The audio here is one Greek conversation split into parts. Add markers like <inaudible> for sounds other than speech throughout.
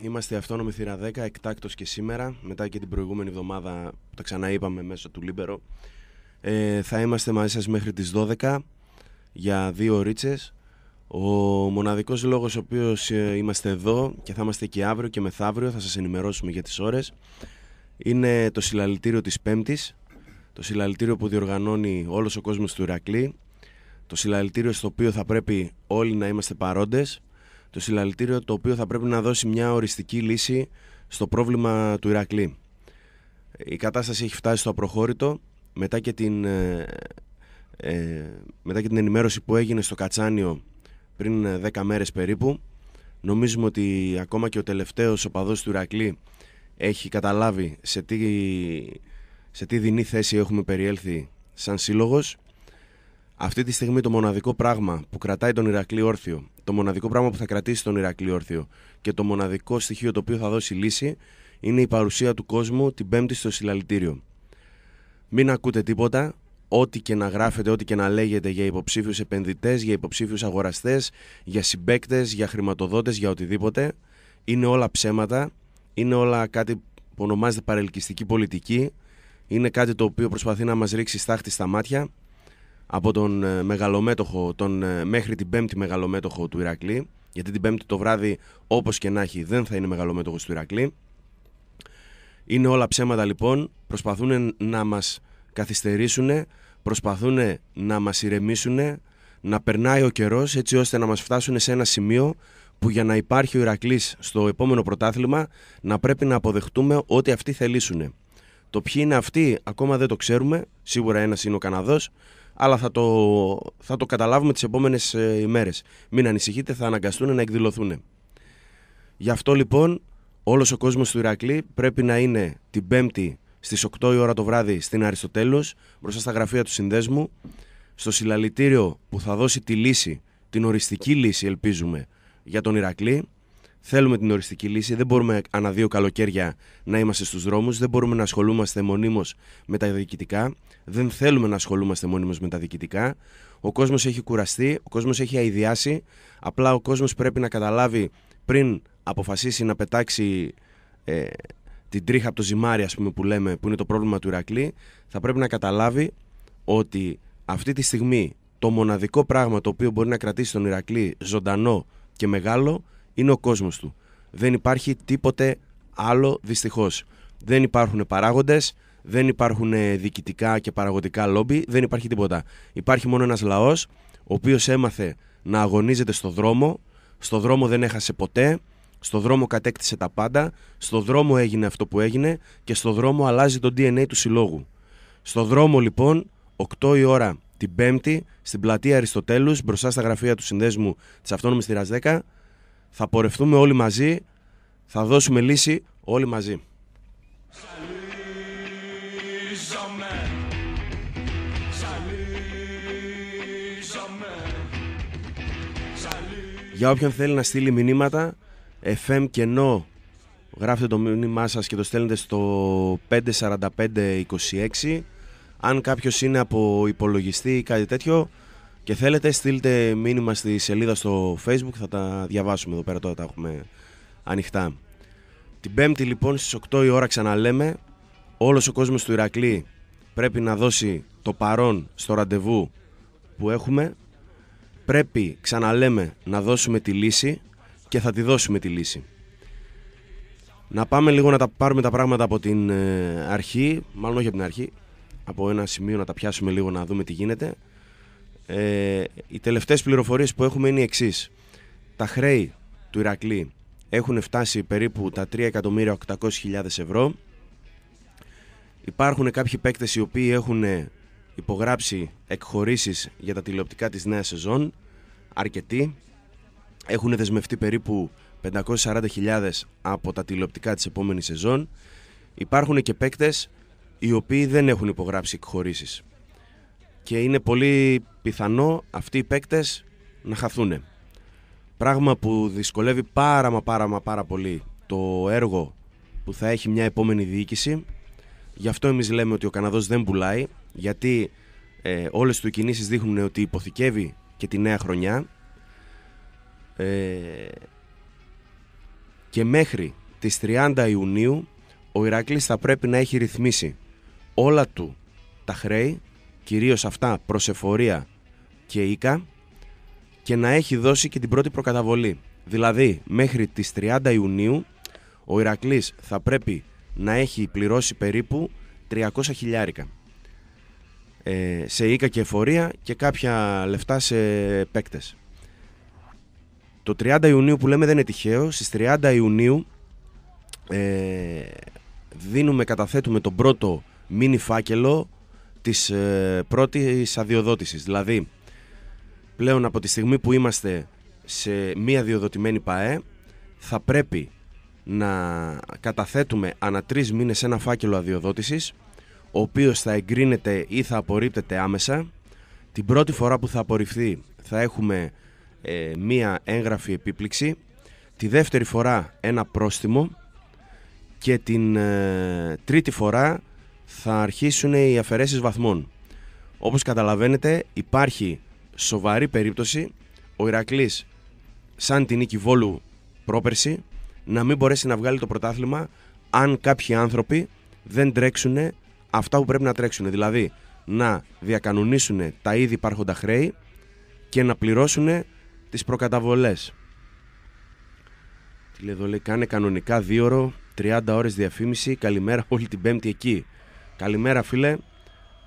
είμαστε αυτόνομη θύρα 10, εκτάκτος και σήμερα, μετά και την προηγούμενη εβδομάδα, που τα ξαναείπαμε μέσω του Λίμπερο. Ε, θα είμαστε μαζί σας μέχρι τις 12 για δύο ρίτσες. Ο μοναδικός λόγος ο οποίος ε, είμαστε εδώ και θα είμαστε και αύριο και μεθαύριο, θα σας ενημερώσουμε για τις ώρες είναι το συλλαλητήριο της Πέμπτης, το συλλαλητήριο που διοργανώνει όλος ο κόσμος του Ηρακλή, το συλλαλητήριο στο οποίο θα πρέπει όλοι να είμαστε παρόντες, το συλλαλητήριο το οποίο θα πρέπει να δώσει μια οριστική λύση στο πρόβλημα του Ηρακλή. Η κατάσταση έχει φτάσει στο απροχώρητο μετά και την, ε, ε μετά και την ενημέρωση που έγινε στο Κατσάνιο πριν 10 ε, μέρες περίπου. Νομίζουμε ότι ακόμα και ο τελευταίος οπαδός του Ηρακλή έχει καταλάβει σε τι, σε τι δεινή θέση έχουμε περιέλθει σαν σύλλογος. Αυτή τη στιγμή το μοναδικό πράγμα που κρατάει τον Ηρακλή όρθιο το μοναδικό πράγμα που θα κρατήσει τον Ηρακλή όρθιο και το μοναδικό στοιχείο το οποίο θα δώσει λύση είναι η παρουσία του κόσμου την Πέμπτη στο συλλαλητήριο. Μην ακούτε τίποτα, ό,τι και να γράφετε, ό,τι και να λέγεται για υποψήφιους επενδυτές, για υποψήφιους αγοραστές, για συμπέκτε, για χρηματοδότες, για οτιδήποτε. Είναι όλα ψέματα, είναι όλα κάτι που ονομάζεται παρελκυστική πολιτική, είναι κάτι το οποίο προσπαθεί να μας ρίξει στάχτη στα μάτια από τον ε, μεγαλομέτωχο, τον ε, μέχρι την πέμπτη μεγαλομέτωχο του Ηρακλή, γιατί την πέμπτη το βράδυ όπως και να έχει δεν θα είναι μεγαλομέτωχος του Ηρακλή. Είναι όλα ψέματα λοιπόν, προσπαθούν να μας καθυστερήσουν, προσπαθούν να μας ηρεμήσουν, να περνάει ο καιρός έτσι ώστε να μας φτάσουν σε ένα σημείο που για να υπάρχει ο Ηρακλής στο επόμενο πρωτάθλημα να πρέπει να αποδεχτούμε ό,τι αυτοί θελήσουν. Το ποιοι είναι αυτοί ακόμα δεν το ξέρουμε, σίγουρα ένας είναι ο Καναδός, αλλά θα το, θα το καταλάβουμε τις επόμενες ε, ημέρες. Μην ανησυχείτε, θα αναγκαστούν να εκδηλωθούν. Γι' αυτό λοιπόν όλος ο κόσμος του Ηρακλή πρέπει να είναι την Πέμπτη στις 8 η ώρα το βράδυ στην Αριστοτέλους, μπροστά στα γραφεία του Συνδέσμου, στο συλλαλητήριο που θα δώσει τη λύση, την οριστική λύση ελπίζουμε, για τον Ηρακλή, Θέλουμε την οριστική λύση. Δεν μπορούμε ανά δύο καλοκαίρια να είμαστε στους δρόμους. Δεν μπορούμε να ασχολούμαστε μονίμως με τα διοικητικά. Δεν θέλουμε να ασχολούμαστε μονίμως με τα διοικητικά. Ο κόσμος έχει κουραστεί, ο κόσμος έχει αειδιάσει. Απλά ο κόσμος πρέπει να καταλάβει πριν αποφασίσει να πετάξει ε, την τρίχα από το ζυμάρι, ας πούμε, που λέμε, που είναι το πρόβλημα του Ηρακλή. Θα πρέπει να καταλάβει ότι αυτή τη στιγμή το μοναδικό πράγμα το οποίο μπορεί να κρατήσει τον Ηρακλή ζωντανό και μεγάλο είναι ο κόσμος του. Δεν υπάρχει τίποτε άλλο δυστυχώς. Δεν υπάρχουν παράγοντες, δεν υπάρχουν ε, διοικητικά και παραγωγικά λόμπι, δεν υπάρχει τίποτα. Υπάρχει μόνο ένας λαός ο οποίος έμαθε να αγωνίζεται στο δρόμο, στο δρόμο δεν έχασε ποτέ, στο δρόμο κατέκτησε τα πάντα, στο δρόμο έγινε αυτό που έγινε και στο δρόμο αλλάζει το DNA του συλλόγου. Στο δρόμο λοιπόν, 8 η ώρα την Πέμπτη, στην πλατεία Αριστοτέλους, μπροστά στα γραφεία του συνδέσμου της Αυτόνομης 10, θα πορευτούμε όλοι μαζί, θα δώσουμε λύση όλοι μαζί. Για όποιον θέλει να στείλει μηνύματα, FM κενό, γράφτε το μήνυμά σας και το στέλνετε στο 54526. Αν κάποιος είναι από υπολογιστή ή κάτι τέτοιο, και θέλετε στείλτε μήνυμα στη σελίδα στο facebook θα τα διαβάσουμε εδώ πέρα τώρα τα έχουμε ανοιχτά την πέμπτη λοιπόν στις 8 η ώρα ξαναλέμε όλος ο κόσμος του Ηρακλή πρέπει να δώσει το παρόν στο ραντεβού που έχουμε πρέπει ξαναλέμε να δώσουμε τη λύση και θα τη δώσουμε τη λύση να πάμε λίγο να τα πάρουμε τα πράγματα από την ε, αρχή, μάλλον όχι από την αρχή, από ένα σημείο να τα πιάσουμε λίγο να δούμε τι γίνεται. Ε, οι τελευταίες πληροφορίες που έχουμε είναι οι εξής. Τα χρέη του Ηρακλή έχουν φτάσει περίπου τα 3.800.000 ευρώ. Υπάρχουν κάποιοι παίκτες οι οποίοι έχουν ε, υπογράψει εκχωρήσεις για τα τηλεοπτικά της νέας σεζόν, αρκετοί. Έχουν δεσμευτεί περίπου 540.000 από τα τηλεοπτικά της επόμενης σεζόν. Υπάρχουν και παίκτες οι οποίοι δεν έχουν υπογράψει εκχωρήσεις και είναι πολύ πιθανό αυτοί οι παίκτες να χαθούν. Πράγμα που δυσκολεύει πάρα μα πάρα μα πάρα πολύ το έργο που θα έχει μια επόμενη διοίκηση. Γι' αυτό εμείς λέμε ότι ο Καναδός δεν πουλάει, γιατί ε, όλες του οι κινήσεις δείχνουν ότι υποθηκεύει και τη νέα χρονιά. Ε, και μέχρι τις 30 Ιουνίου ο Ηράκλης θα πρέπει να έχει ρυθμίσει όλα του τα χρέη κυρίως αυτά προσεφορία και ίκα και να έχει δώσει και την πρώτη προκαταβολή. Δηλαδή μέχρι τις 30 Ιουνίου ο Ηρακλής θα πρέπει να έχει πληρώσει περίπου 300 χιλιάρικα ε, σε ίκα και εφορία και κάποια λεφτά σε παίκτες. Το 30 Ιουνίου που λέμε δεν είναι τυχαίο, στις 30 Ιουνίου ε, δίνουμε, καταθέτουμε τον πρώτο μίνι φάκελο της πρώτη ε, πρώτης αδειοδότησης. Δηλαδή, πλέον από τη στιγμή που είμαστε σε μία αδειοδοτημένη ΠΑΕ, θα πρέπει να καταθέτουμε ανά τρεις μήνες ένα φάκελο αδειοδότησης, ο οποίος θα εγκρίνεται ή θα απορρίπτεται άμεσα. Την πρώτη φορά που θα απορριφθεί θα έχουμε ε, μία έγγραφη επίπληξη, τη δεύτερη φορά ένα πρόστιμο και την ε, τρίτη φορά θα αρχίσουν οι αφαιρέσεις βαθμών. Όπως καταλαβαίνετε, υπάρχει σοβαρή περίπτωση ο Ηρακλής σαν την νίκη Βόλου πρόπερση, να μην μπορέσει να βγάλει το πρωτάθλημα αν κάποιοι άνθρωποι δεν τρέξουν αυτά που πρέπει να τρέξουν. Δηλαδή, να διακανονίσουν τα ήδη υπάρχοντα χρέη και να πληρώσουν τις προκαταβολές. Τι λέει εδώ, λέει, κάνε κανονικά 2 ώρο, 30 ώρες διαφήμιση, καλημέρα <laughs> όλη την πέμπτη εκεί. Καλημέρα, φίλε.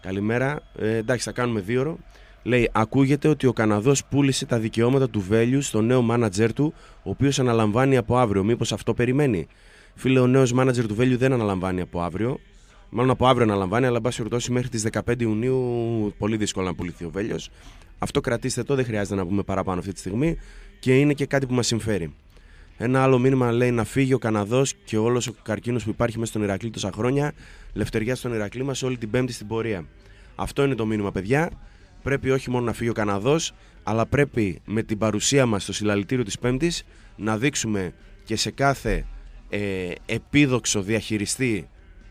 Καλημέρα. Ε, εντάξει, θα κάνουμε δύο ώρο. Λέει, ακούγεται ότι ο καναδός πούλησε τα δικαιώματα του Βέλιου στο νέο μάνατζερ του, ο οποίος αναλαμβάνει από αύριο. μήπως αυτό περιμένει. Φίλε, ο νέος μάνατζερ του Βέλιου δεν αναλαμβάνει από αύριο. Μάλλον από αύριο αναλαμβάνει, αλλά μπας περιπτώσει μέχρι τις 15 Ιουνίου πολύ δύσκολο να πουληθεί ο Βέλιος. Αυτό κρατήστε το, δεν χρειάζεται να πούμε παραπάνω αυτή τη στιγμή και είναι και κάτι που μας συμφέρει. Ένα άλλο μήνυμα λέει να φύγει ο Καναδός και όλος ο καρκίνος που υπάρχει μέσα στον Ηρακλή τόσα χρόνια. Λευτεριά στον Ηρακλή μας όλη την Πέμπτη στην πορεία. Αυτό είναι το μήνυμα, παιδιά. Πρέπει όχι μόνο να φύγει ο Καναδός, αλλά πρέπει με την παρουσία μας στο συλλαλητήριο της Πέμπτης να δείξουμε και σε κάθε ε, επίδοξο διαχειριστή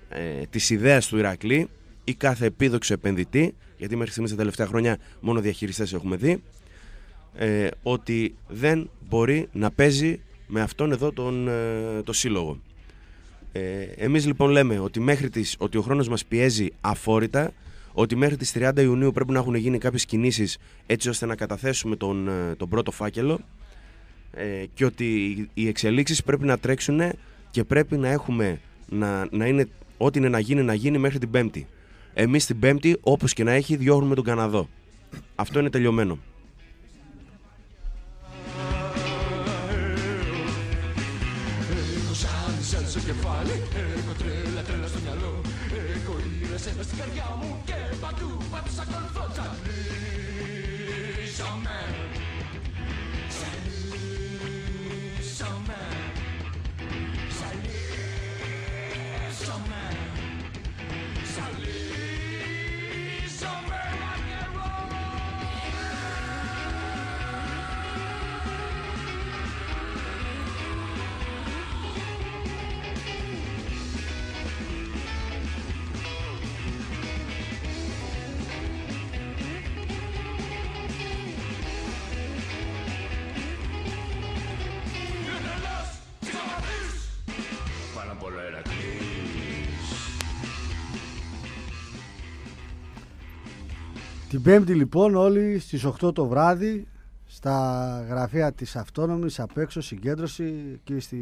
ε, της ιδέας του Ηρακλή ή κάθε επίδοξο επενδυτή, γιατί μέχρι στιγμής τα τελευταία χρόνια μόνο διαχειριστές έχουμε δει, ε, ότι δεν μπορεί να παίζει με αυτόν εδώ τον, ε, το σύλλογο. Ε, εμείς λοιπόν λέμε ότι, μέχρι τις, ότι ο χρόνος μας πιέζει αφόρητα, ότι μέχρι τις 30 Ιουνίου πρέπει να έχουν γίνει κάποιες κινήσεις έτσι ώστε να καταθέσουμε τον, ε, τον πρώτο φάκελο ε, και ότι οι εξελίξεις πρέπει να τρέξουν και πρέπει να έχουμε να, να είναι ό,τι είναι να γίνει να γίνει μέχρι την Πέμπτη. Εμείς την Πέμπτη όπως και να έχει διώχνουμε τον Καναδό. Αυτό είναι τελειωμένο. Την Πέμπτη λοιπόν όλοι στις 8 το βράδυ στα γραφεία της Αυτόνομης απ' έξω συγκέντρωση και στη,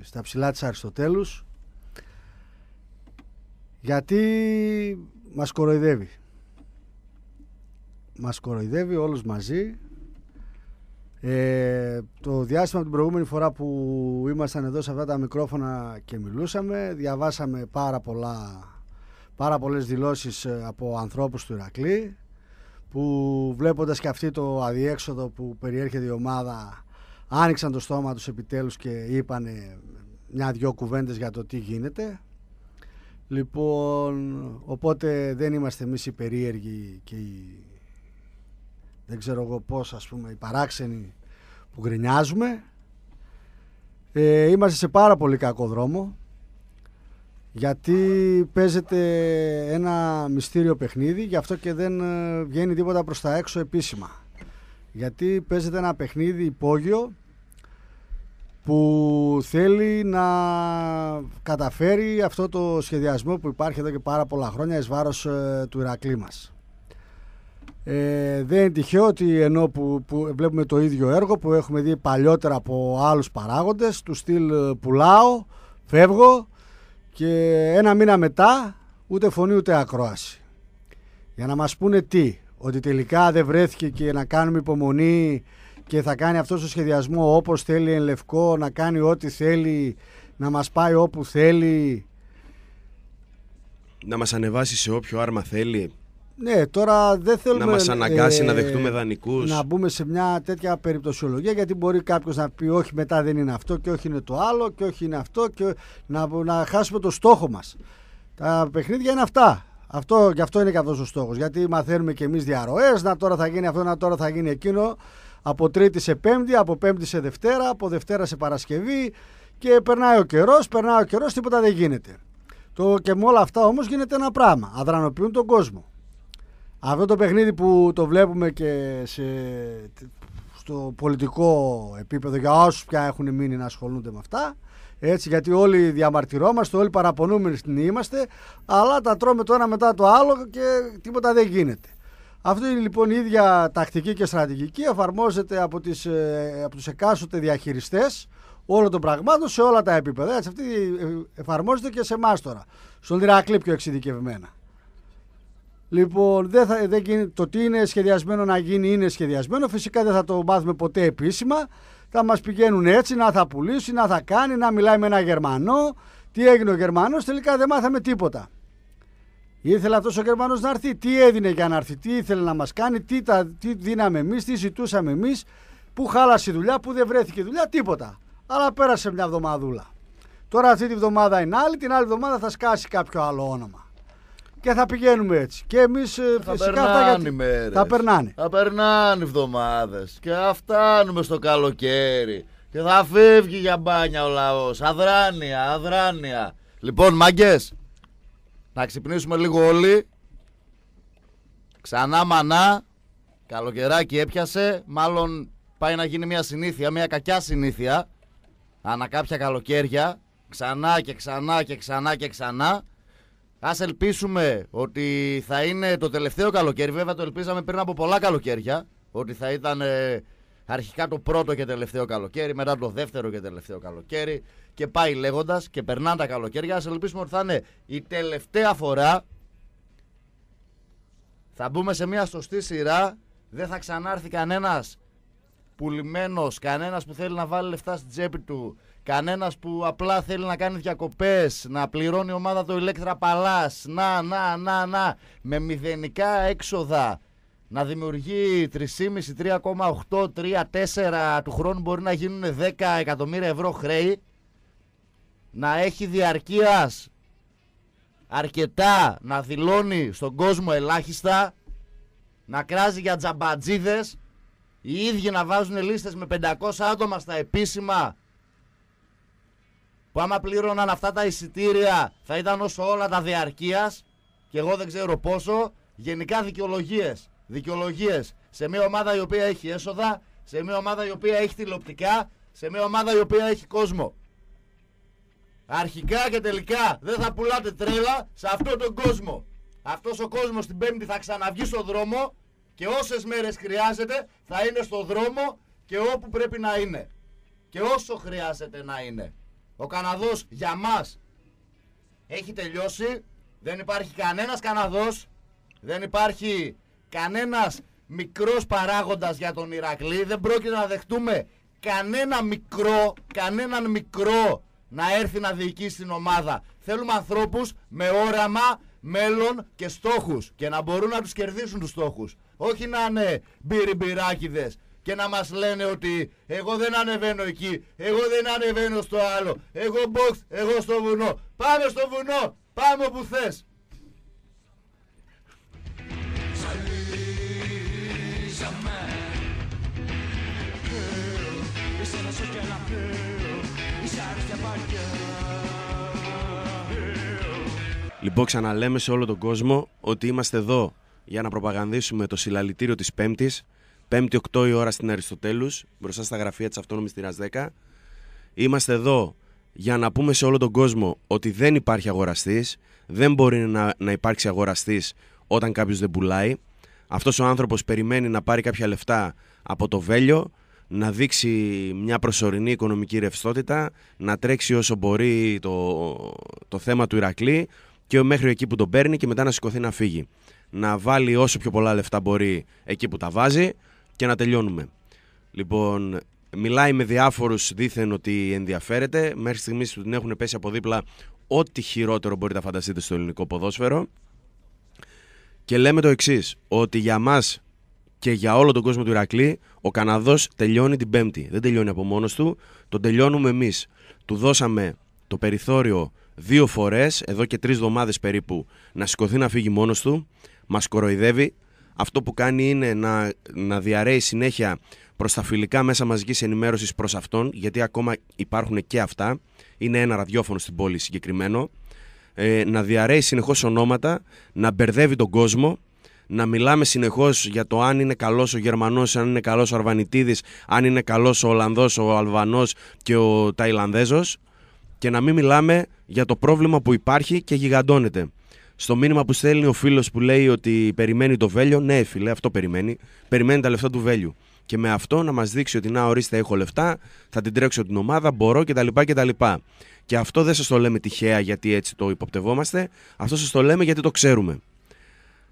στα ψηλά της Αριστοτέλους γιατί μας κοροϊδεύει μας κοροϊδεύει όλους μαζί ε, το διάστημα την προηγούμενη φορά που ήμασταν εδώ σε αυτά τα μικρόφωνα και μιλούσαμε διαβάσαμε πάρα πολλά πάρα πολλές δηλώσεις ε, από ανθρώπους του Ηρακλή που βλέποντας και αυτή το αδιέξοδο που περιέρχεται η ομάδα άνοιξαν το στόμα τους επιτέλους και είπαν ε, μια-δυο κουβέντες για το τι γίνεται. Λοιπόν, οπότε δεν είμαστε εμείς οι περίεργοι και οι, δεν ξέρω εγώ πώς ας πούμε οι παράξενοι που γκρινιάζουμε. Ε, είμαστε σε πάρα πολύ κακό δρόμο. Γιατί παίζεται ένα μυστήριο παιχνίδι, γι' αυτό και δεν ε, βγαίνει τίποτα προς τα έξω επίσημα. Γιατί παίζεται ένα παιχνίδι υπόγειο που θέλει να καταφέρει αυτό το σχεδιασμό που υπάρχει εδώ και πάρα πολλά χρόνια εις βάρος ε, του Ηρακλή μας. Ε, δεν είναι τυχαίο ότι ενώ που, που βλέπουμε το ίδιο έργο που έχουμε δει παλιότερα από άλλους παράγοντες του στυλ πουλάω, φεύγω, και ένα μήνα μετά ούτε φωνή ούτε ακρόαση. Για να μας πούνε τι, ότι τελικά δεν βρέθηκε και να κάνουμε υπομονή και θα κάνει αυτό το σχεδιασμό όπως θέλει εν λευκό, να κάνει ό,τι θέλει, να μας πάει όπου θέλει. Να μας ανεβάσει σε όποιο άρμα θέλει. Ναι, τώρα δεν θέλουμε να μας αναγκάσει ε, να δεχτούμε δανεικούς. Να μπούμε σε μια τέτοια περιπτωσιολογία γιατί μπορεί κάποιος να πει όχι μετά δεν είναι αυτό και όχι είναι το άλλο και όχι είναι αυτό και να, να χάσουμε το στόχο μας. Τα παιχνίδια είναι αυτά. Αυτό, γι' αυτό είναι και αυτός ο στόχος. Γιατί μαθαίνουμε και εμείς διαρροές. να τώρα θα γίνει αυτό, να τώρα θα γίνει εκείνο. Από Τρίτη σε Πέμπτη, από Πέμπτη σε Δευτέρα, από Δευτέρα σε Παρασκευή και περνάει ο καιρός, περνάει ο καιρός, τίποτα δεν γίνεται. Το, και με όλα αυτά όμως γίνεται ένα πράγμα. Αδρανοποιούν τον κόσμο. Αυτό το παιχνίδι που το βλέπουμε και σε, στο πολιτικό επίπεδο για όσους πια έχουν μείνει να ασχολούνται με αυτά έτσι, γιατί όλοι διαμαρτυρόμαστε, όλοι παραπονούμενοι στην είμαστε, αλλά τα τρώμε το ένα μετά το άλλο και τίποτα δεν γίνεται. Αυτή είναι λοιπόν η ίδια τακτική και στρατηγική εφαρμόζεται από, τις, ε, από τους εκάστοτε διαχειριστές όλων των πραγμάτων σε όλα τα επίπεδα. Έτσι, αυτή εφαρμόζεται και σε εμάς τώρα, στον Ηρακλή πιο εξειδικευμένα. Λοιπόν, δεν θα, δεν, το τι είναι σχεδιασμένο να γίνει είναι σχεδιασμένο. Φυσικά δεν θα το μάθουμε ποτέ επίσημα. Θα μας πηγαίνουν έτσι, να θα πουλήσει, να θα κάνει, να μιλάει με ένα Γερμανό. Τι έγινε ο Γερμανός, τελικά δεν μάθαμε τίποτα. Ήθελε αυτός ο Γερμανός να έρθει, τι έδινε για να έρθει, τι ήθελε να μας κάνει, τι, τα, τι δίναμε εμείς, τι ζητούσαμε εμείς, που χάλασε η δουλειά, που δεν βρέθηκε η δουλειά, τίποτα. Αλλά πέρασε μια εβδομαδούλα. Τώρα αυτή τη βδομάδα είναι άλλη, την άλλη εβδομάδα θα σκάσει κάποιο άλλο όνομα και θα πηγαίνουμε έτσι. Και εμείς ε, φυσικά θα περνάνε μέρες, Θα περνάνε. Θα περνάνε εβδομάδες. Και θα φτάνουμε στο καλοκαίρι. Και θα φεύγει για μπάνια ο λαός. Αδράνεια, αδράνεια. Λοιπόν, μάγκες, να ξυπνήσουμε λίγο όλοι. Ξανά μανά. Καλοκαιράκι έπιασε. Μάλλον πάει να γίνει μια συνήθεια, μια κακιά συνήθεια. Ανά κάποια καλοκαίρια. Ξανά και ξανά και ξανά και ξανά. Ας ελπίσουμε ότι θα είναι το τελευταίο καλοκαίρι. Βέβαια το ελπίζαμε πριν από πολλά καλοκαίρια. Ότι θα ήταν ε, αρχικά το πρώτο και τελευταίο καλοκαίρι, μετά το δεύτερο και τελευταίο καλοκαίρι. Και πάει λέγοντας και περνάνε τα καλοκαίρια. Ας ελπίσουμε ότι θα είναι η τελευταία φορά. Θα μπούμε σε μια σωστή σειρά. Δεν θα ξανάρθει κανένας πουλημένος, κανένας που θέλει να βάλει λεφτά στην τσέπη του Κανένας που απλά θέλει να κάνει διακοπές, να πληρώνει ομάδα το Electra Palace, να, να, να, να, με μηδενικά έξοδα να δημιουργεί 3,5, 3,8, 3,4 του χρόνου μπορεί να γίνουν 10 εκατομμύρια ευρώ χρέη, να έχει διαρκείας αρκετά να δηλώνει στον κόσμο ελάχιστα, να κράζει για τζαμπατζίδες. οι ίδιοι να βάζουν λίστες με 500 άτομα στα επίσημα που άμα πλήρωναν αυτά τα εισιτήρια θα ήταν όσο όλα τα διαρκείας και εγώ δεν ξέρω πόσο. Γενικά δικαιολογίες. Δικαιολογίες σε μια ομάδα η οποία έχει έσοδα, σε μια ομάδα η οποία έχει τηλεοπτικά, σε μια ομάδα η οποία έχει κόσμο. Αρχικά και τελικά δεν θα πουλάτε τρέλα σε αυτόν τον κόσμο. Αυτός ο κόσμος την Πέμπτη θα ξαναβγεί στον δρόμο και όσες μέρες χρειάζεται θα είναι στον δρόμο και όπου πρέπει να είναι. Και όσο χρειάζεται να είναι. Ο Καναδός για μας έχει τελειώσει. Δεν υπάρχει κανένας Καναδός. Δεν υπάρχει κανένας μικρός παράγοντας για τον Ηρακλή. Δεν πρόκειται να δεχτούμε κανένα μικρό, κανέναν μικρό να έρθει να διοικήσει την ομάδα. Θέλουμε ανθρώπους με όραμα, μέλλον και στόχους και να μπορούν να τους κερδίσουν τους στόχους. Όχι να είναι μπυριμπυράκιδες και να μας λένε ότι εγώ δεν ανεβαίνω εκεί, εγώ δεν ανεβαίνω στο άλλο, εγώ box, εγώ στο βουνό. Πάμε στο βουνό, πάμε όπου θες. Λοιπόν, ξαναλέμε σε όλο τον κόσμο ότι είμαστε εδώ για να προπαγανδίσουμε το συλλαλητήριο της Πέμπτης 5η 8 η ώρα στην Αριστοτέλους, μπροστά στα γραφεία της Αυτόνομης Τυράς 10. Είμαστε εδώ για να πούμε σε όλο τον κόσμο ότι δεν υπάρχει αγοραστής, δεν μπορεί να, να υπάρξει αγοραστής όταν κάποιος δεν πουλάει. Αυτός ο άνθρωπος περιμένει να πάρει κάποια λεφτά από το βέλιο, να δείξει μια προσωρινή οικονομική ρευστότητα, να τρέξει όσο μπορεί το, το θέμα του Ηρακλή και μέχρι εκεί που τον παίρνει και μετά να σηκωθεί να φύγει. Να βάλει όσο πιο πολλά λεφτά μπορεί εκεί που τα βάζει, και να τελειώνουμε. Λοιπόν, μιλάει με διάφορους δήθεν ότι ενδιαφέρεται. Μέχρι στιγμής που την έχουν πέσει από δίπλα ό,τι χειρότερο μπορείτε να φανταστείτε στο ελληνικό ποδόσφαιρο. Και λέμε το εξής, ότι για μας και για όλο τον κόσμο του Ηρακλή, ο Καναδός τελειώνει την Πέμπτη. Δεν τελειώνει από μόνος του, τον τελειώνουμε εμείς. Του δώσαμε το περιθώριο δύο φορές, εδώ και τρεις εβδομάδες περίπου, να σηκωθεί να φύγει μόνος του. Μας κοροϊδεύει, αυτό που κάνει είναι να, να διαρρέει συνέχεια προς τα φιλικά μέσα μαζικής ενημέρωσης προς αυτόν, γιατί ακόμα υπάρχουν και αυτά. Είναι ένα ραδιόφωνο στην πόλη συγκεκριμένο. Ε, να διαρρέει συνεχώς ονόματα, να μπερδεύει τον κόσμο, να μιλάμε συνεχώς για το αν είναι καλός ο Γερμανός, αν είναι καλός ο Αρβανιτίδης, αν είναι καλός ο Ολλανδός, ο Αλβανός και ο Ταϊλανδέζος και να μην μιλάμε για το πρόβλημα που υπάρχει και γιγαντώνεται στο μήνυμα που στέλνει ο φίλος που λέει ότι περιμένει το βέλιο, ναι, φίλε, αυτό περιμένει. Περιμένει τα λεφτά του βέλιου. Και με αυτό να μας δείξει ότι να ορίστε, έχω λεφτά, θα την τρέξω την ομάδα, μπορώ κτλ. κτλ. Και αυτό δεν σας το λέμε τυχαία γιατί έτσι το υποπτευόμαστε. Αυτό σας το λέμε γιατί το ξέρουμε.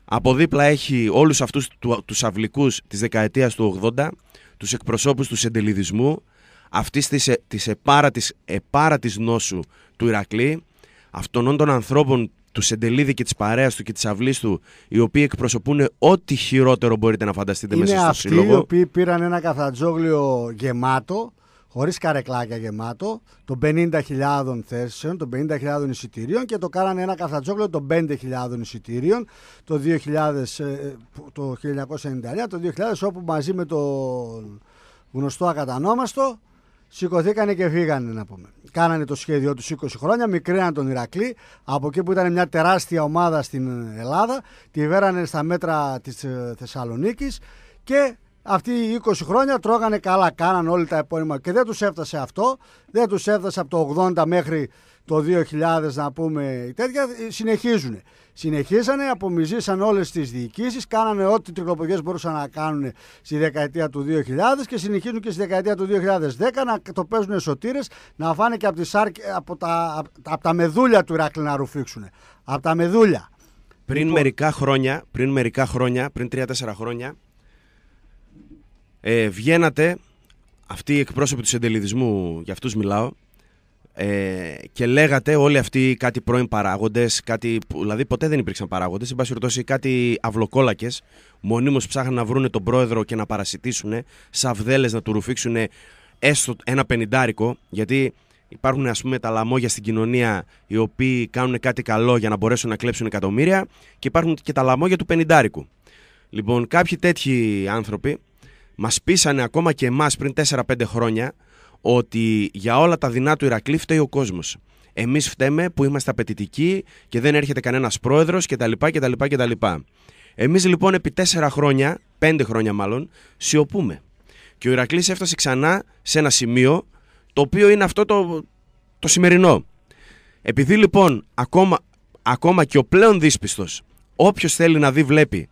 Από δίπλα έχει όλους αυτούς του αυλικούς της δεκαετίας του 80, τους εκπροσώπους του συντελειδισμού, αυτής της ε, επάρατη νόσου του Ηρακλή, αυτών των ανθρώπων του Σεντελίδη και της παρέας του και της αυλής του, οι οποίοι εκπροσωπούν ό,τι χειρότερο μπορείτε να φανταστείτε μέσα στο σύλλογο. Είναι αυτοί οι οποίοι πήραν ένα καθατζόγλιο γεμάτο, χωρίς καρεκλάκια γεμάτο, των 50.000 θέσεων, των 50.000 εισιτηρίων και το κάνανε ένα καθατζόγλιο των 5.000 εισιτηρίων το, 2000, ε, το 1999, το 2000, όπου μαζί με τον γνωστό ακατανόμαστο σηκωθήκανε και φύγανε να πούμε. Κάνανε το σχέδιό τους 20 χρόνια, μικρήναν τον Ηρακλή. Από εκεί που ήταν μια τεράστια ομάδα στην Ελλάδα, τη βέρανε στα μέτρα της ε, Θεσσαλονίκης και αυτοί οι 20 χρόνια τρώγανε καλά. Κάναν όλοι τα επώνυμα και δεν τους έφτασε αυτό. Δεν τους έφτασε από το 80 μέχρι το 2000 να πούμε τέτοια, ε, συνεχίζουν. Συνεχίσανε, απομυζήσαν όλες τις διοικήσεις, κάνανε ό,τι τρικλοποδιές μπορούσαν να κάνουν στη δεκαετία του 2000 και συνεχίζουν και στη δεκαετία του 2010 να το παίζουν σωτήρες, να φάνε και από, τις από, τα... από τα μεδούλια του Ηράκλη να ρουφήξουν. Από τα μεδούλια. Πριν λοιπόν. μερικά χρόνια, πριν μερικά χρόνια, πριν 3 χρόνια, ε, βγαίνατε αυτοί οι εκπρόσωποι του συντελειδισμού, για αυτούς μιλάω, ε, και λέγατε όλοι αυτοί κάτι πρώην παράγοντες, δηλαδή ποτέ δεν υπήρξαν παράγοντες. Εν πάση περιπτώσει, κάτι αυλοκόλακες μονίμως ψάχναν να βρούνε τον πρόεδρο και να παρασιτήσουν, σαβδέλες να του ρουφήξουν έστω ένα πενιντάρικο, γιατί υπάρχουν ας πούμε τα λαμόγια στην κοινωνία οι οποίοι κάνουν κάτι καλό για να μπορέσουν να κλέψουν εκατομμύρια και υπάρχουν και τα λαμόγια του πενιντάρικου. Λοιπόν, κάποιοι τέτοιοι άνθρωποι μας πείσανε ακόμα και εμάς πριν 4-5 χρόνια ότι για όλα τα δεινά του Ηρακλή φταίει ο κόσμος. Εμείς φταίμε που είμαστε απαιτητικοί και δεν έρχεται κανένας πρόεδρος κτλ. κτλ, κτλ. Εμείς λοιπόν επί τέσσερα χρόνια, πέντε χρόνια μάλλον, σιωπούμε. Και ο Ηρακλής έφτασε ξανά σε ένα σημείο το οποίο είναι αυτό το, το σημερινό. Επειδή λοιπόν ακόμα, ακόμα και ο πλέον δύσπιστος, όποιος θέλει να δει βλέπει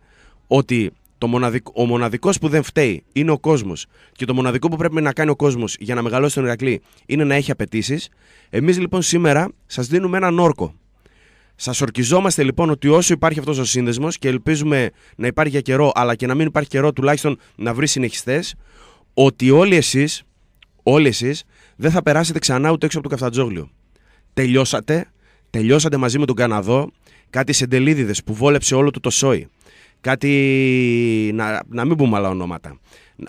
ότι το Ο μοναδικός που δεν φταίει είναι ο κόσμος. Και το μοναδικό που πρέπει να κάνει ο κόσμος για να μεγαλώσει τον Ηρακλή είναι να έχει απαιτήσεις. Εμείς λοιπόν σήμερα σας δίνουμε έναν όρκο. Σας ορκιζόμαστε λοιπόν ότι όσο υπάρχει αυτός ο σύνδεσμος και ελπίζουμε να υπάρχει για καιρό, αλλά και να μην υπάρχει καιρό τουλάχιστον να βρει συνεχιστές, ότι όλοι εσείς, όλοι εσείς, δεν θα περάσετε ξανά ούτε έξω από το καφτατζόγλιο. Τελειώσατε, τελειώσατε μαζί με τον Καναδό, κάτι σεντελίδιδε που βόλεψε όλο του το σόι κάτι, να, να μην πούμε άλλα ονόματα,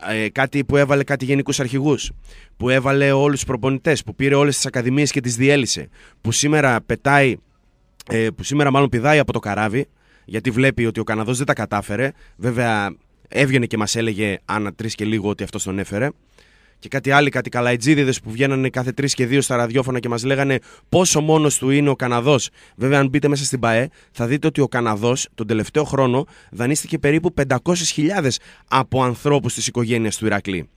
ε, κάτι που έβαλε κάτι γενικούς αρχηγούς, που έβαλε όλους τους προπονητές, που πήρε όλες τις ακαδημίες και τις διέλυσε, που σήμερα πετάει, ε, που σήμερα μάλλον πηδάει από το καράβι, γιατί βλέπει ότι ο Καναδός δεν τα κατάφερε, βέβαια έβγαινε και μας έλεγε ανά τρεις και λίγο ότι αυτός τον έφερε, και κάτι άλλοι, κάτι καλαϊτζίδιδες που βγαίνανε κάθε τρεις και δύο στα ραδιόφωνα και μας λέγανε πόσο μόνος του είναι ο Καναδός. Βέβαια, αν μπείτε μέσα στην ΠαΕ, θα δείτε ότι ο Καναδός τον τελευταίο χρόνο δανείστηκε περίπου 500.000 από ανθρώπους της οικογένειας του Ηρακλή.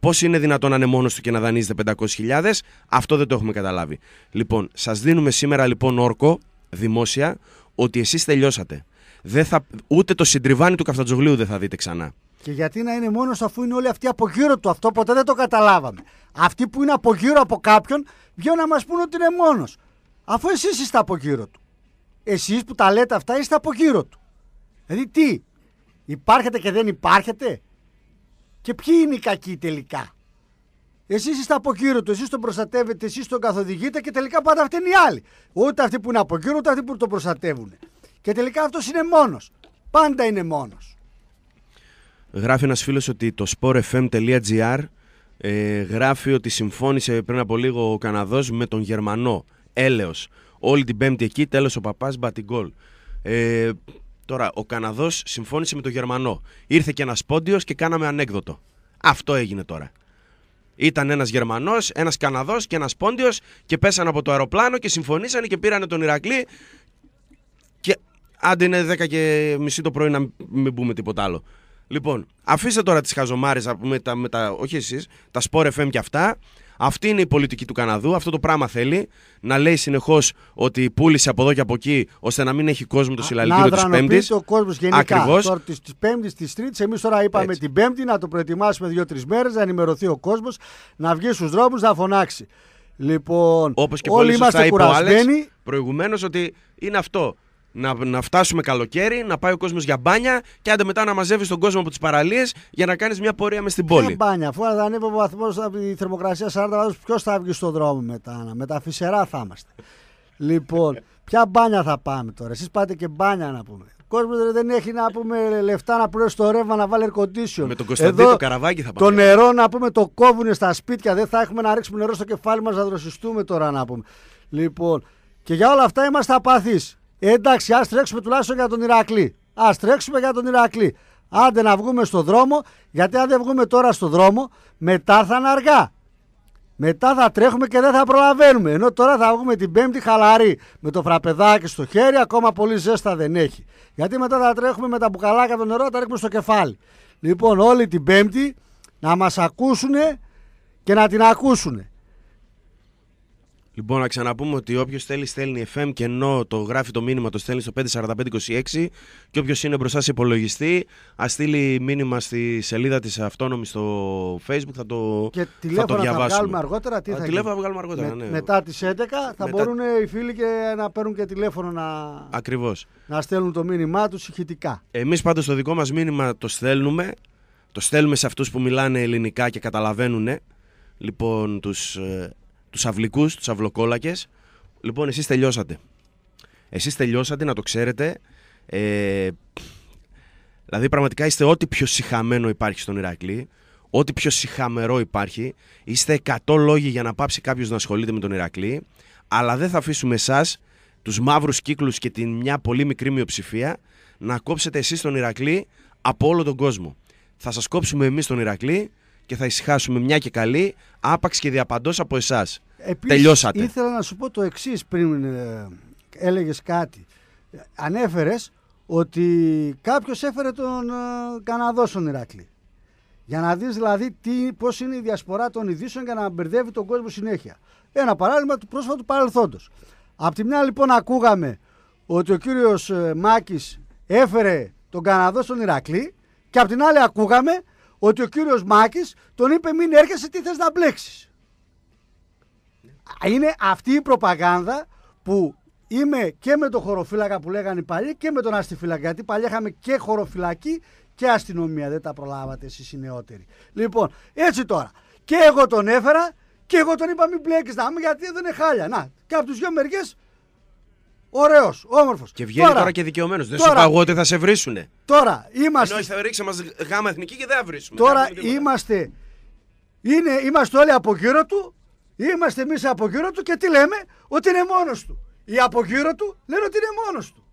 Πώς είναι δυνατόν να είναι μόνος του και να δανείζεται 500.000, αυτό δεν το έχουμε καταλάβει. Λοιπόν, σας δίνουμε σήμερα λοιπόν όρκο δημόσια ότι εσείς τελειώσατε. Δεν θα, ούτε το συντριβάνι του Καφτατζογλίου δεν θα δείτε ξανά. Και γιατί να είναι μόνος αφού είναι όλοι αυτοί από γύρω του. Αυτό ποτέ δεν το καταλάβαμε. Αυτοί που είναι από γύρω από κάποιον βγαίνουν να μας πούνε ότι είναι μόνος. Αφού εσείς είστε από γύρω του. Εσείς που τα λέτε αυτά είστε από γύρω του. Δηλαδή τι, υπάρχετε και δεν υπάρχετε. Και ποιοι είναι οι κακοί τελικά. Εσείς είστε από γύρω του, εσείς τον προστατεύετε, εσείς τον καθοδηγείτε και τελικά πάντα αυτοί είναι οι άλλοι. Ούτε αυτοί που είναι από γύρω, ούτε αυτοί που τον προστατεύουν. Και τελικά αυτός είναι μόνος. Πάντα είναι μόνος. Γράφει ένας φίλος ότι το sportfm.gr ε, γράφει ότι συμφώνησε πριν από λίγο ο Καναδός με τον Γερμανό. Έλεος. Όλη την πέμπτη εκεί, τέλος ο Παπάς, μπατιγκόλ. Ε, τώρα, ο Καναδός συμφώνησε με τον Γερμανό. Ήρθε και ένας πόντιος και κάναμε ανέκδοτο. Αυτό έγινε τώρα. Ήταν ένας Γερμανός, ένας Καναδός και ένας Πόντιος και πέσανε από το αεροπλάνο και συμφωνήσανε και πήρανε τον Ηρακλή. Και άντε είναι 10 και μισή το πρωί να μην πούμε τίποτα άλλο. Λοιπόν, αφήστε τώρα τις χαζομάρες με τα, με τα. Όχι εσείς, τα σπορ FM και αυτά. Αυτή είναι η πολιτική του Καναδού. Αυτό το πράγμα θέλει. Να λέει συνεχώς ότι πούλησε από εδώ και από εκεί, ώστε να μην έχει κόσμο το συλλαλητήριο τη Πέμπτη. Να ο κόσμος γενικά. Ακριβώς. Τη Πέμπτη, τη Τρίτης. Εμείς τώρα είπαμε Έτσι. την Πέμπτη να το προετοιμάσουμε δύο-τρει μέρες, να ενημερωθεί ο κόσμος, να βγει στους δρόμους, να φωνάξει. Λοιπόν, Όπως και όλοι πολύ είμαστε Προηγουμένως ότι είναι αυτό να, να φτάσουμε καλοκαίρι, να πάει ο κόσμος για μπάνια και άντε μετά να μαζεύεις τον κόσμο από τις παραλίες για να κάνεις μια πορεία μες στην πόλη. Για μπάνια, αφού θα ανέβει ο βαθμός Η θερμοκρασία 40 βαθμούς, ποιος θα βγει στον δρόμο μετά, με τα φυσερά θα είμαστε. λοιπόν, ποια μπάνια θα πάμε τώρα, εσείς πάτε και μπάνια να πούμε. Ο κόσμο δεν έχει να πούμε λεφτά να πληρώσει το ρεύμα να βάλει air Με τον Κωνσταντίνο το καραβάκι θα πάμε. Το νερό να πούμε το κόβουν στα σπίτια, δεν θα έχουμε να ρίξουμε νερό στο κεφάλι μας να δροσιστούμε τώρα να πούμε. Λοιπόν, και για όλα αυτά είμαστε απαθείς εντάξει, ας τρέξουμε τουλάχιστον για τον Ηρακλή. Ας τρέξουμε για τον Ηρακλή. Άντε να βγούμε στο δρόμο, γιατί αν δεν βγούμε τώρα στο δρόμο, μετά θα είναι αργά. Μετά θα τρέχουμε και δεν θα προλαβαίνουμε. Ενώ τώρα θα βγούμε την Πέμπτη χαλαρή με το φραπεδάκι στο χέρι, ακόμα πολύ ζέστα δεν έχει. Γιατί μετά θα τρέχουμε με τα μπουκαλάκια το νερό, θα τα ρίχνουμε στο κεφάλι. Λοιπόν, όλη την Πέμπτη να μας ακούσουν και να την ακούσουν. Λοιπόν, να ξαναπούμε ότι όποιος θέλει στέλνει FM και ενώ το γράφει το μήνυμα το στέλνει στο 54526 και όποιος είναι μπροστά σε υπολογιστή, ας στείλει μήνυμα στη σελίδα της Αυτόνομης στο Facebook, θα το, και θα το διαβάσουμε. Θα βγάλουμε αργότερα, τι θα, βγάλουμε αργότερα. ναι. Μετά τις 11 θα μετά... μπορούν οι φίλοι και να παίρνουν και τηλέφωνο να, Ακριβώς. να στέλνουν το μήνυμά τους ηχητικά. Εμείς πάντως το δικό μας μήνυμα το στέλνουμε. Το στέλνουμε σε αυτούς που μιλάνε ελληνικά και καταλαβαίνουν. Λοιπόν, τους ε, τους αυλικούς, τους αυλοκόλακες. Λοιπόν, εσείς τελειώσατε. Εσείς τελειώσατε, να το ξέρετε. Ε, δηλαδή, πραγματικά είστε ό,τι πιο συχαμένο υπάρχει στον Ηρακλή. Ό,τι πιο συχαμερό υπάρχει. Είστε 100 λόγοι για να πάψει κάποιος να ασχολείται με τον Ηρακλή. Αλλά δεν θα αφήσουμε εσάς, τους μαύρους κύκλους και την μια πολύ μικρή μειοψηφία, να κόψετε εσείς τον Ηρακλή από όλο τον κόσμο. Θα σας κόψουμε εμείς τον Ηρακλή και θα ησυχάσουμε μια και καλή, άπαξ και διαπαντός από εσάς. Τελειώσατε. Ήθελα να σου πω το εξής πριν ε, έλεγες κάτι. Ανέφερες ότι κάποιος έφερε τον ε, Καναδό στον Ηρακλή. Για να δεις δηλαδή πώς είναι η διασπορά των ειδήσεων για να μπερδεύει τον κόσμο συνέχεια. Ένα παράδειγμα του πρόσφατου παρελθόντος. Απ' τη μια λοιπόν ακούγαμε ότι ο κύριος ε, Μάκης έφερε τον Καναδό στον Ηρακλή και απ' την άλλη ακούγαμε ότι ο κύριος Μάκης τον είπε μην έρχεσαι τι θες να μπλέξεις. Είναι αυτή η προπαγάνδα που είμαι και με τον χωροφύλακα που λέγανε παλιοί και με τον αστιφύλακα. Γιατί παλιά είχαμε και χωροφυλακή και αστυνομία. Δεν τα προλάβατε εσείς οι νεότεροι. Λοιπόν, έτσι τώρα. Και εγώ τον έφερα και εγώ τον είπα μην μπλέξεις να μην γιατί δεν είναι χάλια. Να, και από τους δυο μεριές. Ωραίος, όμορφος. Και βγαίνει τώρα, τώρα και δικαιωμένος. Δεν σου είπα εγώ ότι θα σε βρίσουνε. Τώρα είμαστε. Ενώ θα μας γάμα εθνική και δεν θα Τώρα είμαστε. Είναι, είμαστε όλοι από γύρω του. Είμαστε εμείς από γύρω του και τι λέμε, ότι είναι μόνος του. Οι από γύρω του λένε ότι είναι μόνος του.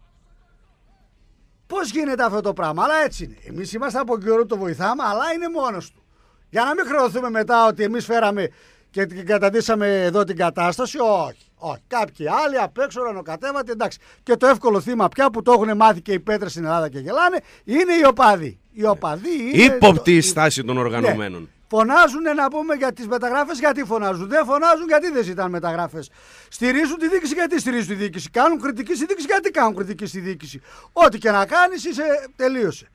Πώς γίνεται αυτό το πράγμα, αλλά έτσι είναι. Εμείς είμαστε από του, το βοηθάμε, αλλά είναι μόνος του. Για να μην χρεωθούμε μετά ότι εμείς φέραμε και καταντήσαμε εδώ την κατάσταση, όχι. Όχι. Κάποιοι άλλοι απ' έξω ουρανοκατέβατε. εντάξει. Και το εύκολο θύμα πια που το έχουν μάθει και οι πέτρες στην Ελλάδα και γελάνε είναι οι οπαδοί. Οι οπαδοί είναι. η στάση των ναι. οργανωμένων. Ναι. Φωνάζουν να πούμε για τις μεταγράφε γιατί φωνάζουν. Δεν φωνάζουν γιατί δεν ζητάνε μεταγράφε. Στηρίζουν τη δίκηση γιατί στηρίζουν τη δίκηση. Κάνουν κριτική στη δίκηση γιατί κάνουν κριτική στη δίκηση. Ό,τι και να κάνεις είσαι τελείωσε.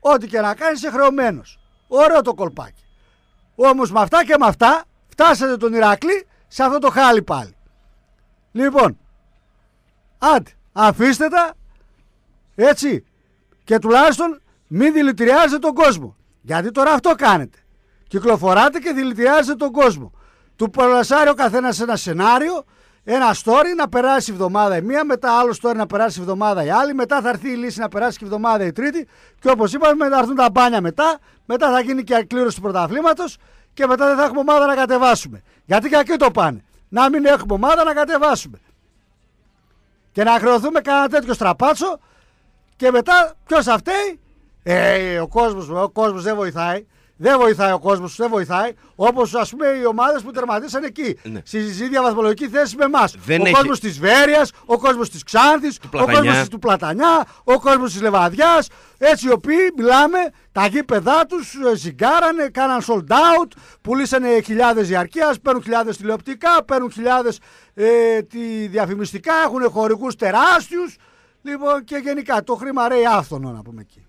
Ό,τι και να κάνεις είσαι χρεωμένος. Ωραίο το κολπάκι. Όμως με αυτά και με αυτά φτάσατε τον Ηρακλή σε αυτό το χάλι πάλι. Λοιπόν, άντε, αφήστε τα, έτσι, και τουλάχιστον μην δηλητηριάζετε τον κόσμο. Γιατί τώρα αυτό κάνετε. Κυκλοφοράτε και δηλητηριάζετε τον κόσμο. Του παρασάρει ο καθένας ένα σενάριο, ένα story να περάσει η εβδομάδα η μία, μετά άλλο story να περάσει η εβδομάδα η άλλη, μετά θα έρθει η λύση να περάσει και η εβδομάδα η τρίτη. Και όπως είπαμε, θα έρθουν τα μπάνια μετά, μετά θα γίνει και η κλήρωση του πρωταθλήματος και μετά δεν θα έχουμε ομάδα να κατεβάσουμε. Γιατί εκεί το πάνε να μην έχουμε ομάδα να κατεβάσουμε. Και να χρεωθούμε κανένα τέτοιο στραπάτσο και μετά ποιος θα φταίει. Ε, ο κόσμος ο κόσμος δεν βοηθάει. Δεν βοηθάει ο κόσμος, δεν βοηθάει. Όπως ας πούμε οι ομάδες που τερματίσαν εκεί. Ναι. Στη διαβαθμολογική θέση με εμάς. Ο κόσμος της Βέρειας, ο κόσμος της Ξάνθης, ο κόσμος του Πλατανιά, ο κόσμος της Λεβαδιάς. Έτσι οι οποίοι μιλάμε, τα γήπεδά τους ζυγκάρανε, ε, κάναν sold out, πουλήσανε χιλιάδες διαρκείας, παίρνουν χιλιάδες τηλεοπτικά, παίρνουν χιλιάδες ε, τη διαφημιστικά, έχουν χορηγούς τεράστιους. Λοιπόν και γενικά το χρήμα ρέει άφθονο να πούμε εκεί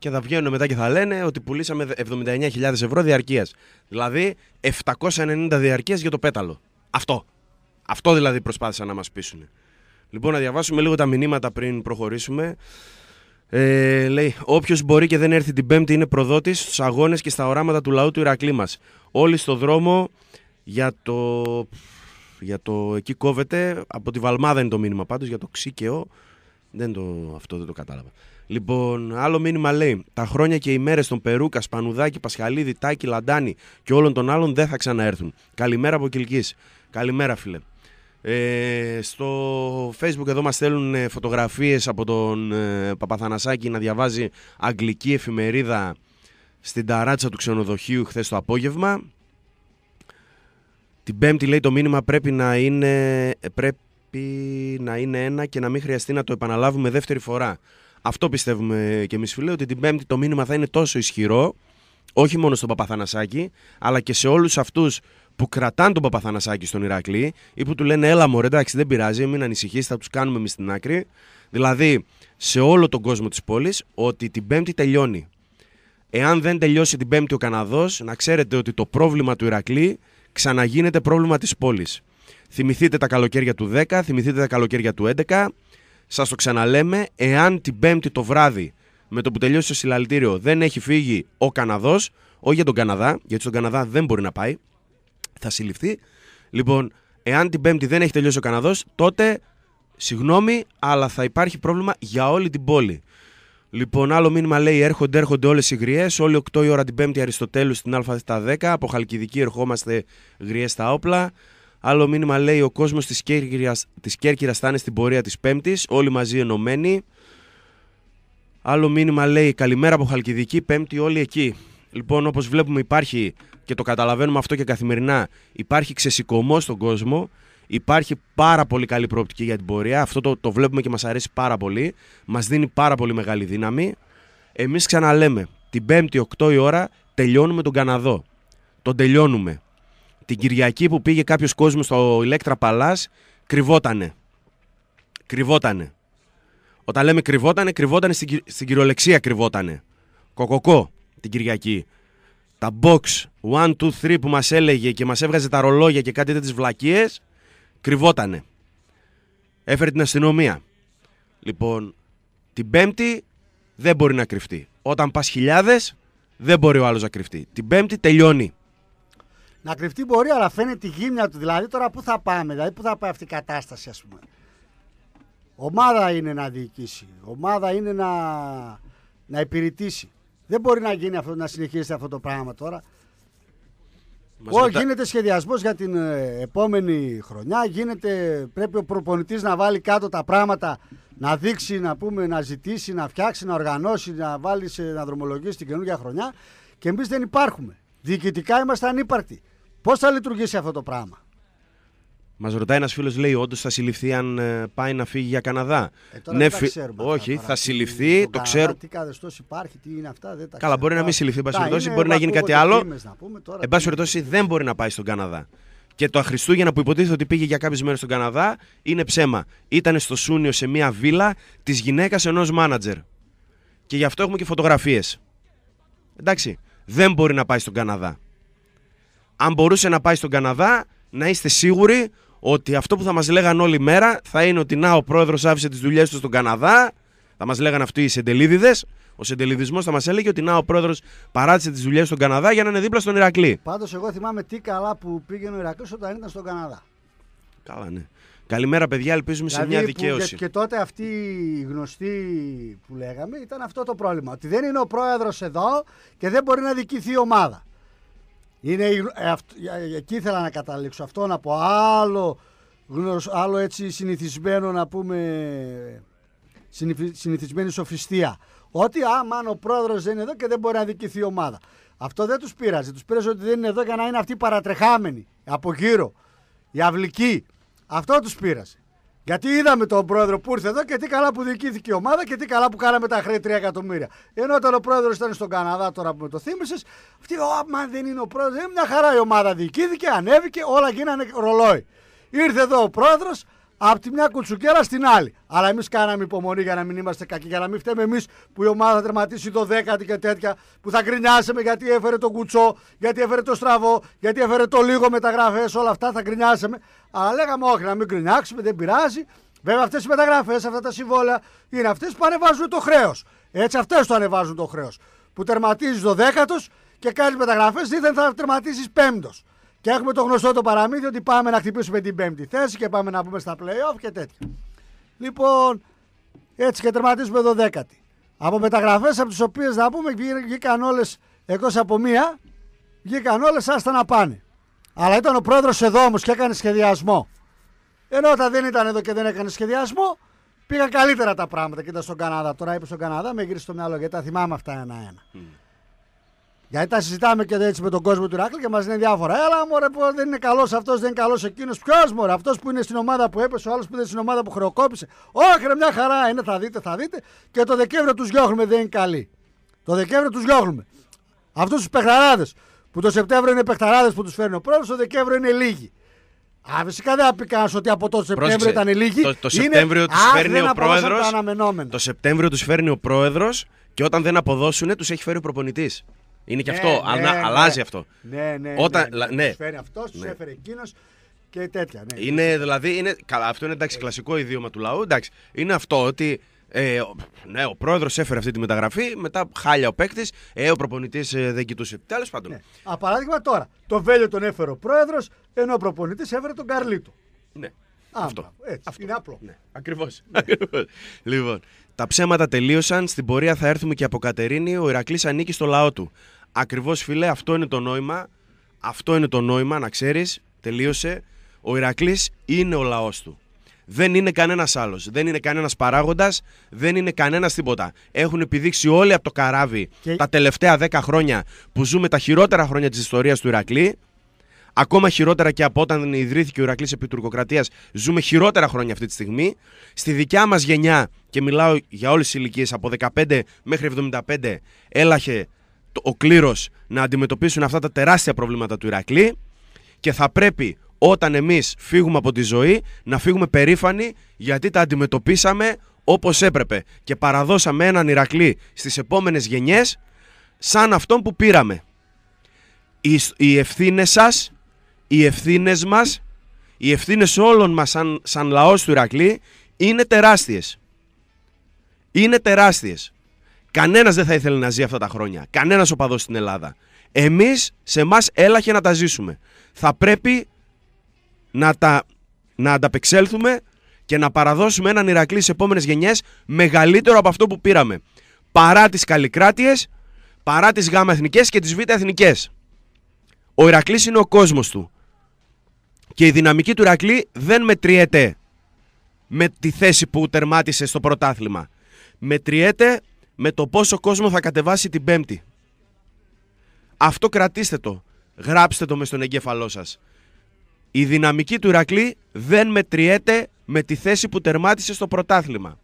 και θα βγαίνουν μετά και θα λένε ότι πουλήσαμε 79.000 ευρώ διαρκείας. Δηλαδή 790 διαρκείας για το πέταλο. Αυτό. Αυτό δηλαδή προσπάθησαν να μας πείσουν. Λοιπόν, να διαβάσουμε λίγο τα μηνύματα πριν προχωρήσουμε. Ε, λέει: Όποιος μπορεί και δεν έρθει την Πέμπτη είναι προδότης στους αγώνες και στα οράματα του λαού του Ηρακλή μας. Όλοι στο δρόμο για το. εκεί κόβεται. Από τη Βαλμάδα είναι το μήνυμα πάντως. Για το ΞΥΚΕΟ Δεν το, αυτό δεν το κατάλαβα. Λοιπόν, άλλο μήνυμα λέει: Τα χρόνια και οι μέρες των Περούκα, Πανουδάκη, Πασχαλίδη, Τάκη, Λαντάνη και όλων των άλλων δεν θα ξαναέρθουν. Καλημέρα από Κυλκής. Καλημέρα, φίλε. Ε, στο facebook εδώ μας στέλνουν ε, φωτογραφίες από τον ε, Παπαθανασάκη να διαβάζει αγγλική εφημερίδα στην ταράτσα του ξενοδοχείου χθες το απόγευμα. Την πέμπτη λέει το μήνυμα πρέπει να είναι, πρέπει να είναι ένα και να μην χρειαστεί να το επαναλάβουμε δεύτερη φορά. Αυτό πιστεύουμε και εμείς, φίλε, ότι την Πέμπτη το μήνυμα θα είναι τόσο ισχυρό, όχι μόνο στον Παπαθανασάκη, αλλά και σε όλους αυτούς που κρατάνε τον Παπαθανασάκη στον Ηρακλή ή που του λένε Έλα, μωρέ, εντάξει, δεν πειράζει, μην ανησυχείς, θα τους κάνουμε εμείς στην άκρη. Δηλαδή, σε όλο τον κόσμο της πόλης, ότι την Πέμπτη τελειώνει. Εάν δεν τελειώσει την Πέμπτη ο Καναδός, να ξέρετε ότι το πρόβλημα του Ηρακλή ξαναγίνεται πρόβλημα της πόλης. Θυμηθείτε τα καλοκαίρια του 10, θυμηθείτε τα καλοκαίρια του 11, Σας το ξαναλέμε, εάν την Πέμπτη το βράδυ με το που τελειώσει το συλλαλητήριο δεν έχει φύγει ο Καναδός, όχι για τον Καναδά, γιατί στον Καναδά δεν μπορεί να πάει, θα συλληφθεί. Λοιπόν, εάν την Πέμπτη δεν έχει τελειώσει ο Καναδός, τότε συγγνώμη, αλλά θα υπάρχει πρόβλημα για όλη την πόλη. Λοιπόν, άλλο μήνυμα λέει: Έρχονται, έρχονται όλες οι γριές. Όλη 8 η ώρα την Πέμπτη Αριστοτέλου στην Α10. Από Χαλκιδική ερχόμαστε γριές στα όπλα. Άλλο μήνυμα λέει: Ο κόσμος της Κέρκυρας της Κέρκυρας θα είναι στην πορεία της Πέμπτης, όλοι μαζί ενωμένοι. Άλλο μήνυμα λέει: Καλημέρα από Χαλκιδική, Πέμπτη, όλοι εκεί. Λοιπόν, όπως βλέπουμε, υπάρχει και το καταλαβαίνουμε αυτό και καθημερινά, υπάρχει ξεσηκωμό στον κόσμο. Υπάρχει πάρα πολύ καλή προοπτική για την πορεία. Αυτό το, το βλέπουμε και μας αρέσει πάρα πολύ. Μας δίνει πάρα πολύ μεγάλη δύναμη. Εμείς ξαναλέμε: Την Πέμπτη 8 η ώρα τελειώνουμε τον Καναδό. Τον τελειώνουμε. Την Κυριακή που πήγε κάποιος κόσμος στο Electra Palace, κρυβότανε. Κρυβότανε. Όταν λέμε κρυβότανε, κρυβότανε στην, στην κυριολεξία κρυβότανε. Κοκοκό την Κυριακή. Τα box 1, 2, 3 που μας έλεγε και μας έβγαζε τα ρολόγια και κάτι τέτοιες βλακίες, κρυβότανε. Έφερε την αστυνομία. Λοιπόν, την Πέμπτη δεν μπορεί να κρυφτεί. Όταν πας χιλιάδες, δεν μπορεί ο άλλος να κρυφτεί. Την Πέμπτη τελειώνει να κρυφτεί μπορεί, αλλά φαίνεται η γύμνια του. Δηλαδή τώρα πού θα πάμε, δηλαδή πού θα πάει αυτή η κατάσταση, ας πούμε. Ομάδα είναι να διοικήσει. Ομάδα είναι να, να υπηρετήσει. Δεν μπορεί να γίνει αυτό, να συνεχίσει αυτό το πράγμα τώρα. Μετά... Γίνεται σχεδιασμός για την ε, επόμενη χρονιά. Γίνεται, πρέπει ο προπονητής να βάλει κάτω τα πράγματα, να δείξει, να, πούμε, να ζητήσει, να φτιάξει, να οργανώσει, να, βάλει, να δρομολογήσει την καινούργια χρονιά. Και εμείς δεν υπάρχουμε. Διοικητικά είμαστε ανύπαρκτοι. Πώς θα λειτουργήσει αυτό το πράγμα. Μας ρωτάει ένας φίλος, λέει: Όντως θα συλληφθεί αν ε, πάει να φύγει για Καναδά. Ε, ναι, δεν ξέρουμε. Όχι, θα συλληφθεί, το ξέρω. Τι καθεστώς υπάρχει, τι είναι αυτά, δεν τα Καλά, μπορεί να μην συλληφθεί, εν μπορεί να γίνει κάτι άλλο. Εν πάση περιπτώσει, δεν μπορεί να πάει στον Καναδά. Και το Χριστούγεννα που υποτίθεται ότι πήγε για κάποιες μέρες στον Καναδά είναι ψέμα. Ήταν στο Σούνιο σε μια βίλα της γυναίκας ενός μάνατζερ. Και γι' αυτό έχουμε και φωτογραφίες. Εντάξει. Δεν μπορεί να πάει στον Καναδά αν μπορούσε να πάει στον Καναδά, να είστε σίγουροι ότι αυτό που θα μας λέγαν όλη μέρα θα είναι ότι να ο πρόεδρος άφησε τις δουλειές του στον Καναδά. Θα μας λέγανε αυτοί οι σεντελίδιδες. Ο σεντελιδισμός θα μας έλεγε ότι να ο πρόεδρος παράτησε τις δουλειές στον Καναδά για να είναι δίπλα στον Ηρακλή. Πάντως, εγώ θυμάμαι τι καλά που πήγε ο Ηρακλής όταν ήταν στον Καναδά. Καλά, ναι. Καλημέρα, παιδιά. Ελπίζουμε σε δηλαδή μια δικαίωση. Και, τότε αυτή η γνωστή που λέγαμε ήταν αυτό το πρόβλημα. Ότι δεν είναι ο πρόεδρος εδώ και δεν μπορεί να δικηθεί η ομάδα. Είναι, ε, ε, ε, εκεί ήθελα να καταλήξω αυτό, να πω άλλο, άλλο έτσι συνηθισμένο να πούμε συνηθισμένη σοφιστία. Ότι άμα ο πρόεδρος δεν είναι εδώ και δεν μπορεί να δικηθεί η ομάδα. Αυτό δεν τους πείραζε. Του πείραζε ότι δεν είναι εδώ για να είναι αυτοί παρατρεχάμενοι από γύρω. Οι αυλικοί. Αυτό τους πείραζε. Γιατί είδαμε τον πρόεδρο που ήρθε εδώ και τι καλά που διοικήθηκε η ομάδα και τι καλά που κάναμε τα χρέη 3 εκατομμύρια. Ενώ όταν ο πρόεδρος ήταν στον Καναδά, τώρα που με το θύμισες, αυτή, ο μα δεν είναι ο πρόεδρος. Είναι μια χαρά η ομάδα διοικήθηκε, ανέβηκε, όλα γίνανε ρολόι. Ήρθε εδώ ο πρόεδρος, από τη μια κουτσουκέρα στην άλλη. Αλλά εμείς κάναμε υπομονή για να μην είμαστε κακοί, για να μην φταίμε εμείς που η ομάδα θα τερματίσει το 10 και τέτοια, που θα γκρινιάσαμε γιατί έφερε τον κουτσό, γιατί έφερε το στραβό, γιατί έφερε το λίγο μεταγραφές, όλα αυτά θα γκρινιάσαμε. Αλλά λέγαμε όχι, να μην γκρινιάξουμε, δεν πειράζει. Βέβαια, αυτές οι μεταγραφές, αυτά τα συμβόλαια είναι αυτές που ανεβάζουν το χρέος. Έτσι, αυτές το ανεβάζουν το χρέος. Που τερματίζει το δέκατος και κάνεις μεταγραφές, δεν θα τερματίσεις πέμπτος. Και έχουμε το γνωστό το παραμύθι ότι πάμε να χτυπήσουμε την πέμπτη θέση και πάμε να μπούμε στα playoff και τέτοια. Λοιπόν, έτσι και τερματίζουμε εδώ δέκατη. Από μεταγραφές από τις οποίες να πούμε βγήκαν όλες, εκτός από μία, βγήκαν όλες άστα να πάνε. Αλλά ήταν ο πρόεδρος εδώ όμως και έκανε σχεδιασμό. Ενώ όταν δεν ήταν εδώ και δεν έκανε σχεδιασμό, πήγαν καλύτερα τα πράγματα. Κοίτα στον Καναδά. Τώρα είπε στον Καναδά, με γύρισε στο μυαλό γιατί τα θυμάμαι αυτά ένα-ένα. Γιατί τα συζητάμε και έτσι με τον κόσμο του Ράκλ και μας λένε διάφορα. Έλα, μωρέ, δεν είναι καλός αυτός, δεν είναι καλός εκείνος. Ποιος μωρέ, αυτός που είναι στην ομάδα που έπεσε, ο άλλος που είναι στην ομάδα που χρεοκόπησε. Όχι, ρε, μια χαρά είναι, θα δείτε, θα δείτε. Και το Δεκέμβριο τους διώχνουμε, δεν είναι καλή. Το Δεκέμβριο τους διώχνουμε. Αυτούς τους παιχταράδες που το Σεπτέμβριο είναι παιχταράδες που τους φέρνει ο πρόεδρος, το Δεκέμβριο είναι λίγοι. Α, φυσικά δεν θα ότι από το Σεπτέμβριο ήταν λίγοι. Το, το Σεπτέμβριο τους φέρνει ο πρόεδρο. Το Σεπτέμβριο τους φέρνει ο πρόεδρος και όταν δεν αποδώσουν τους έχει φέρει ο προπονητής. Είναι και ναι, αυτό, ναι, ναι. αλλάζει αυτό. Ναι, ναι. Όταν, ναι, Του φέρει αυτός, τους έφερε εκείνος και τέτοια. Ναι. Είναι δηλαδή. Είναι, καλά, αυτό είναι εντάξει, κλασικό ιδίωμα του λαού. Εντάξει, είναι αυτό ότι. Ε, ναι, ο πρόεδρος έφερε αυτή τη μεταγραφή. Μετά χάλια ο παίκτης. Ε, ο προπονητής ε, δεν κοιτούσε. Τέλος πάντων. Α, παράδειγμα τώρα. Το Βέλιο τον έφερε ο πρόεδρος, ενώ ο προπονητής έφερε τον Καρλίτο. Ναι. αυτό. Έτσι, αυτό. Είναι απλό. Ναι. Ακριβώς. <laughs> λοιπόν. Τα ψέματα τελείωσαν, στην πορεία θα έρθουμε και από Κατερίνη, ο Ηρακλής ανήκει στο λαό του. Ακριβώς φίλε, αυτό είναι το νόημα, αυτό είναι το νόημα, να ξέρεις, τελείωσε. Ο Ηρακλής είναι ο λαός του. Δεν είναι κανένας άλλος. Δεν είναι κανένας παράγοντας. Δεν είναι κανένας τίποτα. Έχουν επιδείξει όλοι από το καράβι και... τα τελευταία 10 χρόνια που ζούμε τα χειρότερα χρόνια της ιστορίας του Ηρακλή. Ακόμα χειρότερα και από όταν ιδρύθηκε ο Ηρακλής επί τουρκοκρατίας, ζούμε χειρότερα χρόνια αυτή τη στιγμή. Στη δικιά μας γενιά, και μιλάω για όλες τις ηλικίες από 15 μέχρι 75, έλαχε ο κλήρος να αντιμετωπίσουν αυτά τα τεράστια προβλήματα του Ηρακλή και θα πρέπει όταν εμείς φύγουμε από τη ζωή να φύγουμε περήφανοι γιατί τα αντιμετωπίσαμε όπως έπρεπε και παραδώσαμε έναν Ηρακλή στις επόμενες γενιές σαν αυτόν που πήραμε. Οι ευθύνες σας οι ευθύνες μας, οι ευθύνες όλων μας σαν, σαν λαός του Ηρακλή είναι τεράστιες. Είναι τεράστιες. Κανένας δεν θα ήθελε να ζει αυτά τα χρόνια. Κανένας οπαδό στην Ελλάδα. Εμείς σε εμά έλαχε να τα ζήσουμε. Θα πρέπει να, τα, να ανταπεξέλθουμε και να παραδώσουμε έναν Ηρακλή σε επόμενες γενιές μεγαλύτερο από αυτό που πήραμε. Παρά τις καλλικράτειες, παρά τις γάμα εθνικές και τις β' εθνικές. Ο Ηρακλής είναι ο κόσμος του και η δυναμική του Ρακλή δεν μετριέται με τη θέση που τερμάτισε στο πρωτάθλημα. Μετριέται με το πόσο κόσμο θα κατεβάσει την Πέμπτη. Αυτό κρατήστε το. Γράψτε το μες στον εγκέφαλό σας. Η δυναμική του Ηρακλή δεν μετριέται με τη θέση που τερμάτισε στο πρωτάθλημα.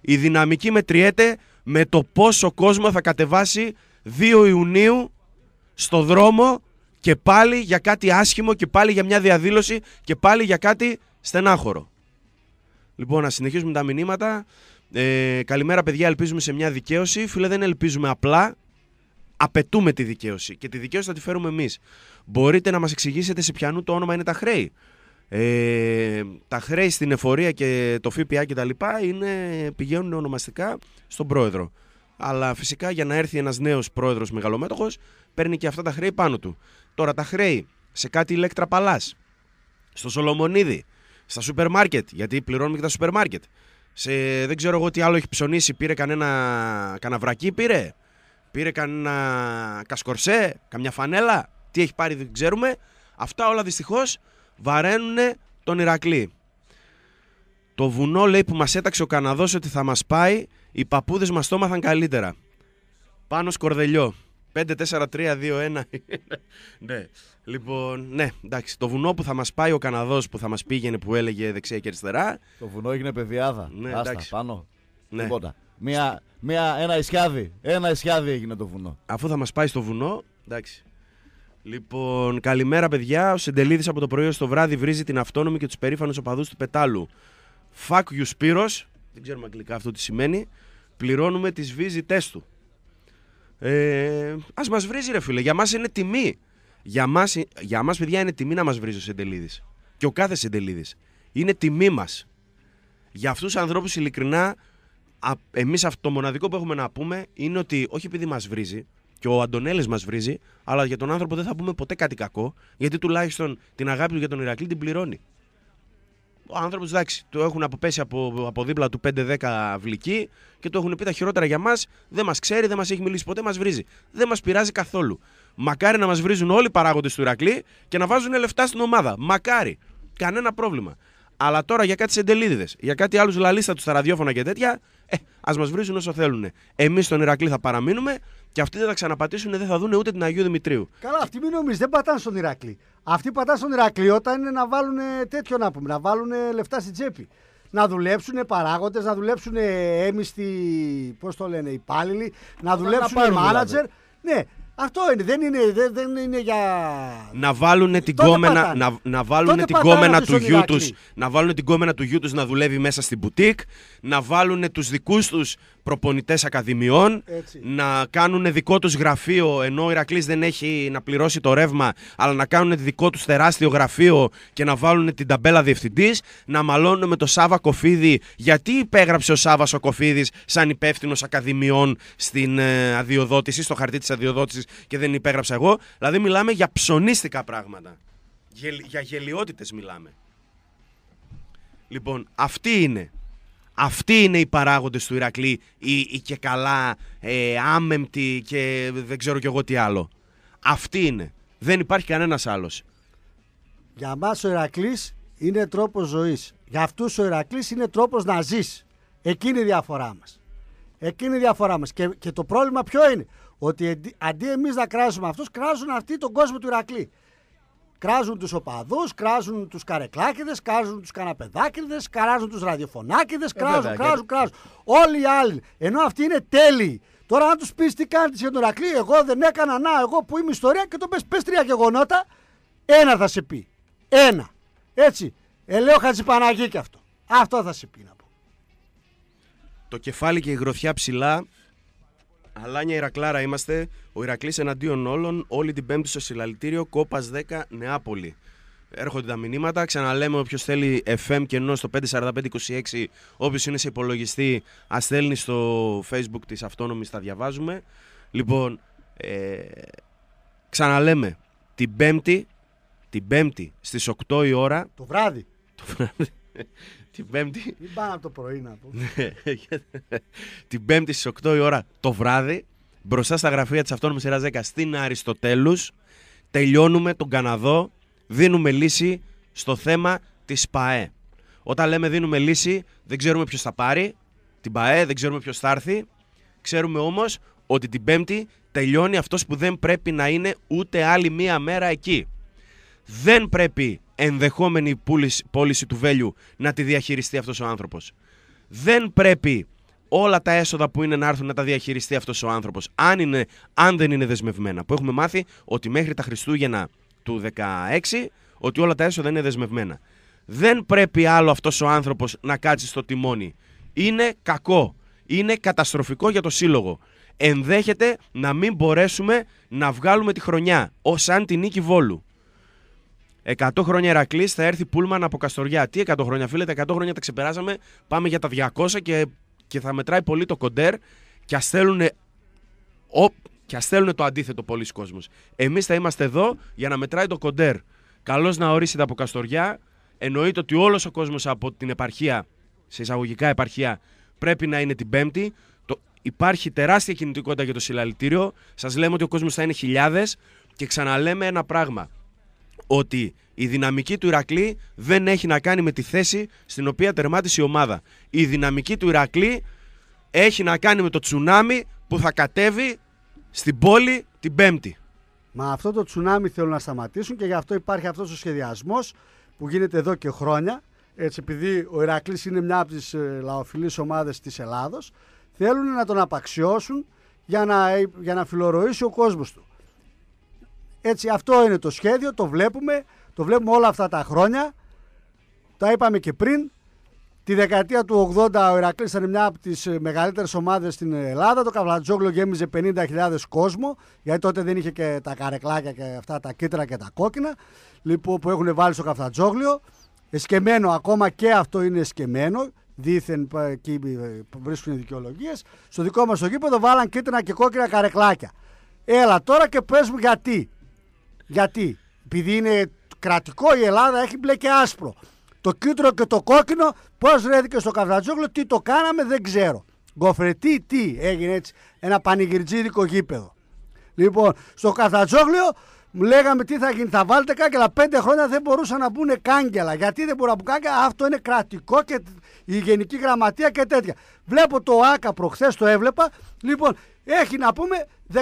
Η δυναμική μετριέται με το πόσο κόσμο θα κατεβάσει 2 Ιουνίου στο δρόμο και πάλι για κάτι άσχημο και πάλι για μια διαδήλωση και πάλι για κάτι στενάχωρο. Λοιπόν, να συνεχίσουμε τα μηνύματα. Ε, καλημέρα, παιδιά. Ελπίζουμε σε μια δικαίωση. Φίλε, δεν ελπίζουμε απλά. Απαιτούμε τη δικαίωση. Και τη δικαίωση θα τη φέρουμε εμείς. Μπορείτε να μας εξηγήσετε σε ποιανού το όνομα είναι τα χρέη. Ε, τα χρέη στην εφορία και το ΦΠΑ και τα λοιπά είναι, πηγαίνουν ονομαστικά στον πρόεδρο. Αλλά φυσικά για να έρθει ένας νέος πρόεδρος μεγαλομέτωχος, παίρνει και αυτά τα χρέη πάνω του. Τώρα τα χρέη σε κάτι ηλέκτρα παλά, στο Σολομονίδη, στα σούπερ μάρκετ, γιατί πληρώνουμε και τα σούπερ μάρκετ. Σε, δεν ξέρω εγώ τι άλλο έχει ψωνίσει, πήρε κανένα καναβρακί, πήρε. Πήρε κανένα κασκορσέ, καμιά φανέλα. Τι έχει πάρει δεν ξέρουμε. Αυτά όλα δυστυχώς βαραίνουν τον Ηρακλή. Το βουνό λέει που μας έταξε ο Καναδός ότι θα μας πάει, οι παππούδες μας το καλύτερα. Πάνω σκορδελιό. 5-4-3-2-1. ναι. Λοιπόν, ναι, εντάξει. Το βουνό που θα μας πάει ο Καναδός που θα μας πήγαινε που έλεγε δεξιά και αριστερά. Το βουνό έγινε πεδιάδα. Ναι, Άστα, εντάξει. πάνω. Ναι. Τίποτα. Μια, μια, ένα ισιάδι. Ένα ισιάδι έγινε το βουνό. Αφού θα μας πάει στο βουνό, εντάξει. Λοιπόν, καλημέρα παιδιά. Ο Σεντελίδης από το πρωί στο βράδυ βρίζει την αυτόνομη και τους περήφανους οπαδούς του Πετάλου. Fuck you, Σπύρος. Δεν ξέρουμε αγγλικά αυτό τι σημαίνει. Πληρώνουμε τις βίζιτέ του. Ε, Ας μας βρίζει, ρε φίλε. Για μας είναι τιμή. Για μας, για μας, παιδιά, είναι τιμή να μας βρίζει ο Σεντελίδης. Και ο κάθε Σεντελίδης. Είναι τιμή μας. Για αυτούς τους ανθρώπους, ειλικρινά, εμεί το μοναδικό που έχουμε να πούμε είναι ότι όχι επειδή μας βρίζει, και ο Αντωνέλης μας βρίζει, αλλά για τον άνθρωπο δεν θα πούμε ποτέ κάτι κακό, γιατί τουλάχιστον την αγάπη του για τον Ηρακλή την πληρώνει. Ο άνθρωπος εντάξει, το έχουν αποπέσει από, από δίπλα του 5-10 βλικοί και το έχουν πει τα χειρότερα για μας. Δεν μας ξέρει, δεν μας έχει μιλήσει ποτέ, μας βρίζει. Δεν μας πειράζει καθόλου. Μακάρι να μας βρίζουν όλοι οι παράγοντες του Ηρακλή και να βάζουν λεφτά στην ομάδα. Μακάρι. Κανένα πρόβλημα. Αλλά τώρα για κάτι σεντελίδιδες, για κάτι άλλους λαλίστα τους στα ραδιόφωνα και τέτοια, ε, ας μας βρίζουν όσο θέλουν. Εμείς στον Ηρακλή θα παραμείνουμε και αυτοί δεν θα ξαναπατήσουν, δεν θα δουν ούτε την Αγίου Δημητρίου. Καλά, αυτοί μην νομίζει, δεν πατάνε στον Ηρακλή. Αυτοί πατάνε στον Ηρακλή όταν είναι να βάλουν τέτοιο να πούμε, να βάλουν λεφτά στην τσέπη. Να δουλέψουν παράγοντες, να δουλέψουν έμιστοι, πώς το λένε, υπάλληλοι, να δουλέψουν μάνατζερ. Δηλαδή. Ναι, αυτό είναι, δεν είναι, δεν, δεν είναι για. Να βάλουν την κόμενα, να, να βάλουν την κόμενα του γιού τους να βάλουν την γόμενα του να δουλεύει μέσα στην μπουτίκ, να βάλουν τους δικούς τους προπονητές ακαδημιών, να κάνουν δικό τους γραφείο ενώ ο Ηρακλής δεν έχει να πληρώσει το ρεύμα, αλλά να κάνουν δικό τους τεράστιο γραφείο και να βάλουν την ταμπέλα διευθυντής, να μαλώνουν με το Σάβα Κοφίδη. Γιατί υπέγραψε ο Σάβας ο Κοφίδης σαν υπεύθυνος ακαδημιών στην ε, αδειοδότηση, στο χαρτί της αδειοδότησης και δεν υπέγραψα εγώ. Δηλαδή, μιλάμε για ψωνίστικα πράγματα. Για γελιότητες μιλάμε. Λοιπόν, αυτή είναι αυτοί είναι οι παράγοντες του Ηρακλή ή, ή και καλά ε, άμεμπτοι και δεν ξέρω κι εγώ τι άλλο. Αυτοί είναι. Δεν υπάρχει κανένας άλλος. Για μας ο Ηρακλής είναι τρόπος ζωής. Για αυτούς ο Ηρακλής είναι τρόπος να ζεις. Εκείνη η διαφορά μας. Εκείνη η διαφορά μας. Και, και το πρόβλημα ποιο είναι. Ότι αντί εμείς να κράζουμε αυτούς, κράζουν αυτοί τον κόσμο του Ηρακλή. Κράζουν τους οπαδούς, κράζουν τους καρεκλάκιδες, κράζουν τους καναπεδάκιδες, κράζουν τους ραδιοφωνάκιδες, ε, κράζουν, κράζουν, κράζουν. Όλοι οι άλλοι. Ενώ αυτοί είναι τέλειοι. Τώρα, αν τους πεις τι κάνεις για τον Ρακλή, εγώ δεν έκανα να, εγώ που είμαι ιστορία και το πες πες τρία γεγονότα, ένα θα σε πει. Ένα. Έτσι. Ελέω Χατζηπαναγή και αυτό. Αυτό θα σε πει να πω. Το κεφάλι και η γροθιά ψηλά Αλάνια Ηρακλάρα είμαστε. Ο Ηρακλής εναντίον όλων. Όλη την Πέμπτη στο συλλαλητήριο. Κόπας 10 Νεάπολη. Έρχονται τα μηνύματα. Ξαναλέμε, όποιος θέλει FM και ενώ στο 54526, όποιος είναι σε υπολογιστή, ας στέλνει στο Facebook της Αυτόνομης, τα διαβάζουμε. Λοιπόν, ε, ξαναλέμε, την Πέμπτη, την Πέμπτη στις 8 η ώρα. Το βράδυ. Το βράδυ. Την Πέμπτη. Μην από το πρωί να πω. Ναι, την Πέμπτη στις 8 η ώρα το βράδυ, μπροστά στα γραφεία της αυτόνομης σειράς 10 στην Αριστοτέλους τελειώνουμε τον Καναδό, δίνουμε λύση στο θέμα της ΠαΕ. Όταν λέμε δίνουμε λύση, δεν ξέρουμε ποιος θα πάρει την ΠαΕ, δεν ξέρουμε ποιος θα έρθει. Ξέρουμε όμως ότι την Πέμπτη τελειώνει αυτός που δεν πρέπει να είναι ούτε άλλη μία μέρα εκεί. Δεν πρέπει ενδεχόμενη πώληση του βέλιου να τη διαχειριστεί αυτός ο άνθρωπος. Δεν πρέπει όλα τα έσοδα που είναι να έρθουν να τα διαχειριστεί αυτός ο άνθρωπος, αν, αν δεν είναι δεσμευμένα. Που έχουμε μάθει ότι μέχρι τα Χριστούγεννα του 16 ότι όλα τα έσοδα είναι δεσμευμένα. Δεν πρέπει άλλο αυτός ο άνθρωπος να κάτσει στο τιμόνι. Είναι κακό. Είναι καταστροφικό για το σύλλογο. Ενδέχεται να μην μπορέσουμε να βγάλουμε τη χρονιά ως αν τη νίκη Βόλου. 100 χρόνια Ερακλής θα έρθει Πούλμαν από Καστοριά. Τι 100 χρόνια, φίλε, τα 100 χρόνια τα ξεπεράσαμε. Πάμε για τα 200 και, και θα μετράει πολύ το κοντέρ και ας θέλουν. Και ας θέλουν το αντίθετο πολλοί κόσμος. Εμείς θα είμαστε εδώ για να μετράει το κοντέρ. Καλώς να ορίσετε από Καστοριά. Εννοείται ότι όλος ο κόσμος από την επαρχία, σε εισαγωγικά επαρχία, πρέπει να είναι την Πέμπτη. Το... Υπάρχει τεράστια κινητικότητα για το συλλαλητήριο. Σας λέμε ότι ο κόσμος θα είναι χιλιάδες Και ξαναλέμε ένα πράγμα ότι η δυναμική του Ηρακλή δεν έχει να κάνει με τη θέση στην οποία τερμάτισε η ομάδα. Η δυναμική του Ηρακλή έχει να κάνει με το τσουνάμι που θα κατέβει στην πόλη την Πέμπτη. Μα αυτό το τσουνάμι θέλουν να σταματήσουν και γι' αυτό υπάρχει αυτός ο σχεδιασμός που γίνεται εδώ και χρόνια. Έτσι, επειδή ο Ηρακλής είναι μια από τις ε, λαοφιλείς ομάδες της Ελλάδος, θέλουν να τον απαξιώσουν για να, ε, για να φιλορροήσει ο κόσμος του. Έτσι, αυτό είναι το σχέδιο, το βλέπουμε, το βλέπουμε όλα αυτά τα χρόνια. Τα είπαμε και πριν. Τη δεκαετία του 80 ο Ηρακλής ήταν μια από τις ε, μεγαλύτερες ομάδες στην Ελλάδα. Το Καβλατζόγλο γέμιζε 50.000 κόσμο, γιατί τότε δεν είχε και τα καρεκλάκια και αυτά τα κίτρα και τα κόκκινα λοιπόν, που έχουν βάλει στο Καβλατζόγλιο. Εσκεμμένο ακόμα και αυτό είναι εσκεμμένο δήθεν εκεί ε, βρίσκουν δικαιολογίες. Στο δικό μας το γήπεδο βάλαν κίτρινα και κόκκινα καρεκλάκια. Έλα τώρα και πες μου γιατί. Γιατί, επειδή είναι κρατικό η Ελλάδα έχει μπλε και άσπρο. Το κίτρο και το κόκκινο, πώς βρέθηκε στο Καβρατζόγλου, τι το κάναμε, δεν ξέρω. Γκοφρετή, τι έγινε έτσι, ένα πανηγυρτζίδικο γήπεδο. Λοιπόν, στο Καβρατζόγλιο μου λέγαμε τι θα γίνει, θα βάλετε κάγκελα. Πέντε χρόνια δεν μπορούσαν να μπουν κάγκελα. Γιατί δεν μπορούν να μπουν κάγκελα, αυτό είναι κρατικό και η Γενική Γραμματεία και τέτοια. Βλέπω το ΆΚΑ προχθές, το έβλεπα. Λοιπόν, έχει να πούμε 15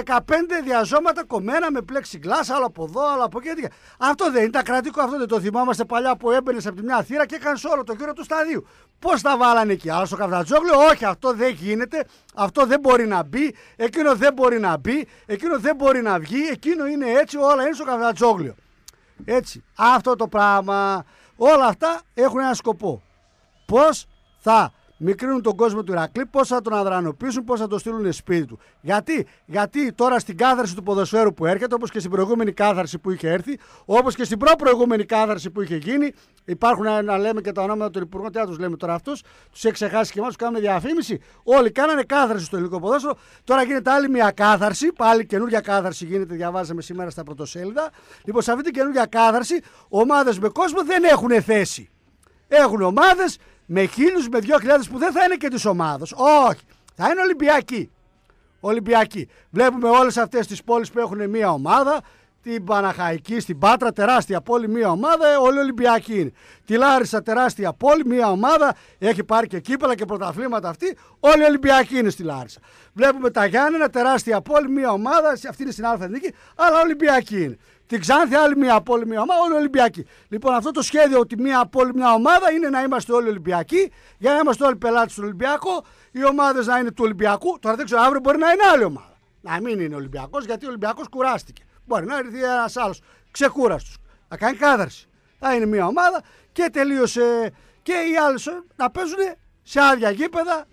διαζώματα κομμένα με plexiglass, άλλο από εδώ, άλλο από εκεί. Αυτό δεν ήταν κρατικό, αυτό δεν το θυμάμαστε παλιά που έμπαινες από τη μια θύρα και έκανες όλο το γύρο του σταδίου. Πώς τα βάλανε εκεί, άλλο στο καφτατζόγλιο, όχι, αυτό δεν γίνεται, αυτό δεν μπορεί να μπει, εκείνο δεν μπορεί να μπει, εκείνο δεν μπορεί να βγει, εκείνο είναι έτσι, όλα είναι στο καφτατζόγλιο. Έτσι. Αυτό το πράγμα, όλα αυτά έχουν ένα σκοπό. Πώς θα μικρύνουν τον κόσμο του Ηρακλή, πώς θα τον αδρανοποιήσουν, πώς θα τον στείλουν σπίτι του. Γιατί, Γιατί τώρα στην κάθαρση του ποδοσφαίρου που έρχεται, όπως και στην προηγούμενη κάθαρση που είχε έρθει, όπως και στην προπροηγούμενη κάθαρση που είχε γίνει, υπάρχουν να λέμε και τα ονόματα των υπουργών, τι τους λέμε τώρα αυτούς, τους έχει ξεχάσει και εμάς, τους κάνουμε διαφήμιση. Όλοι κάνανε κάθαρση στο ελληνικό ποδόσφαιρο. Τώρα γίνεται άλλη μια κάθαρση, πάλι καινούργια κάθαρση γίνεται, διαβάζαμε σήμερα στα πρωτοσέλιδα. Λοιπόν, σε αυτή την καινούργια κάθαρση, ομάδες με κόσμο δεν έχουν θέση. Έχουν ομάδες με χίλιου με δύο χιλιάδε που δεν θα είναι και της ομάδας. Όχι. Θα είναι Ολυμπιακοί. Ολυμπιακοί. Βλέπουμε όλες αυτές τις πόλεις που έχουν μία ομάδα. Την Παναχαϊκή, στην Πάτρα, τεράστια πόλη, μία ομάδα. Όλοι Ολυμπιακοί είναι. Τη Λάρισα, τεράστια πόλη, μία ομάδα. Έχει πάρει και κύπελα και πρωταθλήματα αυτή. Όλοι Ολυμπιακοί είναι στη Λάρισα. Βλέπουμε τα Γιάννενα, τεράστια πόλη, μία ομάδα. Αυτή είναι στην Αλφα αλλά Ολυμπιακοί είναι. Την Ξάνθη, άλλη μια πόλη, μια ομάδα, όλοι Ολυμπιακοί. Λοιπόν, αυτό το σχέδιο ότι μια πόλη, μια ομάδα είναι να είμαστε όλοι Ολυμπιακοί, για να είμαστε όλοι πελάτες του Ολυμπιακού, οι ομάδες να είναι του Ολυμπιακού. Τώρα δεν ξέρω, αύριο μπορεί να είναι άλλη ομάδα. Να μην είναι Ολυμπιακός, γιατί ο Ολυμπιακός κουράστηκε. Μπορεί να έρθει ένας άλλος ξεκούραστος. Να κάνει κάδαρση. Θα είναι μια ομάδα και τελείωσε. Και οι άλλε να παίζουν σε άδεια γήπεδα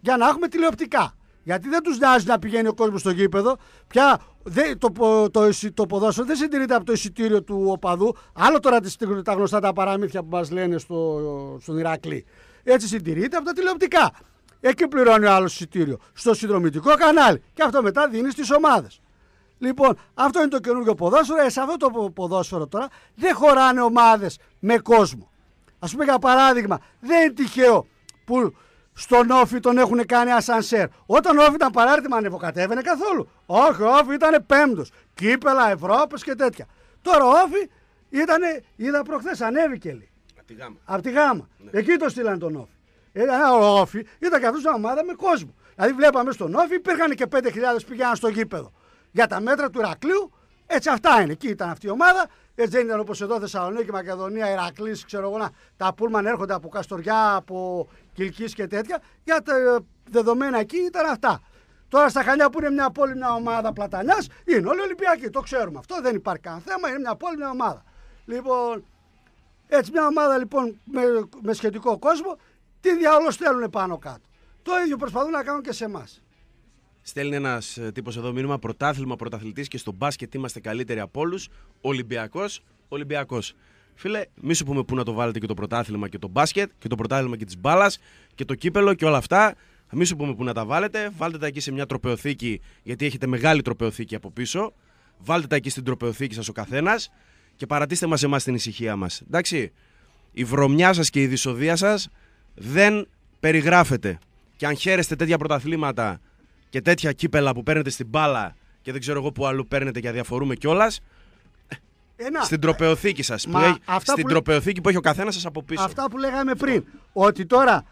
για να έχουμε τηλεοπτικά. Γιατί δεν τους νοιάζει να πηγαίνει ο κόσμος στο γήπεδο. Πια Δε, το, το, το, το ποδόσφαιρο δεν συντηρείται από το εισιτήριο του οπαδού. Άλλο τώρα τα γνωστά τα παραμύθια που μας λένε στο, στον Ηρακλή. Έτσι συντηρείται από τα τηλεοπτικά. Εκεί πληρώνει ο άλλος εισιτήριο. Στο συνδρομητικό κανάλι. Και αυτό μετά δίνει στις ομάδες. Λοιπόν, αυτό είναι το καινούργιο ποδόσφαιρο. Ε, σε αυτό το ποδόσφαιρο τώρα δεν χωράνε ομάδες με κόσμο. Ας πούμε για παράδειγμα, δεν είναι τυχαίο που στον Όφη τον έχουν κάνει ασανσέρ. Όταν ο Όφη ήταν παράρτημα ανεβοκατέβαινε καθόλου. Όχι, ο Όφη ήταν πέμπτος. Κύπελα, Ευρώπης και τέτοια. Τώρα ο Όφη ήταν, είδα προχθές, ανέβηκε λίγο. Απ' τη γάμα. Ναι. Εκεί το στείλανε τον Όφη. Ε, ο όφη ήταν και μια ομάδα με κόσμο. Δηλαδή, βλέπαμε στον όφη υπήρχαν και 5.000 πήγαιναν στο γήπεδο. Για τα μέτρα του Ηρακλείου, έτσι αυτά είναι. Εκεί ήταν αυτή η ομάδα έτσι ε, δεν ήταν όπως εδώ Θεσσαλονίκη, Μακεδονία, Ηρακλή, ξέρω εγώ. Τα πούλμαν έρχονται από Καστοριά, από Κυλκής και τέτοια. Για τα ε, δεδομένα εκεί ήταν αυτά. Τώρα στα Χανιά που είναι μια πόλη, μια ομάδα πλατανιάς, είναι όλοι Ολυμπιακοί. Το ξέρουμε αυτό, δεν υπάρχει κανένα θέμα. Είναι μια πόλη, μια ομάδα. Λοιπόν, έτσι μια ομάδα λοιπόν με, με σχετικό κόσμο, τι διαόλο θέλουν πάνω κάτω. Το ίδιο προσπαθούν να κάνουν και σε εμάς. Στέλνει ένας ε, τύπος εδώ μήνυμα πρωτάθλημα πρωταθλητής και στο μπάσκετ είμαστε καλύτεροι από όλους. Ολυμπιακός, Ολυμπιακός. Φίλε, μη σου πούμε πού να το βάλετε και το πρωτάθλημα και το μπάσκετ και το πρωτάθλημα και τη μπάλα και το κύπελο και όλα αυτά. Μη σου πούμε πού να τα βάλετε. Βάλτε τα εκεί σε μια τροπεοθήκη, γιατί έχετε μεγάλη τροπεοθήκη από πίσω. Βάλτε τα εκεί στην τροπεοθήκη σας ο καθένας και παρατήστε μας εμάς την ησυχία μας. Εντάξει. Η βρωμιά σας και η δυσοδεία σας δεν περιγράφεται. Και αν χαίρεστε τέτοια πρωταθλήματα και τέτοια κύπελα που παίρνετε στην μπάλα και δεν ξέρω εγώ που αλλού παίρνετε και αδιαφορούμε κιόλας. Ένα... Στην τροπεοθήκη σας. Στην τροπεοθήκη που έχει ο καθένας σας από πίσω. Αυτά που λέγαμε πριν. Ότι τώρα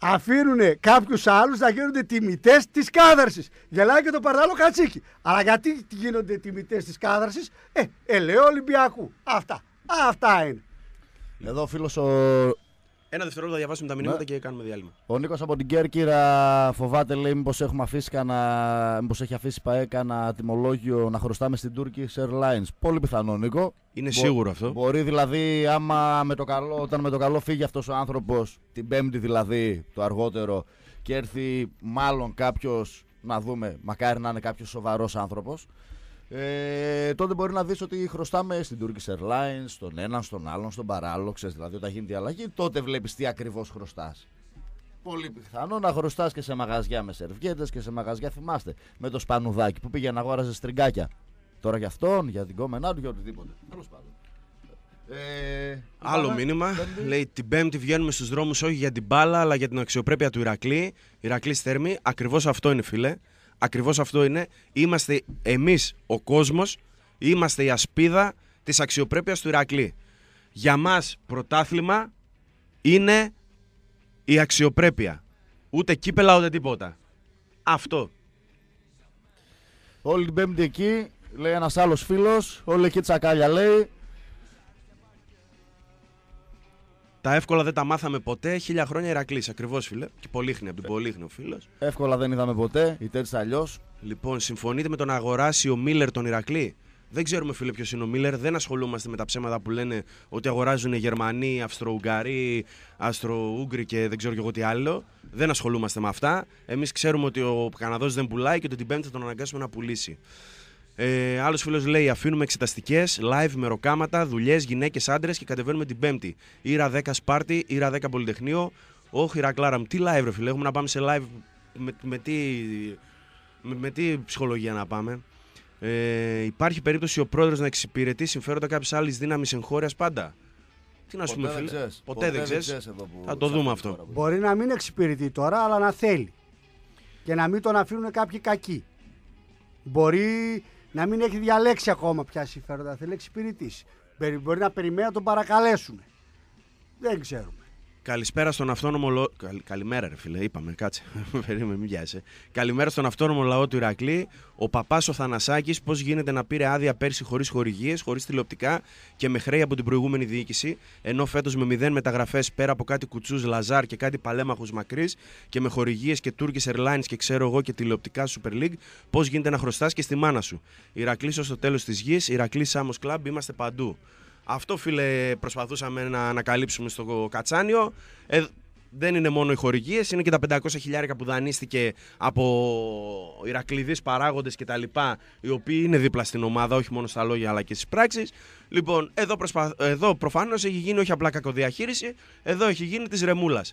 αφήνουν κάποιους άλλους να γίνονται τιμητές της κάδαρση. Γελάει και το παρδάλο κατσίκι. Αλλά γιατί γίνονται τιμητές της κάδαρση, Ε, ελαιό Ολυμπιακού. Αυτά. Αυτά είναι. Εδώ ο φίλος ο ένα δευτερόλεπτο θα διαβάσουμε τα ναι. μηνύματα ναι. και κάνουμε διάλειμμα. Ο Νίκος από την Κέρκυρα φοβάται, λέει, μήπως έχουμε αφήσει Μήπως έχει αφήσει ΠαΕ ένα τιμολόγιο να χρωστάμε στην Turkish Airlines. Πολύ πιθανό, Νίκο. Είναι σίγουρο αυτό. Μπορεί δηλαδή, άμα με το καλό, όταν με το καλό φύγει αυτός ο άνθρωπος, την Πέμπτη δηλαδή, το αργότερο, και έρθει μάλλον κάποιος να δούμε, μακάρι να είναι κάποιος σοβαρός άνθρωπος, ε, τότε μπορεί να δεις ότι χρωστάμε στην Turkish Airlines, στον έναν, στον άλλον, στον παράλληλο. Ξέρεις, δηλαδή, όταν γίνεται η αλλαγή, τότε βλέπεις τι ακριβώς χρωστάς. Πολύ πιθανό να χρωστάς και σε μαγαζιά με σερβιέτες και σε μαγαζιά, θυμάστε, με το σπανουδάκι που πήγε να αγόραζε στριγκάκια. Τώρα για αυτόν, για την κόμενά του, για οτιδήποτε. Τέλος πάντων. Ε, Άλλο πάμε, μήνυμα. Πέμπτη. Λέει την Πέμπτη βγαίνουμε στους δρόμους όχι για την μπάλα αλλά για την αξιοπρέπεια του Ηρακλή. Ηρακλής Θέρμη. Ακριβώς αυτό είναι, φίλε. Ακριβώς αυτό είναι. Είμαστε εμείς ο κόσμος, είμαστε η ασπίδα της αξιοπρέπειας του Ηρακλή. Για μας πρωτάθλημα είναι η αξιοπρέπεια. Ούτε κύπελα ούτε τίποτα. Αυτό. Όλη την Πέμπτη εκεί, λέει ένας άλλος φίλος. Όλοι εκεί τσακάλια λέει. Τα εύκολα δεν τα μάθαμε ποτέ. Χίλια χρόνια Ηρακλής, ακριβώς φίλε. Και Πολύχνη, από την Πολύχνη ο φίλος. Εύκολα δεν είδαμε ποτέ, η τέτοια αλλιώς. Λοιπόν, συμφωνείτε με τον αγοράσει ο Μίλλερ τον Ηρακλή. Δεν ξέρουμε φίλε ποιος είναι ο Μίλλερ, δεν ασχολούμαστε με τα ψέματα που λένε ότι αγοράζουν οι Γερμανοί, Αυστροουγγαροί, Αυστροούγγροι και δεν ξέρω και εγώ τι άλλο. Δεν ασχολούμαστε με αυτά. Εμείς ξέρουμε ότι ο Καναδός δεν πουλάει και ότι την Πέμπτη τον αναγκάσουμε να πουλήσει. Ε, Άλλος φίλος λέει: Αφήνουμε εξεταστικές, live με ροκάματα, δουλειές, γυναίκες, άντρες και κατεβαίνουμε την Πέμπτη. Ήρα 10 Σπάρτη, Ήρα 10 Πολυτεχνείο. Όχι, Ρακλάρα μου, τι live, ρε φίλε. Έχουμε να πάμε σε live. Με, με, τι, με, με ψυχολογία να πάμε. Ε, υπάρχει περίπτωση ο πρόεδρος να εξυπηρετεί συμφέροντα κάποιες άλλη δύναμη εγχώριας πάντα. Τι να σου πούμε, φίλε. Ποτέ, ποτέ δεν ξέρει. Θα το δούμε αυτό. Μπορεί να μην εξυπηρετεί τώρα, αλλά να θέλει. Και να μην τον αφήνουν κάποιοι κακοί. Μπορεί να μην έχει διαλέξει ακόμα πια συμφέροντα θέλει εξυπηρετήσει. Μπορεί να περιμένει να τον παρακαλέσουμε. Δεν ξέρω. Καλησπέρα στον αυτόνομο λαό. Καλημέρα, ρε φίλε, είπαμε, κάτσε. <laughs> Περίμενε, μην Καλημέρα στον αυτόνομο λαό του Ηρακλή. Ο παπάς ο Θανασάκης, πώς γίνεται να πήρε άδεια πέρσι χωρίς χορηγίες, χωρίς τηλεοπτικά και με χρέη από την προηγούμενη διοίκηση. Ενώ φέτος με μηδέν μεταγραφές πέρα από κάτι κουτσούς Λαζάρ και κάτι παλέμαχους μακρύς και με χορηγίες και Turkish Airlines και ξέρω εγώ και τηλεοπτικά Super League, πώς γίνεται να χρωστάς και στη μάνα σου. Ηρακλής ως το τέλος της γης, Ηρακλής Σάμο Κλαμπ, είμαστε παντού. Αυτό φίλε προσπαθούσαμε να ανακαλύψουμε στο Κατσάνιο. Ε, δεν είναι μόνο οι χορηγίες, είναι και τα 500 χιλιάρικα που δανείστηκε από Ηρακλειδεί παράγοντε κτλ. Οι οποίοι είναι δίπλα στην ομάδα, όχι μόνο στα λόγια αλλά και στις πράξεις. Λοιπόν, εδώ, προσπα... εδώ προφανώς έχει γίνει όχι απλά κακοδιαχείριση, εδώ έχει γίνει της ρεμούλας.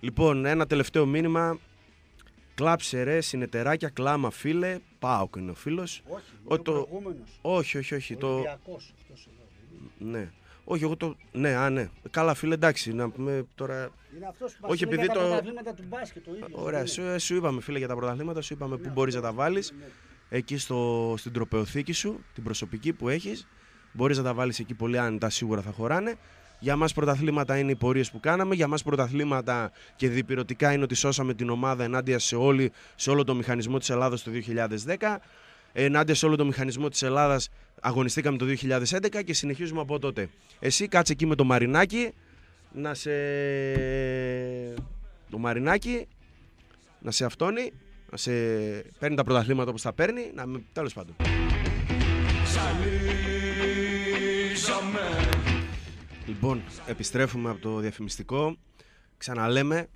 Λοιπόν, ένα τελευταίο μήνυμα. Κλάψε ρε, συνεταιράκια, κλάμα φίλε. Πάω είναι ο φίλος. Όχι, όχι, όχι, όχι. Το... Ναι. Όχι, εγώ το. Ναι, α, ναι. Καλά, φίλε, εντάξει, να πούμε τώρα. Είναι αυτός που παίζει τα το... πρωταθλήματα του μπάσκετ, το ίδιος. Ωραία, σου, σου, είπαμε, φίλε, για τα πρωταθλήματα, σου είπαμε ναι, πού μπορείς να τα βάλεις. Ναι. Εκεί στο, στην τροπεοθήκη σου, την προσωπική που έχεις. Μπορείς να τα βάλεις εκεί πολύ άνετα, σίγουρα θα χωράνε. Για μας πρωταθλήματα είναι οι πορείες που κάναμε. Για μας πρωταθλήματα και διπυρωτικά είναι ότι σώσαμε την ομάδα ενάντια σε, όλη, σε όλο το μηχανισμό της Ελλάδα το 2010 ενάντια σε όλο το μηχανισμό της Ελλάδας Αγωνιστήκαμε το 2011 και συνεχίζουμε από τότε. Εσύ κάτσε εκεί με το Μαρινάκι να σε. Το Μαρινάκι να σε αυτόνει, να σε παίρνει τα πρωταθλήματα όπως τα παίρνει, να με... τέλος πάντων. Λοιπόν, επιστρέφουμε από το διαφημιστικό. Ξαναλέμε,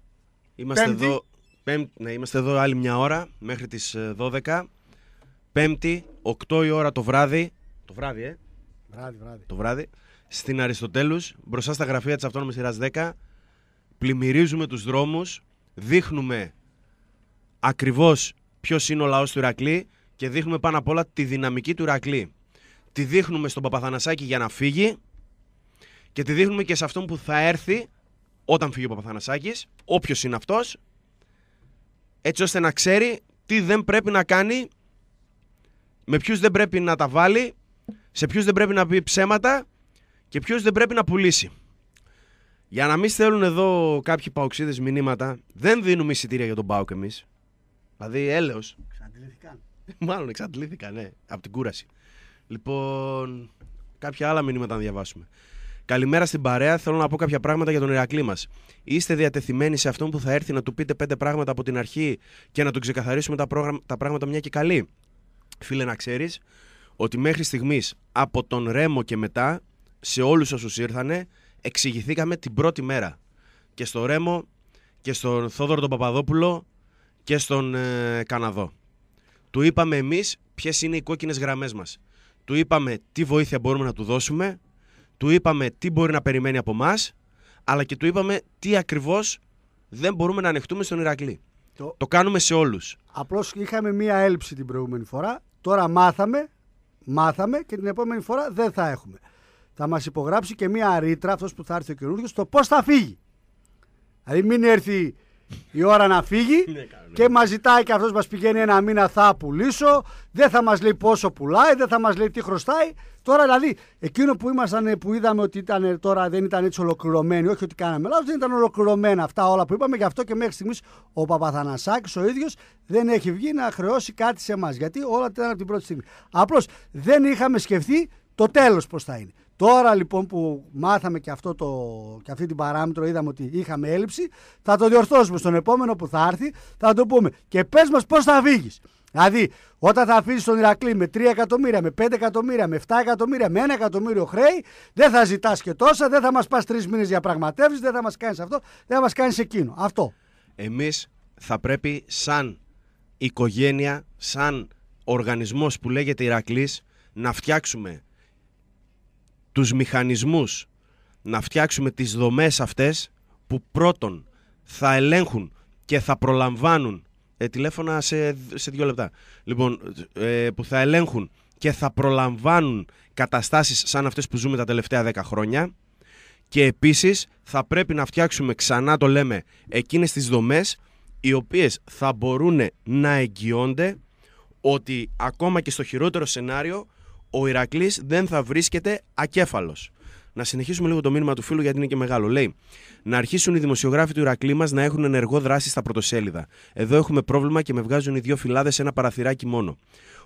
είμαστε πέμπτη. εδώ... Ναι, είμαστε εδώ άλλη μια ώρα, μέχρι τις 12. Ε, Πέμπτη, 8 η ώρα το βράδυ. Το βράδυ, ε. Βράδυ, βράδυ. Το βράδυ. Στην Αριστοτέλους, μπροστά στα γραφεία της Αυτόνομης Σειράς 10. Πλημμυρίζουμε τους δρόμους. Δείχνουμε ακριβώς ποιος είναι ο λαός του Ηρακλή και δείχνουμε πάνω απ' όλα τη δυναμική του Ηρακλή. Τη δείχνουμε στον Παπαθανασάκη για να φύγει και τη δείχνουμε και σε αυτόν που θα έρθει όταν φύγει ο Παπαθανασάκης, όποιος είναι αυτός, έτσι ώστε να ξέρει τι δεν πρέπει να κάνει με ποιους δεν πρέπει να τα βάλει, σε ποιους δεν πρέπει να πει ψέματα και ποιους δεν πρέπει να πουλήσει. Για να μην στέλνουν εδώ κάποιοι παοξίδες μηνύματα, δεν δίνουμε εισιτήρια για τον Πάοκ εμείς. Δηλαδή, έλεος. Εξαντλήθηκαν. Μάλλον εξαντλήθηκαν, ναι, από την κούραση. Λοιπόν, κάποια άλλα μηνύματα να διαβάσουμε. Καλημέρα στην παρέα. Θέλω να πω κάποια πράγματα για τον Ηρακλή μας. Είστε διατεθειμένοι σε αυτόν που θα έρθει να του πείτε πέντε πράγματα από την αρχή και να του ξεκαθαρίσουμε τα, πρόγραμ... τα πράγματα μια και καλή. Φίλε, να ξέρεις ότι μέχρι στιγμής από τον Ρέμο και μετά, σε όλους όσους ήρθανε, εξηγηθήκαμε την πρώτη μέρα. Και στο Ρέμο και στον Θόδωρο τον Παπαδόπουλο και στον ε, Καναδό. Του είπαμε εμείς ποιες είναι οι κόκκινες γραμμές μας. Του είπαμε τι βοήθεια μπορούμε να του δώσουμε. Του είπαμε τι μπορεί να περιμένει από εμά. Αλλά και του είπαμε τι ακριβώς δεν μπορούμε να ανεχτούμε στον Ηρακλή. Το, κάνουμε σε όλους. Απλώς είχαμε μία έλλειψη την προηγούμενη φορά. Τώρα μάθαμε, μάθαμε και την επόμενη φορά δεν θα έχουμε. Θα μας υπογράψει και μία ρήτρα αυτός που θα έρθει ο καινούργιος το πώς θα φύγει. Δηλαδή μην έρθει η ώρα να φύγει ναι, και μας ζητάει και αυτός μας πηγαίνει ένα μήνα θα πουλήσω. Δεν θα μας λέει πόσο πουλάει, δεν θα μας λέει τι χρωστάει. Τώρα δηλαδή, εκείνο που ήμασταν ε, που είδαμε ότι ήταν, ε, τώρα δεν ήταν έτσι ολοκληρωμένοι, όχι ότι κάναμε λάθος, δεν ήταν ολοκληρωμένα αυτά όλα που είπαμε. Γι' αυτό και μέχρι στιγμής ο Παπαθανασάκης ο ίδιος δεν έχει βγει να χρεώσει κάτι σε εμάς. Γιατί όλα ήταν από την πρώτη στιγμή. Απλώς δεν είχαμε σκεφτεί το τέλος πώς θα είναι. Τώρα λοιπόν που μάθαμε και, αυτό το, και αυτή την παράμετρο, είδαμε ότι είχαμε έλλειψη, θα το διορθώσουμε στον επόμενο που θα έρθει, θα το πούμε. Και πες μας πώς θα φύγεις. Δηλαδή, όταν θα αφήσει τον Ηρακλή με 3 εκατομμύρια, με 5 εκατομμύρια, με 7 εκατομμύρια, με 1 εκατομμύριο χρέη, δεν θα ζητάς και τόσα, δεν θα μας πας τρεις μήνες διαπραγματεύσει, δεν θα μας κάνεις αυτό, δεν θα μας κάνεις εκείνο. Αυτό. Εμείς θα πρέπει σαν οικογένεια, σαν οργανισμός που λέγεται Ηρακλής, να φτιάξουμε τους μηχανισμούς να φτιάξουμε τις δομές αυτές που πρώτον θα ελέγχουν και θα προλαμβάνουν ε, τηλέφωνα σε, σε δύο λεπτά λοιπόν, ε, που θα ελέγχουν και θα προλαμβάνουν καταστάσεις σαν αυτές που ζούμε τα τελευταία 10 χρόνια και επίσης θα πρέπει να φτιάξουμε ξανά το λέμε εκείνες τις δομές οι οποίες θα μπορούν να εγγυώνται ότι ακόμα και στο χειρότερο σενάριο ο Ηρακλής δεν θα βρίσκεται ακέφαλος. Να συνεχίσουμε λίγο το μήνυμα του φίλου γιατί είναι και μεγάλο. Λέει: Να αρχίσουν οι δημοσιογράφοι του Ηρακλή μας να έχουν ενεργό δράση στα πρωτοσέλιδα. Εδώ έχουμε πρόβλημα και με βγάζουν οι δύο φυλάδες ένα παραθυράκι μόνο.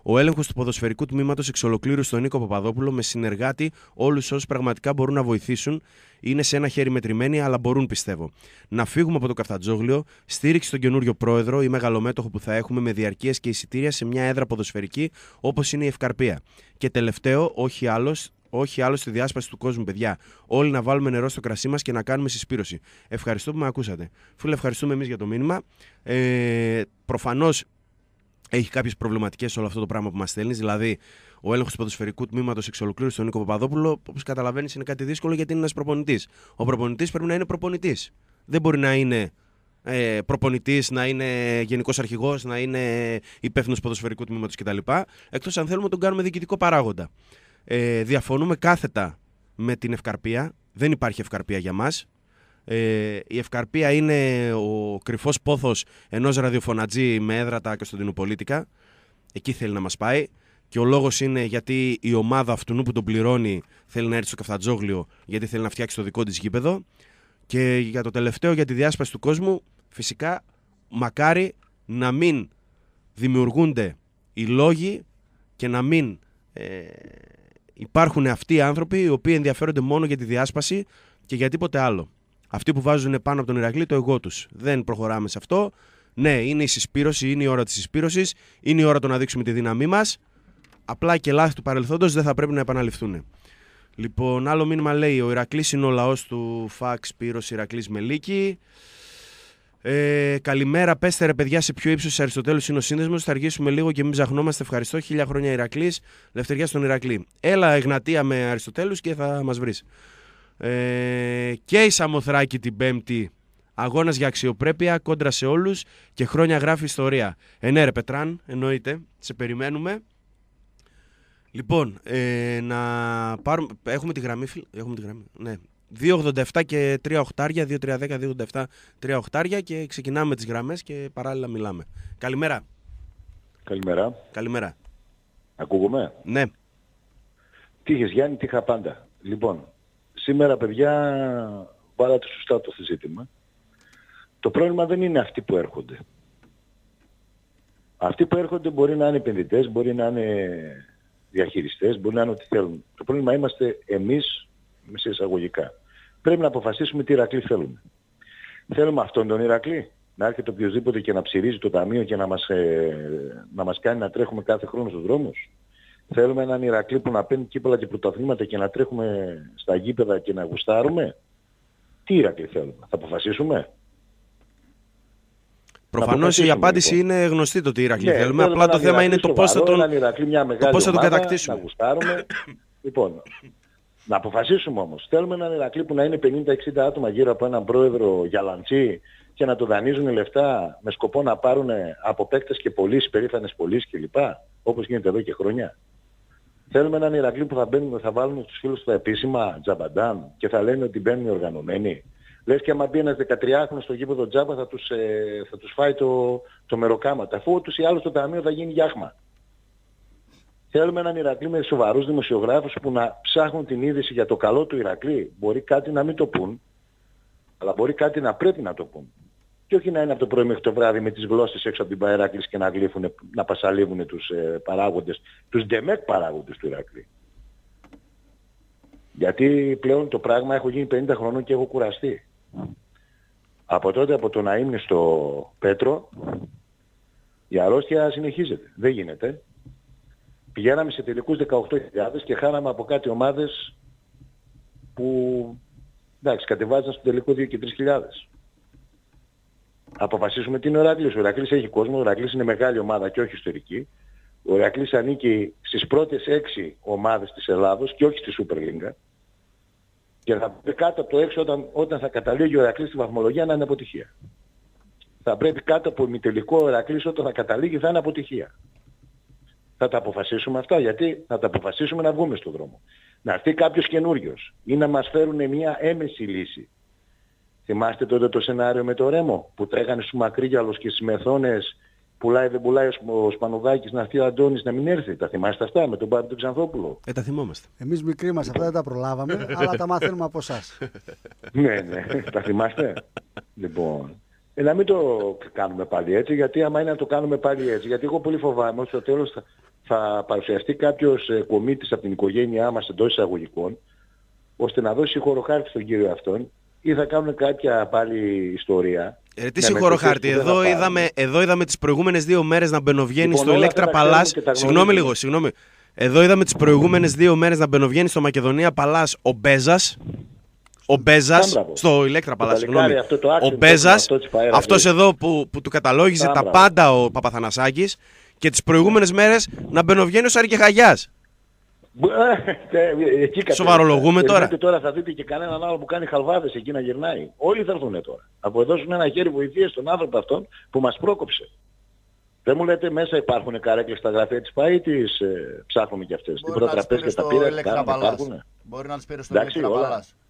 Ο έλεγχος του ποδοσφαιρικού τμήματος εξ ολοκλήρου στον Νίκο Παπαδόπουλο με συνεργάτη όλους όσους πραγματικά μπορούν να βοηθήσουν. Είναι σε ένα χέρι μετρημένοι, αλλά μπορούν πιστεύω. Να φύγουμε από το καφτατζόγλιο, στήριξη στον καινούριο πρόεδρο ή μεγαλομέτωχο που θα έχουμε με διαρκεία και εισιτήρια σε μια έδρα ποδοσφαιρική όπως είναι η Ευκαρπία. Και τελευταίο, όχι άλλος, όχι άλλο στη διάσπαση του κόσμου, παιδιά. Όλοι να βάλουμε νερό στο κρασί μας και να κάνουμε συσπήρωση. Ευχαριστώ που με ακούσατε. Φίλε, ευχαριστούμε εμείς για το μήνυμα. Ε, Προφανώς έχει κάποιες προβληματικές όλο αυτό το πράγμα που μας στέλνεις. Δηλαδή, ο έλεγχος του ποδοσφαιρικού τμήματος εξ ολοκλήρου στον Νίκο Παπαδόπουλο, όπως καταλαβαίνεις, είναι κάτι δύσκολο γιατί είναι ένας προπονητής. Ο προπονητής πρέπει να είναι προπονητής. Δεν μπορεί να είναι ε, προπονητής, να είναι γενικός αρχηγός, να είναι υπεύθυνος ποδοσφαιρικού τμήματος κτλ. Εκτός αν θέλουμε να τον κάνουμε διοικητικό παράγοντα. Ε, διαφωνούμε κάθετα με την ευκαρπία. Δεν υπάρχει ευκαρπία για μας. Ε, η ευκαρπία είναι ο κρυφός πόθος ενός ραδιοφωνατζή με έδρα τα Κωνσταντινούπολίτικα. Εκεί θέλει να μας πάει. Και ο λόγος είναι γιατί η ομάδα αυτού που τον πληρώνει θέλει να έρθει στο Καφτατζόγλιο, γιατί θέλει να φτιάξει το δικό της γήπεδο. Και για το τελευταίο, για τη διάσπαση του κόσμου, φυσικά μακάρι να μην δημιουργούνται οι λόγοι και να μην ε, Υπάρχουν αυτοί οι άνθρωποι οι οποίοι ενδιαφέρονται μόνο για τη διάσπαση και για τίποτε άλλο. Αυτοί που βάζουν πάνω από τον Ηρακλή το εγώ τους. Δεν προχωράμε σε αυτό. Ναι, είναι η συσπήρωση, είναι η ώρα της συσπήρωσης, είναι η ώρα το να δείξουμε τη δύναμή μας. Απλά και λάθη του παρελθόντος δεν θα πρέπει να επαναληφθούν. Λοιπόν, άλλο μήνυμα λέει: Ο Ηρακλής είναι ο λαός του Φαξ Πύρο Ηρακλής Μελίκη. Ε, καλημέρα, πέστε ρε παιδιά σε ποιο ύψος Αριστοτέλους είναι ο σύνδεσμος. Θα αργήσουμε λίγο και μην ψαχνόμαστε. Ευχαριστώ. Χίλια χρόνια Ηρακλής, Λευτεριά στον Ηρακλή. Έλα, Εγνατία με Αριστοτέλους και θα μας βρεις. Ε, και η Σαμοθράκη την Πέμπτη. Αγώνας για αξιοπρέπεια, κόντρα σε όλους και χρόνια γράφει ιστορία. Ε, ναι ρε Πετράν, εννοείται. Σε περιμένουμε. Λοιπόν, ε, να πάρουμε. Έχουμε τη γραμμή, Έχουμε τη γραμμή. Ναι, 2,87 και 3 οχτάρια, 2,310, 2,87, 3 οχτάρια και ξεκινάμε τις γραμμές και παράλληλα μιλάμε. Καλημέρα. Καλημέρα. Καλημέρα. Ακούγομαι. Ναι. Τι είχες Γιάννη, τι είχα πάντα. Λοιπόν, σήμερα παιδιά βάλατε σωστά το ζήτημα. Το πρόβλημα δεν είναι αυτοί που έρχονται. Αυτοί που έρχονται μπορεί να είναι επενδυτές, μπορεί να είναι διαχειριστές, μπορεί να είναι ό,τι θέλουν. Το πρόβλημα είμαστε εμείς μες εισαγωγικά πρέπει να αποφασίσουμε τι Ηρακλή θέλουμε. Θέλουμε αυτόν τον Ηρακλή, να έρχεται οποιοδήποτε και να ψηρίζει το ταμείο και να μας, ε, να μας κάνει να τρέχουμε κάθε χρόνο στους δρόμους. Θέλουμε έναν Ηρακλή που να παίρνει κύπελα και πρωταθλήματα και να τρέχουμε στα γήπεδα και να γουστάρουμε. Τι Ηρακλή θέλουμε, θα αποφασίσουμε. Προφανώς η απάντηση λοιπόν. είναι γνωστή το τι Ηρακλή ναι, θέλουμε. Απλά το θέμα είναι το πώς θα τον, πώς θα τον κατακτήσουμε. Να γουστάρουμε. λοιπόν, να αποφασίσουμε όμως. Θέλουμε έναν Ηρακλή που να είναι 50-60 άτομα γύρω από έναν πρόεδρο λαντσί και να του δανείζουν λεφτά με σκοπό να πάρουν από παίκτες και πωλήσει, περήφανες πωλήσει κλπ. Όπως γίνεται εδώ και χρόνια. Θέλουμε έναν Ηρακλή που θα, μπαίνουν, θα βάλουν τους φίλους στα επίσημα τζαμπαντάν και θα λένε ότι μπαίνουν οι οργανωμένοι. Λες και άμα μπει ένας 13χρονος στο γήπεδο τζάμπα θα τους, ε, φάει το, το μεροκάματα. Αφού ούτως ή άλλως το ταμείο θα γίνει γιάχμα. Θέλουμε έναν Ηρακλή με σοβαρούς δημοσιογράφους που να ψάχνουν την είδηση για το καλό του Ηρακλή. Μπορεί κάτι να μην το πούν, αλλά μπορεί κάτι να πρέπει να το πούν. Και όχι να είναι από το πρωί μέχρι το βράδυ με τις γλώσσες έξω από την Παεράκλης και να, γλύφουν, να πασαλίβουν τους ε, παράγοντες, τους ντεμέκ παράγοντες του Ηρακλή. Γιατί πλέον το πράγμα έχω γίνει 50 χρονών και έχω κουραστεί. Από τότε από το να ήμουν στο Πέτρο, η αρρώστια συνεχίζεται. Δεν γίνεται. Πηγαίναμε σε τελικούς 18.000 και χάναμε από κάτι ομάδες που εντάξει, κατεβάζαν στο τελικό 2 και 3.000. Αποφασίσουμε τι είναι ο Ρακλής. Ο Ρακλής έχει κόσμο, ο Ρακλής είναι μεγάλη ομάδα και όχι ιστορική. Ο Ρακλής ανήκει στις πρώτες 6 ομάδες της Ελλάδος και όχι στη Super League. Και θα πρέπει κάτω από το 6 όταν, όταν θα καταλήγει ο Ρακλής στη βαθμολογία να είναι αποτυχία. Θα πρέπει κάτω από τελικό ο Ρακλής όταν θα καταλήγει θα είναι αποτυχία. Θα τα αποφασίσουμε αυτά γιατί θα τα αποφασίσουμε να βγούμε στον δρόμο. Να έρθει κάποιος καινούριος ή να μας φέρουν μια έμεση λύση. Θυμάστε τότε το σενάριο με το Ρέμο που τρέχανε στους μακρύγιαλους και στις μεθόνες πουλάει δεν πουλάει ο Σπανουδάκης να έρθει ο Αντώνης να μην έρθει. Τα θυμάστε αυτά με τον Πάπη του Ξανθόπουλο. Ε, τα θυμόμαστε. Εμείς μικροί μας αυτά δεν τα προλάβαμε <laughs> αλλά τα μάθαίνουμε από εσάς. ναι, ναι, τα θυμάστε. λοιπόν, ε, να μην το κάνουμε πάλι έτσι, γιατί άμα είναι να το κάνουμε πάλι έτσι, γιατί εγώ πολύ φοβάμαι ότι στο τέλος θα, θα παρουσιαστεί κάποιος ε, κομίτης από την οικογένειά μας εντός εισαγωγικών, ώστε να δώσει χωροχάρτη στον κύριο αυτόν, ή θα κάνουν κάποια πάλι ιστορία. Ε, τι συγχωροχάρτη, εδώ είδαμε, εδώ είδαμε τις προηγούμενες δύο μέρες να μπαινοβγαίνει λοιπόν, στο Ελέκτρα Παλάς. Συγγνώμη λίγο, συγγνώμη. Εδώ είδαμε τις προηγούμενες δύο μέρες να μπαινοβγαίνει στο Μακεδονία Παλάς ο Μπέζας ο Μπέζα, στο ηλέκτρα παλά, Ο Μπέζα, αυτό δηλαδή. εδώ που, που του καταλόγιζε τα πάντα ο Παπαθανασάκης και τις προηγούμενες μέρες να μπαινοβγαίνει ο χαγιά. Ε, ε, Σοβαρολογούμε τώρα. Τώρα θα δείτε και κανέναν άλλο που κάνει χαλβάδες εκεί να γυρνάει. Όλοι θα έρθουν τώρα. Από εδώ ένα χέρι βοηθείας στον άνθρωπο αυτόν που μας πρόκοψε. Δεν μου λέτε μέσα υπάρχουν καρέκλες στα γραφεία της ΠΑΗ ή τις ε, ψάχνουμε κι αυτές. Τι Τίποτα τραπέζι και τα πήρα, κάνουμε, Μπορεί να τις πήρε στο Εντάξει,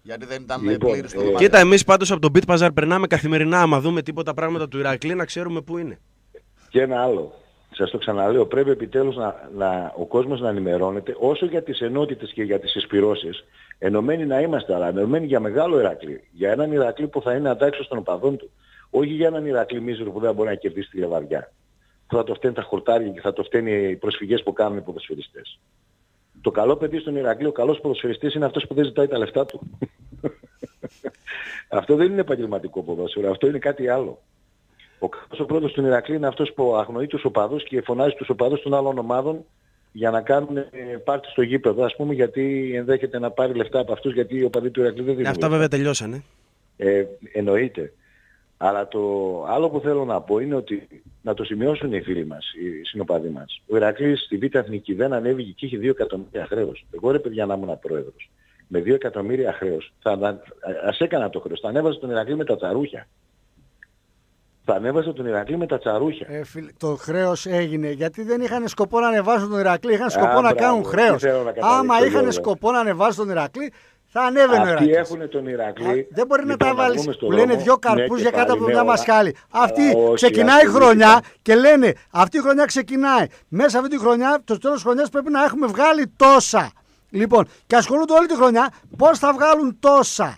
γιατί δεν ήταν λοιπόν, πλήρης στο ε, Κοίτα, εμείς πάντως από τον Bit περνάμε καθημερινά, άμα δούμε τίποτα πράγματα του Ηρακλή, να ξέρουμε πού είναι. Και ένα άλλο. Σας το ξαναλέω, πρέπει επιτέλους να, να, ο κόσμος να ενημερώνεται όσο για τις ενότητες και για τις εισπυρώσεις. ενωμένοι να είμαστε, αλλά ενωμένοι για μεγάλο Ηρακλή, για έναν Ηρακλή που θα είναι αντάξιος των οπαδών του, όχι για έναν Ηρακλή μίζερο που δεν μπορεί να κερδίσει τη λεβαριά θα το φταίνει τα χορτάρια και θα το φταίνει οι προσφυγές που κάνουν οι ποδοσφαιριστές. Το καλό παιδί στον Ηρακλή, ο καλός ποδοσφαιριστής είναι αυτός που δεν ζητάει τα λεφτά του. <laughs> αυτό δεν είναι επαγγελματικό ποδοσφαιριστή, αυτό είναι κάτι άλλο. Ο καλός ο πρώτος στον Ηρακλή είναι αυτός που αγνοεί τους οπαδούς και φωνάζει τους οπαδούς των άλλων ομάδων για να κάνουν ε, πάρτι στο γήπεδο, ας πούμε, γιατί ενδέχεται να πάρει λεφτά από αυτούς γιατί ο παδί του Ηρακλή δεν δίνουν. Ναι, αυτά βέβαια τελειώσανε. Ε, εννοείται. Αλλά το άλλο που θέλω να πω είναι ότι να το σημειώσουν οι φίλοι μας, οι συνοπαδοί μας. Ο Ηρακλής στη Β' Εθνική δεν ανέβηκε και είχε 2 εκατομμύρια χρέος. Εγώ ρε παιδιά να ήμουν πρόεδρος. Με 2 εκατομμύρια χρέος. Θα, ας έκανα το χρέος. Θα ανέβαζα τον Ηρακλή με τα τσαρούχια. Θα ανέβαζα τον Ηρακλή με τα τσαρούχια. Ε, φιλ, το χρέος έγινε. Γιατί δεν είχαν σκοπό να ανεβάσουν τον Ηρακλή, είχαν σκοπό να μπράβο, κάνουν χρέο. Άμα είχαν σκοπό να ανεβάσουν τον Ηρακλή, θα ανέβαινε ο Αυτοί έχουν τον Ηρακλή. Δεν μπορεί να λοιπόν, τα βάλει. Που λένε δυο ναι, καρπούς για κάτω από ναι, μια μασχάλη. Αυτή ξεκινάει η χρονιά και... λένε αυτή η χρονιά ξεκινάει. Μέσα αυτή τη χρονιά, το τέλος της χρονιάς πρέπει να έχουμε βγάλει τόσα. Λοιπόν, και ασχολούνται όλη τη χρονιά πώς θα βγάλουν τόσα.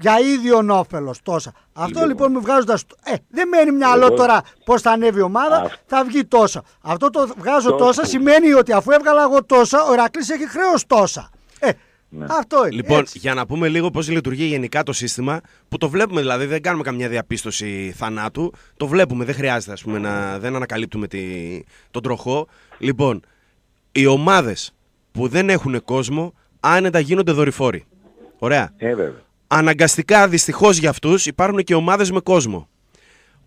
Για ίδιο όφελος τόσα. Αυτό λοιπόν, λοιπόν με βγάζοντα. Ε, δεν μένει μυαλό λοιπόν, τώρα πώς θα ανέβει η ομάδα, θα βγει τόσα. Αυτό το βγάζω τόσα σημαίνει ότι αφού έβγαλα εγώ τόσα, ο Ηρακλή έχει χρέος τόσα. Ναι. Αυτό είναι. Λοιπόν, για να πούμε λίγο πώς λειτουργεί γενικά το σύστημα, που το βλέπουμε δηλαδή, δεν κάνουμε καμιά διαπίστωση θανάτου. Το βλέπουμε, δεν χρειάζεται ας πούμε, να δεν ανακαλύπτουμε τη, τον τροχό. Λοιπόν, οι ομάδες που δεν έχουν κόσμο άνετα γίνονται δορυφόροι. Ωραία. Ε, βέβαια. Αναγκαστικά δυστυχώς για αυτούς υπάρχουν και ομάδες με κόσμο.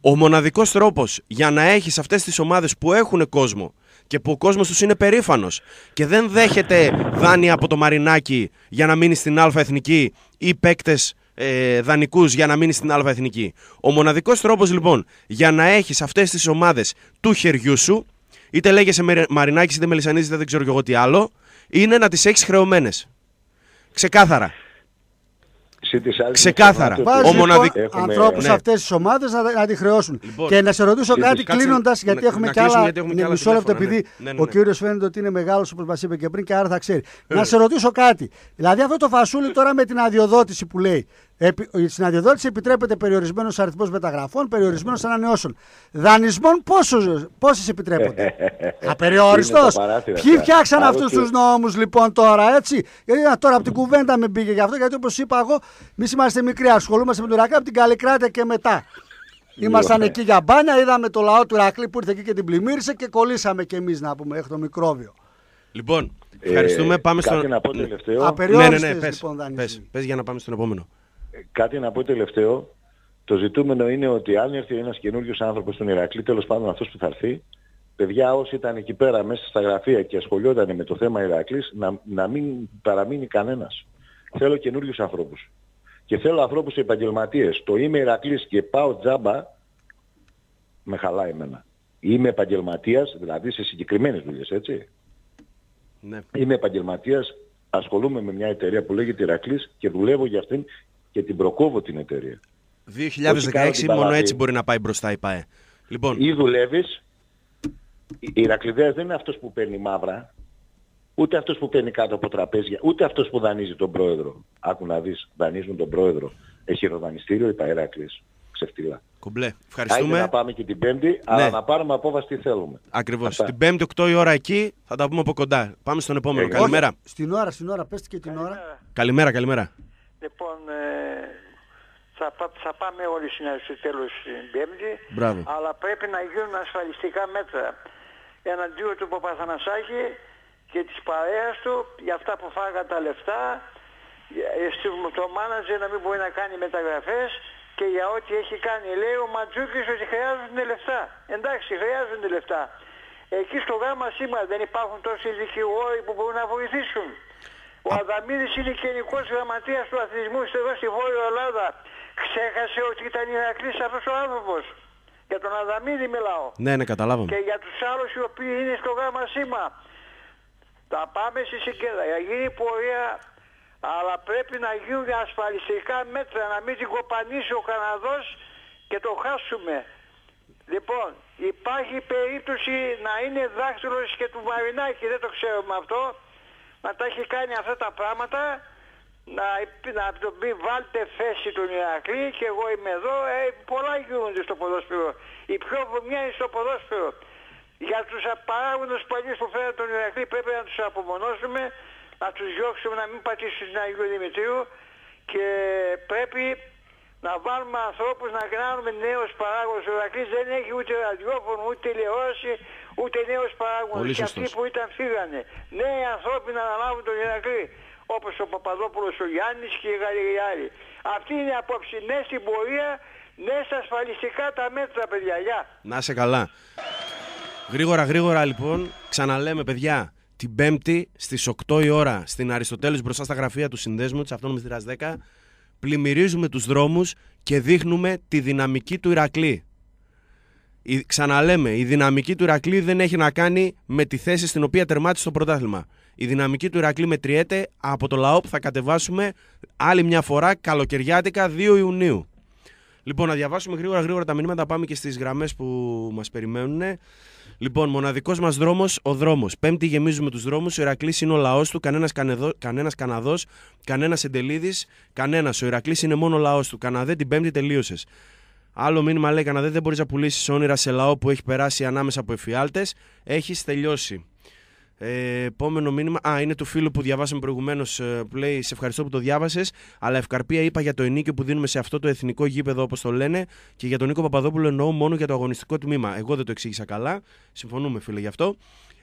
Ο μοναδικός τρόπος για να έχεις αυτές τις ομάδες που έχουν κόσμο και που ο κόσμος τους είναι περήφανος και δεν δέχεται δάνεια από το Μαρινάκι για να μείνει στην Αλφα Εθνική ή παίκτες ε, δανεικούς για να μείνει στην Αλφα Εθνική. Ο μοναδικός τρόπος λοιπόν για να έχεις αυτές τις ομάδες του χεριού σου, είτε λέγεσαι Μαρινάκι είτε Μελισανίδης, δεν ξέρω εγώ τι άλλο, είναι να τις έχεις χρεωμένες. Ξεκάθαρα. Ξεκάθαρα. Βάζει λοιπόν, ανθρώπου ναι. Ε. αυτές τις ομάδες να, τη χρεώσουν. Λοιπόν, και να σε ρωτήσω κάτι κλείνοντας, γιατί, έχουμε άλλα... γιατί κι άλλα. Μισό λεπτό, επειδή ναι. Ναι, ναι, ο κύριος φαίνεται ότι είναι μεγάλος, όπως μας είπε και πριν, και άρα θα ξέρει. Ε. Να σε ρωτήσω κάτι. Δηλαδή, αυτό το φασούλι τώρα με την αδειοδότηση που λέει, η συναδειοδότηση επιτρέπεται περιορισμένος αριθμός μεταγραφών, περιορισμένος ανανεώσεων. Δανεισμών πόσες επιτρέπονται. <laughs> Απεριόριστος. Ποιοι φτιάξαν αυτού τους νόμους λοιπόν τώρα, έτσι. Γιατί τώρα από την κουβέντα με μπήκε γι' αυτό, γιατί όπως είπα εγώ, εμεί είμαστε μικροί, ασχολούμαστε με τον Ρακλή από την Καλλικράτεια και μετά. Ήμασταν λοιπόν. εκεί για μπάνια, είδαμε το λαό του Ρακλή που ήρθε εκεί και την πλημμύρισε και κολλήσαμε κι εμείς να πούμε, έχει το μικρόβιο. Λοιπόν, ευχαριστούμε. Ε, πάμε στον. Να πω ναι, ναι, ναι, λοιπόν, για να πάμε στον επόμενο κάτι να πω τελευταίο. Το ζητούμενο είναι ότι αν έρθει ένας καινούριος άνθρωπος στον Ηρακλή, τέλος πάντων αυτός που θα έρθει, παιδιά όσοι ήταν εκεί πέρα μέσα στα γραφεία και ασχολιόταν με το θέμα Ηρακλής, να, να μην παραμείνει κανένας. Θέλω καινούριους ανθρώπους. Και θέλω ανθρώπους επαγγελματίες. Το είμαι Ηρακλής και πάω τζάμπα, με χαλάει εμένα. Είμαι επαγγελματίας, δηλαδή σε συγκεκριμένες δουλειές, έτσι. Ναι. Είμαι επαγγελματίας, ασχολούμαι με μια εταιρεία που λέγεται Ηρακλής και δουλεύω για αυτήν και την προκόβω την εταιρεία. 2016 μόνο έτσι μπορεί να πάει μπροστά η ΠΑΕ. Λοιπόν. Ή δουλεύεις. Η Ηρακλειδέας δεν είναι αυτός που παίρνει μαύρα, ούτε αυτός που παίρνει κάτω από τραπέζια, ούτε αυτός που δανείζει τον πρόεδρο. Άκου να δεις, δανείζουν τον πρόεδρο. Έχει ροδανιστήριο η ΠΑΕ Ξεφτύλα. Κουμπλέ. Ευχαριστούμε. να πάμε και την Πέμπτη, ναι. αλλά να πάρουμε απόφαση τι θέλουμε. Ακριβώς. Την Πέμπτη, 8 η ώρα εκεί, θα τα πούμε από κοντά. Πάμε στον επόμενο. Ε, καλημέρα. Όχι. Στην ώρα, στην ώρα, πέστε και την ώρα. Καλημέρα, καλημέρα. Λοιπόν, ε, θα, πάμε όλοι αρχή τέλος την Πέμπτη. Αλλά πρέπει να γίνουν ασφαλιστικά μέτρα εναντίον του Παπαθανασάκη και της παρέας του για αυτά που φάγα τα λεφτά, το μάναζε να μην μπορεί να κάνει μεταγραφές και για ό,τι έχει κάνει. Λέει ο Ματζούκης ότι χρειάζονται λεφτά. Εντάξει, χρειάζονται λεφτά. Εκεί στο γάμα σήμερα δεν υπάρχουν τόσοι δικηγόροι που μπορούν να βοηθήσουν. Ο Αδαμίδης είναι κενικός γραμματέας του αθλητισμού εδώ στη Βόρεια Ελλάδα. Ξέχασε ότι ήταν Ηρακλής αυτός ο άνθρωπος. Για τον Αδαμίδη μιλάω. Ναι, ναι, καταλάβαμε. Και για τους άλλους οι οποίοι είναι στο γάμα σήμα. Θα πάμε στη συγκέντρα. για γίνει πορεία, αλλά πρέπει να γίνουν ασφαλιστικά μέτρα. Να μην την κοπανίσει ο Καναδός και το χάσουμε. Λοιπόν, υπάρχει περίπτωση να είναι δάχτυλος και του Μαρινάκη, δεν το ξέρουμε αυτό να τα έχει κάνει αυτά τα πράγματα να, να τον πει βάλτε θέση του Ηρακλή και εγώ είμαι εδώ ε, πολλά γίνονται στο ποδόσφαιρο η πιο βομιά είναι στο ποδόσφαιρο για τους απαράγοντες παλιούς που φέραν τον Ιρακλή πρέπει να τους απομονώσουμε να τους διώξουμε να μην πατήσουν στην Αγίου Δημητρίου και πρέπει να βάλουμε ανθρώπους να κάνουμε νέους παράγοντες ο Ιρακλής δεν έχει ούτε ραδιόφωνο ούτε τηλεόραση ούτε νέους παράγοντες. Και αυτοί που ήταν φύγανε. Νέοι ανθρώποι να αναλάβουν τον Ηρακλή. Όπως ο Παπαδόπουλος, ο Γιάννης και οι Γαλλιάροι. Αυτή είναι η απόψη. Ναι στην πορεία, ναι στα ασφαλιστικά τα μέτρα, παιδιά. Γεια. Να σε καλά. Γρήγορα, γρήγορα λοιπόν, ξαναλέμε παιδιά. Την Πέμπτη στις 8 η ώρα στην Αριστοτέλους μπροστά στα γραφεία του συνδέσμου της Αυτόνομης Δηρά 10 πλημμυρίζουμε τους δρόμους και δείχνουμε τη δυναμική του Ηρακλή η, ξαναλέμε, η δυναμική του Ηρακλή δεν έχει να κάνει με τη θέση στην οποία τερμάτισε το πρωτάθλημα. Η δυναμική του Ηρακλή μετριέται από το λαό που θα κατεβάσουμε άλλη μια φορά καλοκαιριάτικα 2 Ιουνίου. Λοιπόν, να διαβάσουμε γρήγορα γρήγορα τα μηνύματα. Πάμε και στις γραμμές που μας περιμένουν. Λοιπόν, μοναδικός μας δρόμος, ο δρόμος. Πέμπτη γεμίζουμε τους δρόμους. Ο Ηρακλής είναι ο λαός του. Κανένας Καναδός, κανένας Εντελίδης, κανένας. Ο Ηρακλής είναι μόνο λαός του. Καναδέ την Πέμπτη τελείωσες. Άλλο μήνυμα λέει Καναδέ δεν μπορείς να πουλήσεις όνειρα σε λαό που έχει περάσει ανάμεσα από εφιάλτες. Έχεις τελειώσει. Ε, επόμενο μήνυμα. Α, είναι του φίλου που διαβάσαμε προηγουμένως ε, που λέει: Σε ευχαριστώ που το διάβασες. Αλλά ευκαρπία είπα για το ενίκιο που δίνουμε σε αυτό το εθνικό γήπεδο, όπως το λένε, και για τον Νίκο Παπαδόπουλο εννοώ μόνο για το αγωνιστικό τμήμα. Εγώ δεν το εξήγησα καλά. Συμφωνούμε, φίλε, γι' αυτό.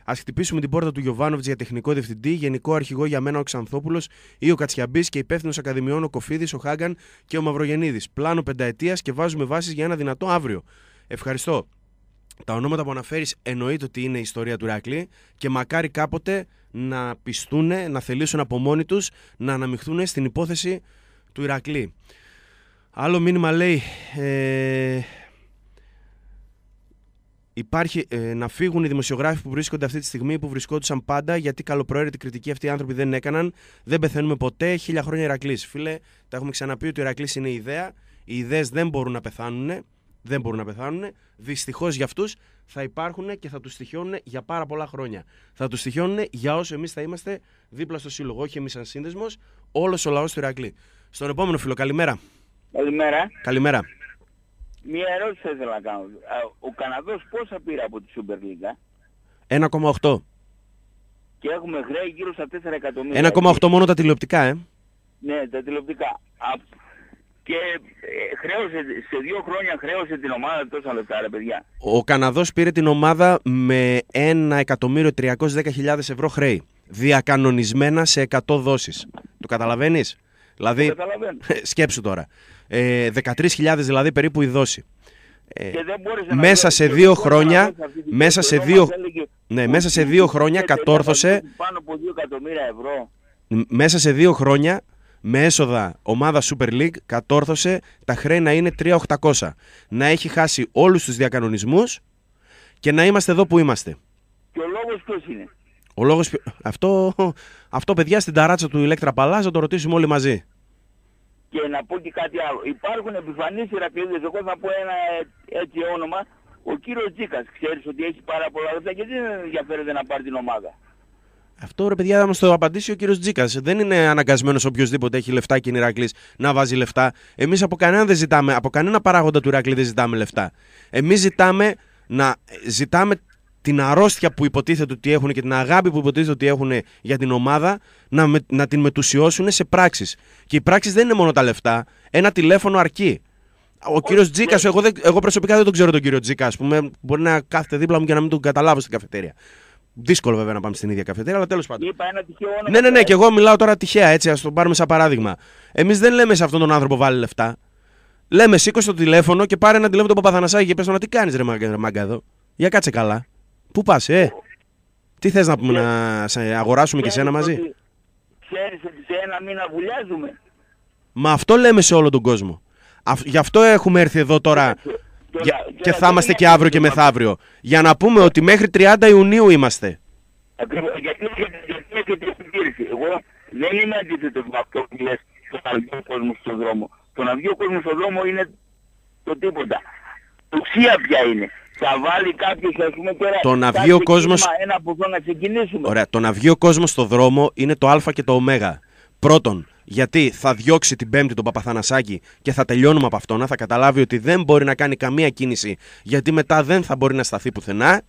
Α χτυπήσουμε την πόρτα του Γιωβάνοβιτ για τεχνικό διευθυντή, γενικό αρχηγό για μένα ο Ξανθόπουλος ή ο Κατσιαμπής και υπεύθυνος ακαδημιών ο Κοφίδης, ο Χάγκαν και ο Μαυρογεννίδης. Πλάνο πενταετίας και βάζουμε βάσεις για ένα δυνατό αύριο. Ευχαριστώ. Τα ονόματα που αναφέρεις εννοείται ότι είναι η ιστορία του ρακλί και μακάρι κάποτε να πιστούν, να θελήσουν από μόνοι τους να αναμειχθούν στην υπόθεση του Ηρακλή. Άλλο μήνυμα λέει. Ε, Υπάρχει, ε, να φύγουν οι δημοσιογράφοι που βρίσκονται αυτή τη στιγμή, που βρισκόντουσαν πάντα, γιατί καλοπροαίρετη κριτική αυτοί οι άνθρωποι δεν έκαναν. Δεν πεθαίνουμε ποτέ. Χίλια χρόνια Ηρακλής. Φίλε, τα έχουμε ξαναπεί ότι ο Ηρακλής είναι η ιδέα. Οι ιδέες δεν μπορούν να πεθάνουν. Δεν μπορούν να πεθάνουν. Δυστυχώς για αυτούς θα υπάρχουν και θα τους στοιχειώνουν για πάρα πολλά χρόνια. Θα τους στοιχειώνουν για όσο εμείς θα είμαστε δίπλα στο σύλλογο. Όχι εμείς σαν σύνδεσμος, όλος ο λαός του Ηρακλή. Στον επόμενο φίλο, καλημέρα. Καλημέρα. Καλημέρα. Μία ερώτηση θα ήθελα να κάνω. Ο Καναδός πόσα πήρε από τη Σούπερ Λίγκα? 1,8. Και έχουμε χρέη γύρω στα 4 εκατομμύρια. 1,8 μόνο τα τηλεοπτικά, ε. Ναι, τα τηλεοπτικά. Και ε, χρέωσε, σε δύο χρόνια χρέωσε την ομάδα τόσα λεφτά, ρε παιδιά. Ο Καναδός πήρε την ομάδα με 1.310.000 ευρώ χρέη. Διακανονισμένα σε 100 δόσεις. Το καταλαβαίνεις? Δηλαδή, <laughs> σκέψου τώρα. 13.000 ε, δηλαδή περίπου η δόση. Ε, ναι, μέσα σε δύο χρόνια, μέσα σε δύο, ναι, μέσα σε δύο χρόνια κατόρθωσε πάνω από 2 εκατομμύρια ευρώ. Μέσα σε δύο χρόνια με έσοδα ομάδα Super League κατόρθωσε τα χρέη να είναι 3.800. Να έχει χάσει όλους τους διακανονισμούς και να είμαστε εδώ που είμαστε. Και ο λόγος ποιος είναι. Ο λόγος... Αυτό, αυτό παιδιά στην ταράτσα του Ηλέκτρα Παλάς θα το ρωτήσουμε όλοι μαζί. Και να πω και κάτι άλλο. Υπάρχουν επιφανείς Ηρακλείδες, εγώ θα πω ένα ε, έτσι όνομα, ο κύριος Τζίκας. Ξέρεις ότι έχει πάρα πολλά λεφτά και δεν ενδιαφέρεται να πάρει την ομάδα. Αυτό ρε παιδιά θα μας το απαντήσει ο κύριος Τζίκας. Δεν είναι αναγκασμένος οποιοδήποτε έχει λεφτά και είναι Ηρακλή να βάζει λεφτά. Εμείς από κανένα δεν ζητάμε, από κανένα παράγοντα του Ηρακλή δεν ζητάμε λεφτά. Εμείς ζητάμε να ζητάμε την αρρώστια που υποτίθεται ότι έχουν και την αγάπη που υποτίθεται ότι έχουν για την ομάδα να, με, να την μετουσιώσουν σε πράξεις. Και οι πράξεις δεν είναι μόνο τα λεφτά. Ένα τηλέφωνο αρκεί. Ο κύριος ναι. Τζίκας, εγώ, εγώ προσωπικά δεν τον ξέρω τον κύριο Τζίκα, ας πούμε. Μπορεί να κάθεται δίπλα μου και να μην τον καταλάβω στην καφετέρια. Δύσκολο βέβαια να πάμε στην ίδια καφετέρια, αλλά τέλος πάντων. Είπα ένα τυχαίο όνομα. Ναι, ναι, ναι, ναι, και εγώ μιλάω τώρα τυχαία έτσι, ας τον πάρουμε σαν παράδειγμα. Εμείς δεν λέμε σε αυτόν τον άνθρωπο βάλει λεφτά. Λέμε σήκω το τηλέφωνο και πάρε ένα τηλέφωνο του Παπαθανασάκη και πες να τι κάνεις ρε Για κάτσε καλά. Πού πας, ε? Τι θες να, πούμε, να αγοράσουμε και σένα μαζί. Ξέρεις ότι σε ένα μήνα βουλιάζουμε. Μα αυτό λέμε σε όλο τον κόσμο. Γι' αυτό έχουμε έρθει εδώ τώρα για... και θα είμαστε και αύριο και μεθαύριο. Για να πούμε ότι μέχρι 30 Ιουνίου είμαστε. Ακριβώς, γιατί και την επιχείρηση. Εγώ δεν είμαι αντίθετος με αυτό που λες το να βγει ο κόσμος στον δρόμο. Το να βγει ο κόσμος στον δρόμο είναι το τίποτα. Ουσία πια είναι θα βάλει κάποιος ας πούμε τώρα το να βγει ο κόσμος... ένα πού να ξεκινήσουμε. Ωραία, το να βγει ο κόσμος στο δρόμο είναι το α και το ω. Πρώτον, γιατί θα διώξει την Πέμπτη τον Παπαθανασάκη και θα τελειώνουμε από αυτό. Να θα καταλάβει ότι δεν μπορεί να κάνει καμία κίνηση, γιατί μετά δεν θα μπορεί να σταθεί πουθενά.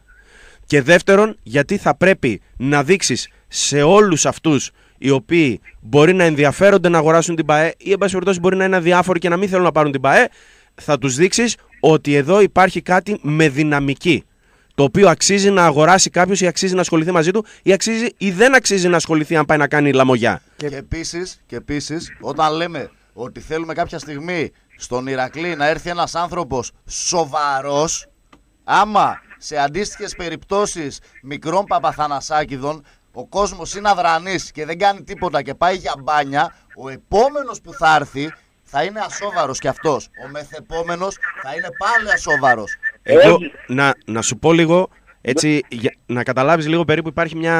Και δεύτερον, γιατί θα πρέπει να δείξεις σε όλους αυτούς οι οποίοι μπορεί να ενδιαφέρονται να αγοράσουν την ΠαΕ ή, εν πάση μπορεί να είναι αδιάφοροι και να μην θέλουν να πάρουν την ΠαΕ, θα τους δείξεις ότι εδώ υπάρχει κάτι με δυναμική. Το οποίο αξίζει να αγοράσει κάποιος ή αξίζει να ασχοληθεί μαζί του ή αξίζει ή δεν αξίζει να ασχοληθεί αν πάει να κάνει λαμογιά. Και, και επίσης, και επίσης, όταν λέμε ότι θέλουμε κάποια στιγμή στον Ηρακλή να έρθει ένας άνθρωπος σοβαρός, άμα σε αντίστοιχες περιπτώσεις μικρών παπαθανασάκηδων ο κόσμος είναι αδρανής και δεν κάνει τίποτα και πάει για μπάνια, ο επόμενος που θα έρθει θα είναι ασόβαρος κι αυτός. Ο μεθεπόμενος θα είναι πάλι ασόβαρος. Ε, Εγώ να, να σου πω λίγο, έτσι, για, να καταλάβεις λίγο περίπου υπάρχει μια,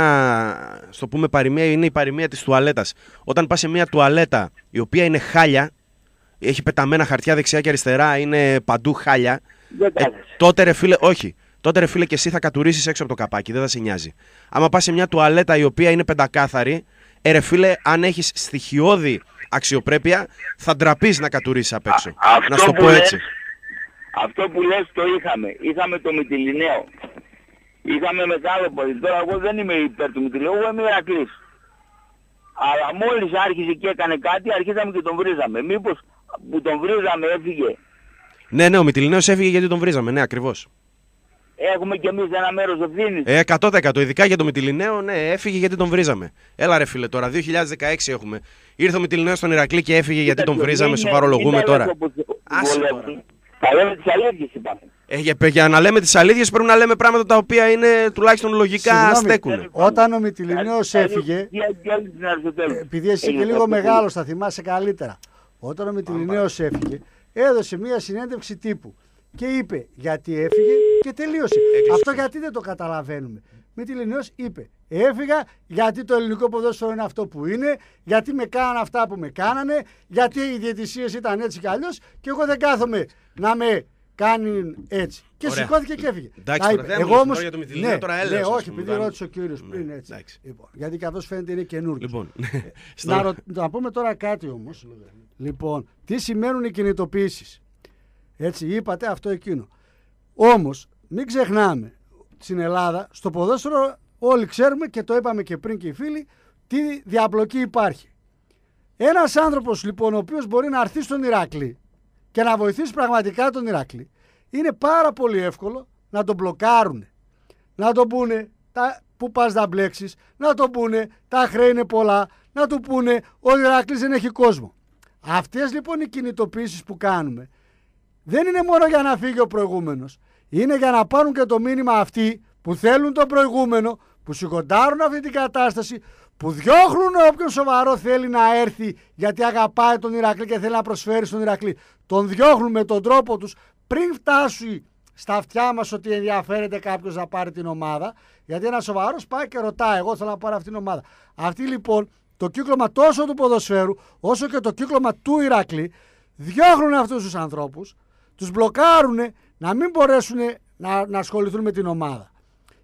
στο πούμε παροιμία, είναι η παροιμία της τουαλέτας. Όταν πας σε μια τουαλέτα η οποία είναι χάλια, έχει πεταμένα χαρτιά δεξιά και αριστερά, είναι παντού χάλια, ε, τότε ρε φίλε, όχι, τότε ρε φίλε και εσύ θα κατουρίσεις έξω από το καπάκι, δεν θα σε νοιάζει. Άμα πας σε μια τουαλέτα η οποία είναι πεντακάθαρη, ε, φίλε, αν έχεις στοιχειώδη αξιοπρέπεια, θα ντραπείς να κατουρίσει απ' έξω. να σου το πω έτσι. αυτό που λες το είχαμε. Είχαμε το Μητυλινέο. Είχαμε μεγάλο πολιτικό. Τώρα εγώ δεν είμαι υπέρ του Μητυλινέου, εγώ είμαι Αλλά μόλις άρχισε και έκανε κάτι, αρχίσαμε και τον βρίζαμε. Μήπως που τον βρίζαμε έφυγε. Ναι, ναι, ο Μητυλινέος έφυγε γιατί τον βρίζαμε, ναι, ακριβώς έχουμε κι εμείς ένα μέρος ευθύνη. Ε, 100%. Ειδικά για το Μιτιλινέο, ναι, έφυγε γιατί τον βρίζαμε. Έλα ρε φίλε τώρα, 2016 έχουμε. Ήρθε ο Μιτιλινέο στον Ηρακλή και έφυγε γιατί τον βρίζαμε, παρολογούμε τώρα. Άσε τώρα. Θα λέμε τις αλήθειες, είπαμε. Ε, για, να λέμε τις αλήθειες πρέπει να λέμε πράγματα τα οποία είναι τουλάχιστον λογικά στέκουν. Ε, όταν ο Μιτιλινέο έφυγε, επειδή εσύ και λίγο μεγάλος, θα θυμάσαι καλύτερα, όταν ο Μιτιλινέο έφυγε, έδωσε μία συνέντευξη τύπου και είπε γιατί έφυγε και τελείωσε. Αυτό γιατί δεν το καταλαβαίνουμε. Με τη είπε έφυγα γιατί το ελληνικό ποδόσφαιρο είναι αυτό που είναι, γιατί με κάνανε αυτά που με κάνανε, γιατί οι διαιτησίες ήταν έτσι κι αλλιώς και εγώ δεν κάθομαι να με κάνει έτσι. Και Ωραία. σηκώθηκε και έφυγε. Εντάξει, Εγώ όμω. Ναι, τώρα έλεγα, ναι, όχι, επειδή ρώτησε ο κύριος πριν ναι, έτσι. Λοιπόν, γιατί καθώ φαίνεται είναι καινούργιος. Λοιπόν. Ε, <laughs> να, ρω... να πούμε τώρα κάτι όμως. Λοιπόν, τι σημαίνουν οι κινητοποιήσει. Έτσι, είπατε αυτό εκείνο. Όμως, μην ξεχνάμε στην Ελλάδα, στο ποδόσφαιρο όλοι ξέρουμε και το είπαμε και πριν και οι φίλοι, τι διαπλοκή υπάρχει. Ένας άνθρωπος λοιπόν, ο οποίος μπορεί να έρθει στον Ηράκλειο και να βοηθήσει πραγματικά τον Ηράκλειο, είναι πάρα πολύ εύκολο να τον μπλοκάρουν. Να τον πούνε τα, που πας να μπλέξεις, να τον πούνε τα χρέη είναι πολλά, να του πούνε ο Ηράκλειος δεν έχει κόσμο. Αυτές λοιπόν οι κινητοποιήσεις που κάνουμε δεν είναι μόνο για να φύγει ο προηγούμενος. Είναι για να πάρουν και το μήνυμα αυτοί που θέλουν το προηγούμενο, που σηκοντάρουν αυτή την κατάσταση, που διώχνουν όποιον σοβαρό θέλει να έρθει γιατί αγαπάει τον Ηρακλή και θέλει να προσφέρει στον Ηρακλή. Τον διώχνουν με τον τρόπο τους, πριν φτάσει στα αυτιά μας ότι ενδιαφέρεται κάποιος να πάρει την ομάδα. Γιατί ένας σοβαρός πάει και ρωτάει, εγώ θέλω να πάρω αυτή την ομάδα. Αυτή λοιπόν το κύκλωμα τόσο του ποδοσφαίρου όσο και το κύκλωμα του Ηρακλή διώχνουν αυτούς τους ανθρώπους τους μπλοκάρουν να μην μπορέσουν να, να ασχοληθούν με την ομάδα.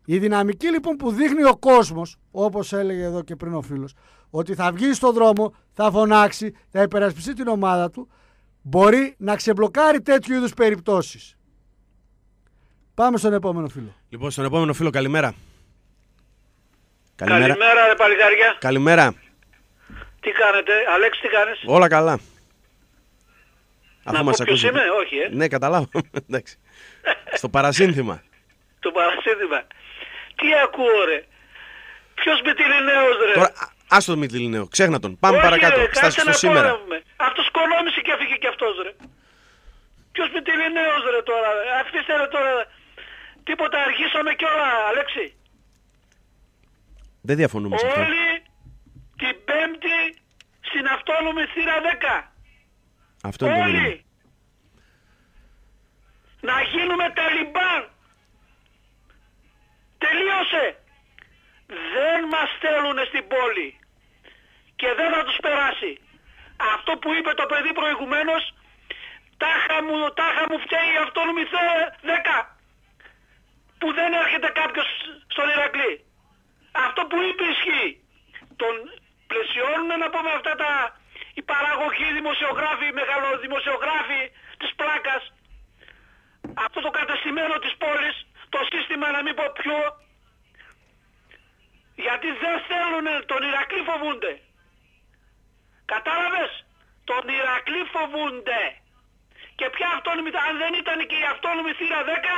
Η δυναμική λοιπόν που δείχνει ο κόσμος, όπως έλεγε εδώ και πριν ο φίλος, ότι θα βγει στον δρόμο, θα φωνάξει, θα υπερασπιστεί την ομάδα του, μπορεί να ξεμπλοκάρει τέτοιου είδους περιπτώσεις. Πάμε στον επόμενο φίλο. Λοιπόν, στον επόμενο φίλο, καλημέρα. Καλημέρα, καλημέρα ρε παλικάρια. Καλημέρα. Τι κάνετε, Αλέξη, τι κάνεις. Όλα καλά. Αφού μα ακούσεις. Είμαι, όχι, ε. Ναι, καταλάβαμε. <laughs> Εντάξει. Στο παρασύνθημα. <laughs> Το παρασύνθημα. Τι ακούω, ρε. Ποιος με τη ρε. Τώρα, α το με τη Ξέχνα τον. Πάμε όχι, παρακάτω. Ρε, Στα στο σήμερα. Αυτό κολόμησε και έφυγε κι αυτός, ρε. Ποιος με τη ρε τώρα. Αφήστε ρε τώρα. Τίποτα αρχίσαμε κι όλα, Αλέξη. Δεν διαφωνούμε σε αυτό. Όλοι την Πέμπτη στην αυτόνομη θύρα 10. Αυτό Όλοι. Να γίνουμε ταλιμπάν. Τελείωσε. Δεν μας θέλουν στην πόλη. Και δεν θα τους περάσει. Αυτό που είπε το παιδί προηγουμένως, τάχα μου, τάχα μου φταίει η 10 που δεν έρχεται κάποιος στον Ηρακλή. Αυτό που είπε ισχύει. Τον πλαισιώνουν να πούμε αυτά τα η παραγωγή, οι δημοσιογράφοι, οι μεγαλοδημοσιογράφοι της πλάκας, αυτό το κατεστημένο της πόλης, το σύστημα να μην πω πιο, γιατί δεν θέλουν τον Ηρακλή φοβούνται. Κατάλαβες, τον Ηρακλή φοβούνται. Και ποια αυτόνομη, αν δεν ήταν και η αυτόνομη θύρα 10,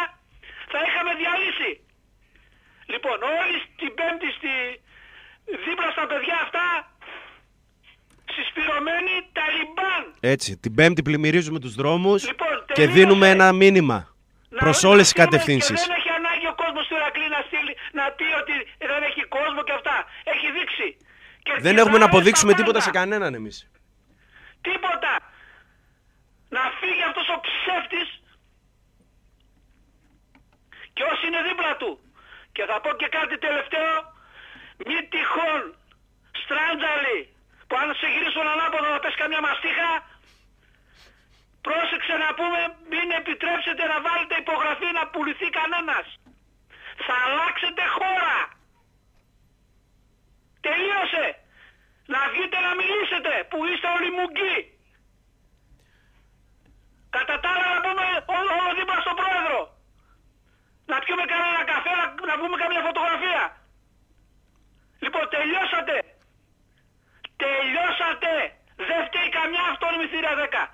θα είχαμε διαλύσει. Λοιπόν, όλοι την πέμπτη στη, δίπλα στα παιδιά αυτά συσπηρωμένοι Ταλιμπάν. Έτσι, την Πέμπτη πλημμυρίζουμε τους δρόμους λοιπόν, και δίνουμε ένα μήνυμα να προς όλες τις κατευθύνσεις. δεν έχει ανάγκη ο κόσμος του Ηρακλή να, στείλει, να πει ότι δεν έχει κόσμο και αυτά. Έχει δείξει. δεν έχουμε να αποδείξουμε τίποτα σε κανέναν εμείς. Τίποτα. Να φύγει αυτός ο ψεύτης και όσοι είναι δίπλα του. Και θα πω και κάτι τελευταίο. Μη τυχόν στράντζαλοι που αν σε γυρίσουν ανάποδα να πες καμιά μαστίχα πρόσεξε να πούμε μην επιτρέψετε να βάλετε υπογραφή να πουληθεί κανένας θα αλλάξετε χώρα τελείωσε να βγείτε να μιλήσετε που είστε όλοι μουγκοί κατά τα άλλα να πούμε όλο, όλο δίπλα στον πρόεδρο να πιούμε κανένα καφέ να, να βγούμε καμιά φωτογραφία λοιπόν τελειώσατε Τελειώσατε. Δεν φταίει καμιά αυτόνομη θύρα 10.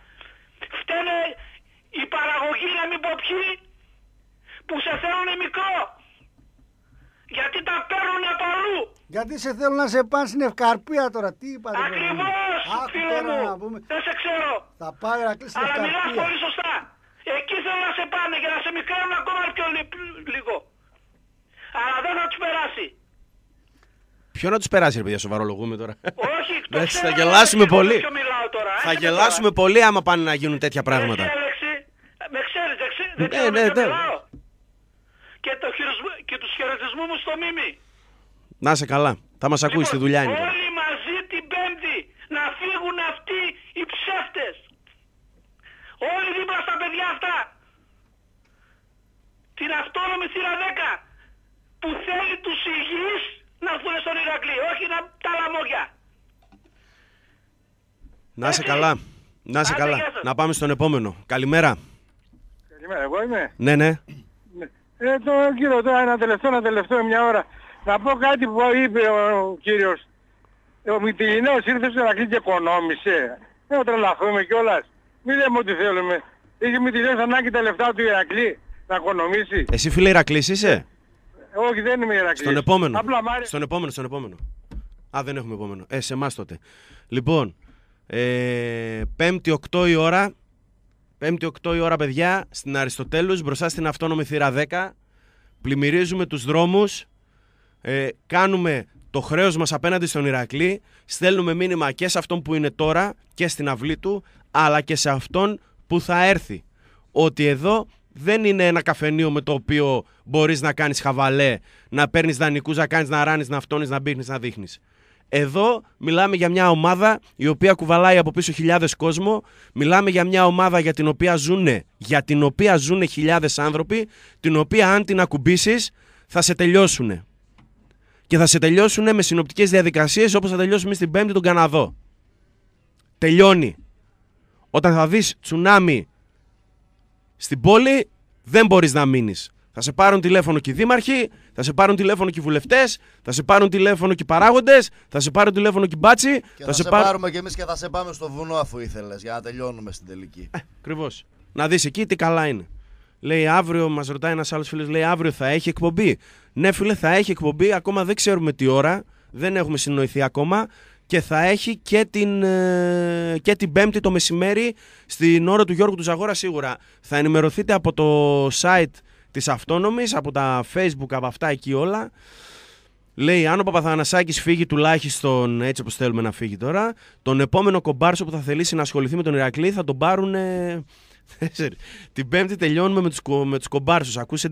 Φταίνε η παραγωγή να μην πω ποιοι που σε θέλουν μικρό. Γιατί τα παίρνουν από αλλού. Γιατί σε θέλουν να σε πάνε στην ευκαρπία τώρα. Τι είπα Ακριβώς φίλε μου. Να πούμε. Δεν σε ξέρω. Θα πάει να κλείσει Αλλά μιλάς πολύ σωστά. Εκεί θέλουν να σε πάνε για να σε μικραίνουν ακόμα πιο λίγο. Αλλά δεν θα τους περάσει. Ποιο να τους περάσει, ρε παιδιά, σοβαρολογούμε τώρα. Όχι, <laughs> θα γελάσουμε πολύ. Ε, θα γελάσουμε πολύ άμα πάνε να γίνουν τέτοια πράγματα. με ξέρεις, δεν ναι, ναι, ναι. Και, το τους χαιρετισμού μου στο μίμη. Να σε καλά. Θα μας ακούεις τη λοιπόν, στη δουλειά είναι. Όλοι μαζί την Πέμπτη να φύγουν αυτοί οι ψεύτες Όλοι δίπλα στα παιδιά αυτά. Την αυτόνομη θύρα 10 που θέλει τους υγιείς να βγουν στον Ηρακλή, όχι να τα λαμόγια. Να είσαι ε, ε, καλά. Να είσαι καλά. Να πάμε στον επόμενο. Καλημέρα. Καλημέρα, εγώ είμαι. Ναι, ναι. Ε, το κύριο τώρα ένα τελευταίο, ένα τελευταίο, μια ώρα. Να πω κάτι που είπε ο κύριος. Ο Μητυλινός ήρθε στο Ηρακλή και οικονόμησε. Δεν τρελαθούμε κιόλας. Μην λέμε ό,τι θέλουμε. Είχε Μητυλινός ανάγκη τα λεφτά του Ηρακλή να οικονομήσει. Εσύ φίλε Ηρακλής είσαι. Όχι, δεν είμαι Ηρακλής. Στον επόμενο. Απλά, μάρι... Στον επόμενο, στον επόμενο. Α, δεν έχουμε επόμενο. Ε, σε εμάς τότε. Λοιπόν, ε, 5η 8 η ώρα. 5η 8 η ώρα, παιδιά, στην Αριστοτέλους, μπροστά στην αυτόνομη θύρα 10. Πλημμυρίζουμε τους δρόμους. Ε, κάνουμε το χρέος μας απέναντι στον Ηρακλή. Στέλνουμε μήνυμα και σε αυτόν που είναι τώρα και στην αυλή του, αλλά και σε αυτόν που θα έρθει. Ότι εδώ δεν είναι ένα καφενείο με το οποίο μπορείς να κάνεις χαβαλέ, να παίρνεις δανεικούς, να κάνεις να ράνεις, να φτώνεις, να μπίχνει, να δείχνεις. Εδώ μιλάμε για μια ομάδα η οποία κουβαλάει από πίσω χιλιάδες κόσμο. Μιλάμε για μια ομάδα για την οποία ζουν, για την οποία χιλιάδες άνθρωποι, την οποία αν την ακουμπήσεις θα σε τελειώσουν. Και θα σε τελειώσουν με συνοπτικές διαδικασίες όπως θα τελειώσουμε στην Πέμπτη τον Καναδό. Τελειώνει. Όταν θα δεις τσουνάμι στην πόλη δεν μπορείς να μείνεις. Θα σε πάρουν τηλέφωνο και οι δήμαρχοι, θα σε πάρουν τηλέφωνο και οι βουλευτές, θα σε πάρουν τηλέφωνο και οι παράγοντες, θα σε πάρουν τηλέφωνο και οι μπάτσι. Και θα, θα σε πάρουμε κι εμείς και θα σε πάμε στο βουνό, αφού ήθελες, για να τελειώνουμε στην τελική. Ε, Ακριβώς. Να δεις εκεί τι καλά είναι. Λέει αύριο, μας ρωτάει ένας άλλος φίλος, λέει αύριο θα έχει εκπομπή. Ναι, φίλε, θα έχει εκπομπή. Ακόμα δεν ξέρουμε τι ώρα. Δεν έχουμε συνοηθεί ακόμα και θα έχει και την, ε, και την Πέμπτη το μεσημέρι στην ώρα του Γιώργου του Ζαγόρα σίγουρα. Θα ενημερωθείτε από το site της Αυτόνομης, από τα facebook, από αυτά εκεί όλα. Λέει, αν ο Παπαθανασάκης φύγει τουλάχιστον έτσι όπως θέλουμε να φύγει τώρα, τον επόμενο κομπάρσο που θα θελήσει να ασχοληθεί με τον Ηρακλή θα τον πάρουν. <laughs> την Πέμπτη τελειώνουμε με τους με τους κομπάρσους, Ακούσε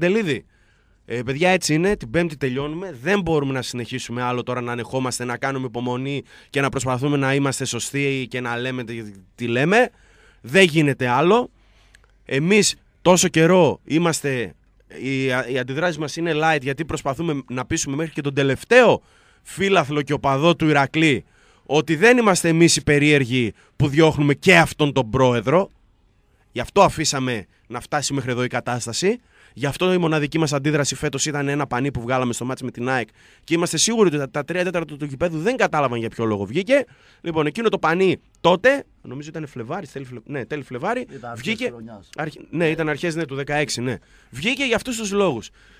ε, παιδιά, έτσι είναι. Την Πέμπτη τελειώνουμε. Δεν μπορούμε να συνεχίσουμε άλλο τώρα να ανεχόμαστε, να κάνουμε υπομονή και να προσπαθούμε να είμαστε σωστοί και να λέμε τι λέμε. Δεν γίνεται άλλο. Εμείς, τόσο καιρό είμαστε. Οι, οι αντιδράσει μας είναι light γιατί προσπαθούμε να πείσουμε μέχρι και τον τελευταίο φίλαθλο και οπαδό του Ηρακλή ότι δεν είμαστε εμείς οι περίεργοι που διώχνουμε και αυτόν τον πρόεδρο. Γι' αυτό αφήσαμε να φτάσει μέχρι εδώ η κατάσταση. Γι' αυτό η μοναδική μας αντίδραση φέτος ήταν ένα πανί που βγάλαμε στο μάτσο με την ΑΕΚ. Και είμαστε σίγουροι ότι τα, τρία τέταρτα του γηπέδου δεν κατάλαβαν για ποιο λόγο βγήκε. Λοιπόν, εκείνο το πανί τότε, νομίζω ήταν Φλεβάρι, τέλη, φλε, ναι, τέλη Φλεβάρι. Ήταν βγήκε. Αρχ, ναι, ήταν αρχές ναι, του 16, ναι. Βγήκε για αυτούς τους λόγους.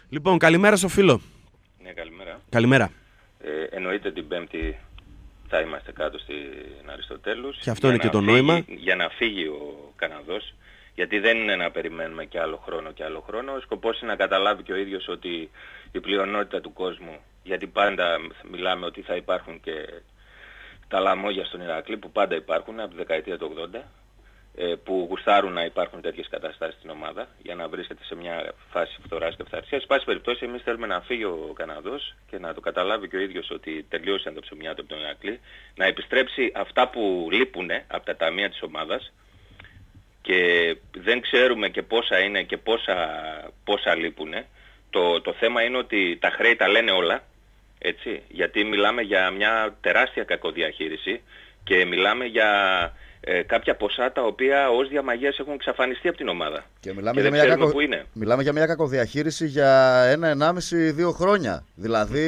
Λοιπόν, καλημέρα στο φίλο. Ναι, καλημέρα. Καλημέρα. Ε, εννοείται την Πέμπτη θα είμαστε κάτω στην Αριστοτέλους. Και αυτό είναι και το νόημα. Για να φύγει ο Καναδός γιατί δεν είναι να περιμένουμε και άλλο χρόνο και άλλο χρόνο. Ο σκοπός είναι να καταλάβει και ο ίδιος ότι η πλειονότητα του κόσμου, γιατί πάντα μιλάμε ότι θα υπάρχουν και τα λαμόγια στον Ηρακλή που πάντα υπάρχουν από τη δεκαετία του 80, ε, που γουστάρουν να υπάρχουν τέτοιες καταστάσεις στην ομάδα για να βρίσκεται σε μια φάση φθοράς και φθαρσίας. Σε πάση περιπτώσει εμείς θέλουμε να φύγει ο Καναδός και να το καταλάβει και ο ίδιος ότι τελείωσε τα ψωμιά του από τον Ηρακλή, να επιστρέψει αυτά που λείπουν από τα ταμεία της ομάδας, και δεν ξέρουμε και πόσα είναι και πόσα, πόσα λείπουν. Το, το θέμα είναι ότι τα χρέη τα λένε όλα, έτσι, γιατί μιλάμε για μια τεράστια κακοδιαχείριση και μιλάμε για ε, κάποια ποσά τα οποία ως διαμαγείας έχουν εξαφανιστεί από την ομάδα. Και μιλάμε, και για, μια κακο... μιλάμε για μια κακοδιαχείριση για ένα, ενάμιση, δύο χρόνια. Δηλαδή.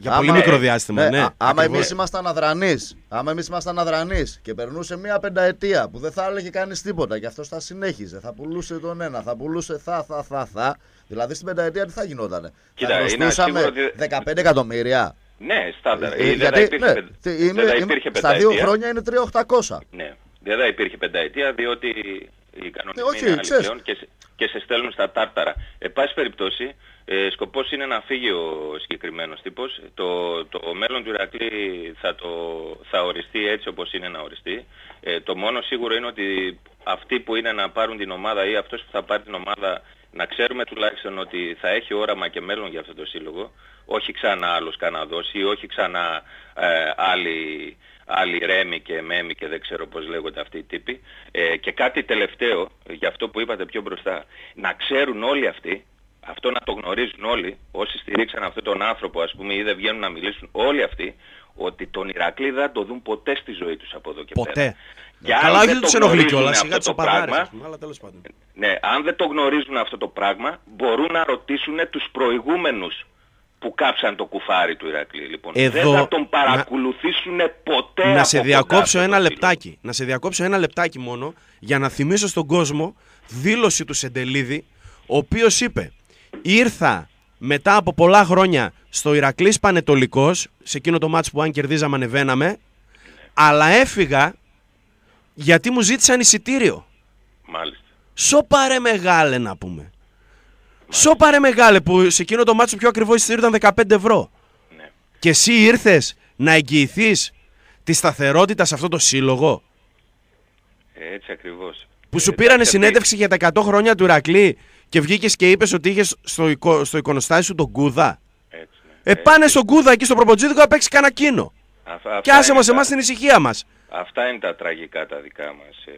Για άμα... πολύ μικρό διάστημα, ναι. ναι άμα εμείς ήμασταν αδρανείς. Άμα εμείς ήμασταν και περνούσε μια πενταετία που δεν θα έλεγε κανείς τίποτα και αυτός θα συνέχιζε. Θα πουλούσε τον ένα, θα πουλούσε θα, θα, θα, θα. Δηλαδή στην πενταετία τι θα γινότανε. Κοίτα, 15 εκατομμύρια. Ναι, στάνταρ. Ε, δεν υπήρχε, ναι, Στα δύο χρόνια είναι 3.800. Ναι. Δεν θα υπήρχε πενταετία διότι οι κανονισμοί ναι, είναι και, και σε στέλνουν στα τάρταρα. Εν πάση περιπτώσει, ε, σκοπός είναι να φύγει ο συγκεκριμένος τύπος. Το, το μέλλον του Ιρακλή θα, το, θα οριστεί έτσι όπως είναι να οριστεί. Ε, το μόνο σίγουρο είναι ότι αυτοί που είναι να πάρουν την ομάδα ή αυτός που θα πάρει την ομάδα να ξέρουμε τουλάχιστον ότι θα έχει όραμα και μέλλον για αυτό το σύλλογο, όχι ξανά άλλος Καναδός ή όχι ξανά ε, άλλοι, άλλοι Ρέμι και Μέμι και δεν ξέρω πώς λέγονται αυτοί οι τύποι. Ε, και κάτι τελευταίο, για αυτό που είπατε πιο μπροστά, να ξέρουν όλοι αυτοί, αυτό να το γνωρίζουν όλοι, όσοι στηρίξαν αυτόν τον άνθρωπο ας πούμε ή δεν βγαίνουν να μιλήσουν, όλοι αυτοί, ότι τον Ηρακλή δεν το δουν ποτέ στη ζωή τους από εδώ και πέρα. Ποτέ. Ναι. Καλά, όχι δεν τους ενοχλεί κιόλα, σιγά το πράγμα. Αλλά τέλος πάντων. Ναι, αν δεν το γνωρίζουν αυτό το πράγμα, μπορούν να ρωτήσουν τους προηγούμενους που κάψαν το κουφάρι του Ηρακλή. Λοιπόν, δεν θα τον παρακολουθήσουν ποτέ. Να σε διακόψω ένα λεπτάκι. Να σε διακόψω ένα λεπτάκι μόνο για να θυμίσω στον κόσμο δήλωση του Σεντελίδη, ο οποίος είπε: Ήρθα μετά από πολλά χρόνια στο Ηρακλής Πανετολικός, σε εκείνο το μάτς που αν κερδίζαμε ανεβαίναμε, αλλά έφυγα γιατί μου ζήτησαν εισιτήριο. Μάλιστα. πάρε μεγάλε να πούμε. Σο Σοπαρε μεγάλε που σε εκείνο το μάτσο πιο ακριβό εισιτήριο ήταν 15 ευρώ. Ναι. Και εσύ ήρθες να εγγυηθείς τη σταθερότητα σε αυτό το σύλλογο. Έτσι ακριβώς. Που ε, σου πήρανε συνέντευξη για τα 100 χρόνια του Ηρακλή και βγήκες και είπες ότι είχες στο, στο εικονοστάσιο σου τον Κούδα. Έτσι, ναι. Ε, πάνε στον Κούδα εκεί στο προποτζίδικο να παίξει κανένα κίνο. και άσε μας εμάς την ησυχία μας. Αυτά είναι τα τραγικά τα δικά μας, ε,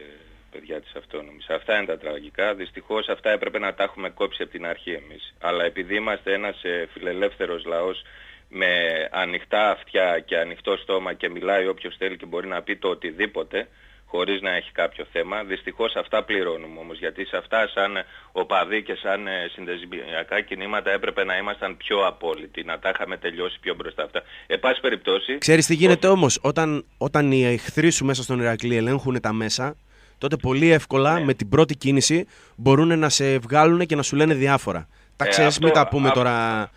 παιδιά της αυτόνομης. Αυτά είναι τα τραγικά. Δυστυχώς αυτά έπρεπε να τα έχουμε κόψει από την αρχή εμείς. Αλλά επειδή είμαστε ένας ε, φιλελεύθερος λαός με ανοιχτά αυτιά και ανοιχτό στόμα και μιλάει όποιος θέλει και μπορεί να πει το οτιδήποτε, χωρίς να έχει κάποιο θέμα. Δυστυχώς αυτά πληρώνουμε όμως, γιατί σε αυτά σαν οπαδοί και σαν ε, συνδεσμιακά κινήματα έπρεπε να ήμασταν πιο απόλυτοι, να τα είχαμε τελειώσει πιο μπροστά αυτά. Ε, πάση περιπτώσει... Ξέρεις τι γίνεται όμως, όταν, όταν οι εχθροί σου μέσα στον Ηρακλή ελέγχουν τα μέσα, τότε πολύ εύκολα ναι. με την πρώτη κίνηση μπορούν να σε βγάλουν και να σου λένε διάφορα. Τα ε, ξέρεις, ε, αυτό, μην τα πούμε τώρα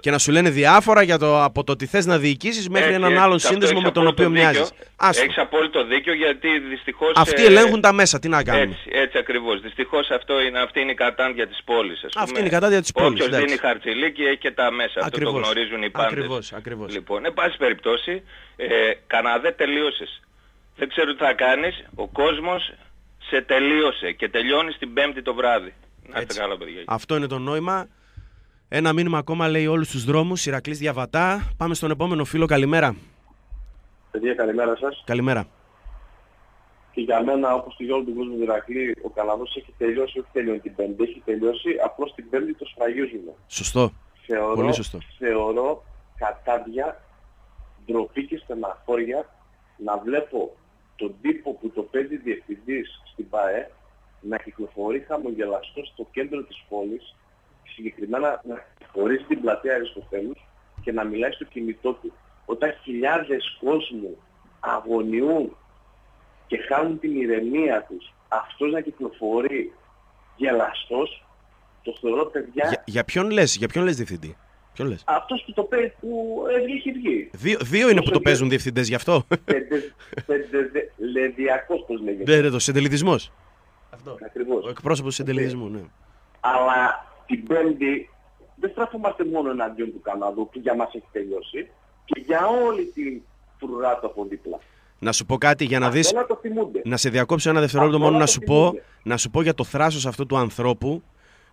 και να σου λένε διάφορα για το, από το τι θες να διοικήσεις μέχρι ε, έναν άλλον σύνδεσμο με τον οποίο μοιάζει. Έχεις απόλυτο δίκιο γιατί δυστυχώς. Αυτοί ε, ελέγχουν τα μέσα, τι να κάνουμε. Έτσι, έτσι ακριβώς. Δυστυχώς αυτή είναι η κατάντια της πόλης. Αυτή είναι η κατάντια της πόλης. Όποιος δίνει και έχει και τα μέσα. Αυτό το γνωρίζουν οι πάντες. Ακριβώς. Λοιπόν, εν πάση περιπτώσει, ε, Καναδέ τελείωσες. Δεν ξέρω τι θα κάνεις. Ο κόσμος σε τελείωσε και τελειώνεις την Πέμπτη το βράδυ. Αυτό είναι το νόημα. Ένα μήνυμα ακόμα λέει όλους τους δρόμους. Ηρακλής Διαβατά. Πάμε στον επόμενο φίλο. Καλημέρα. Παιδιά, καλημέρα σας. Καλημέρα. Και για μένα, όπως και για όλους τους του Ηρακλή, ο Καναδό έχει τελειώσει, όχι τελειώνει την Πέμπτη, έχει τελειώσει. απλώς την Πέμπτη το σφραγίζουμε. Σωστό. Θεωρώ, Πολύ σωστό. Θεωρώ κατάδια, ντροπή και στεναχώρια να βλέπω τον τύπο που το πέντε διευθυντής στην ΠΑΕ να κυκλοφορεί χαμογελαστός στο κέντρο της πόλης συγκεκριμένα να χωρίζει την πλατεία Αριστοφέλου και να μιλάει στο κινητό του. Όταν χιλιάδες κόσμου αγωνιούν και χάνουν την ηρεμία τους, αυτός να κυκλοφορεί γελαστός, το θεωρώ παιδιά... Για, για ποιον λες, για ποιον λες διευθυντή. Ποιον Αυτός που το παίζει, που έχει βγει. Δύο, δύο είναι που το παίζουν διευθυντές γι' αυτό. Πεντελεδιακός πώς λέγεται. Ναι, το συντελητισμός Αυτό. Ακριβώς. Ο εκπρόσωπος του ναι. Αλλά την Πέμπτη δεν στραφούμαστε μόνο εναντίον του Καναδού που για μας έχει τελειώσει και για όλη την φρουρά του από δίπλα. Να σου πω κάτι για να δει. δεις... να σε διακόψω ένα δευτερόλεπτο μόνο να σου, πω, να σου πω για το θράσος αυτού του ανθρώπου.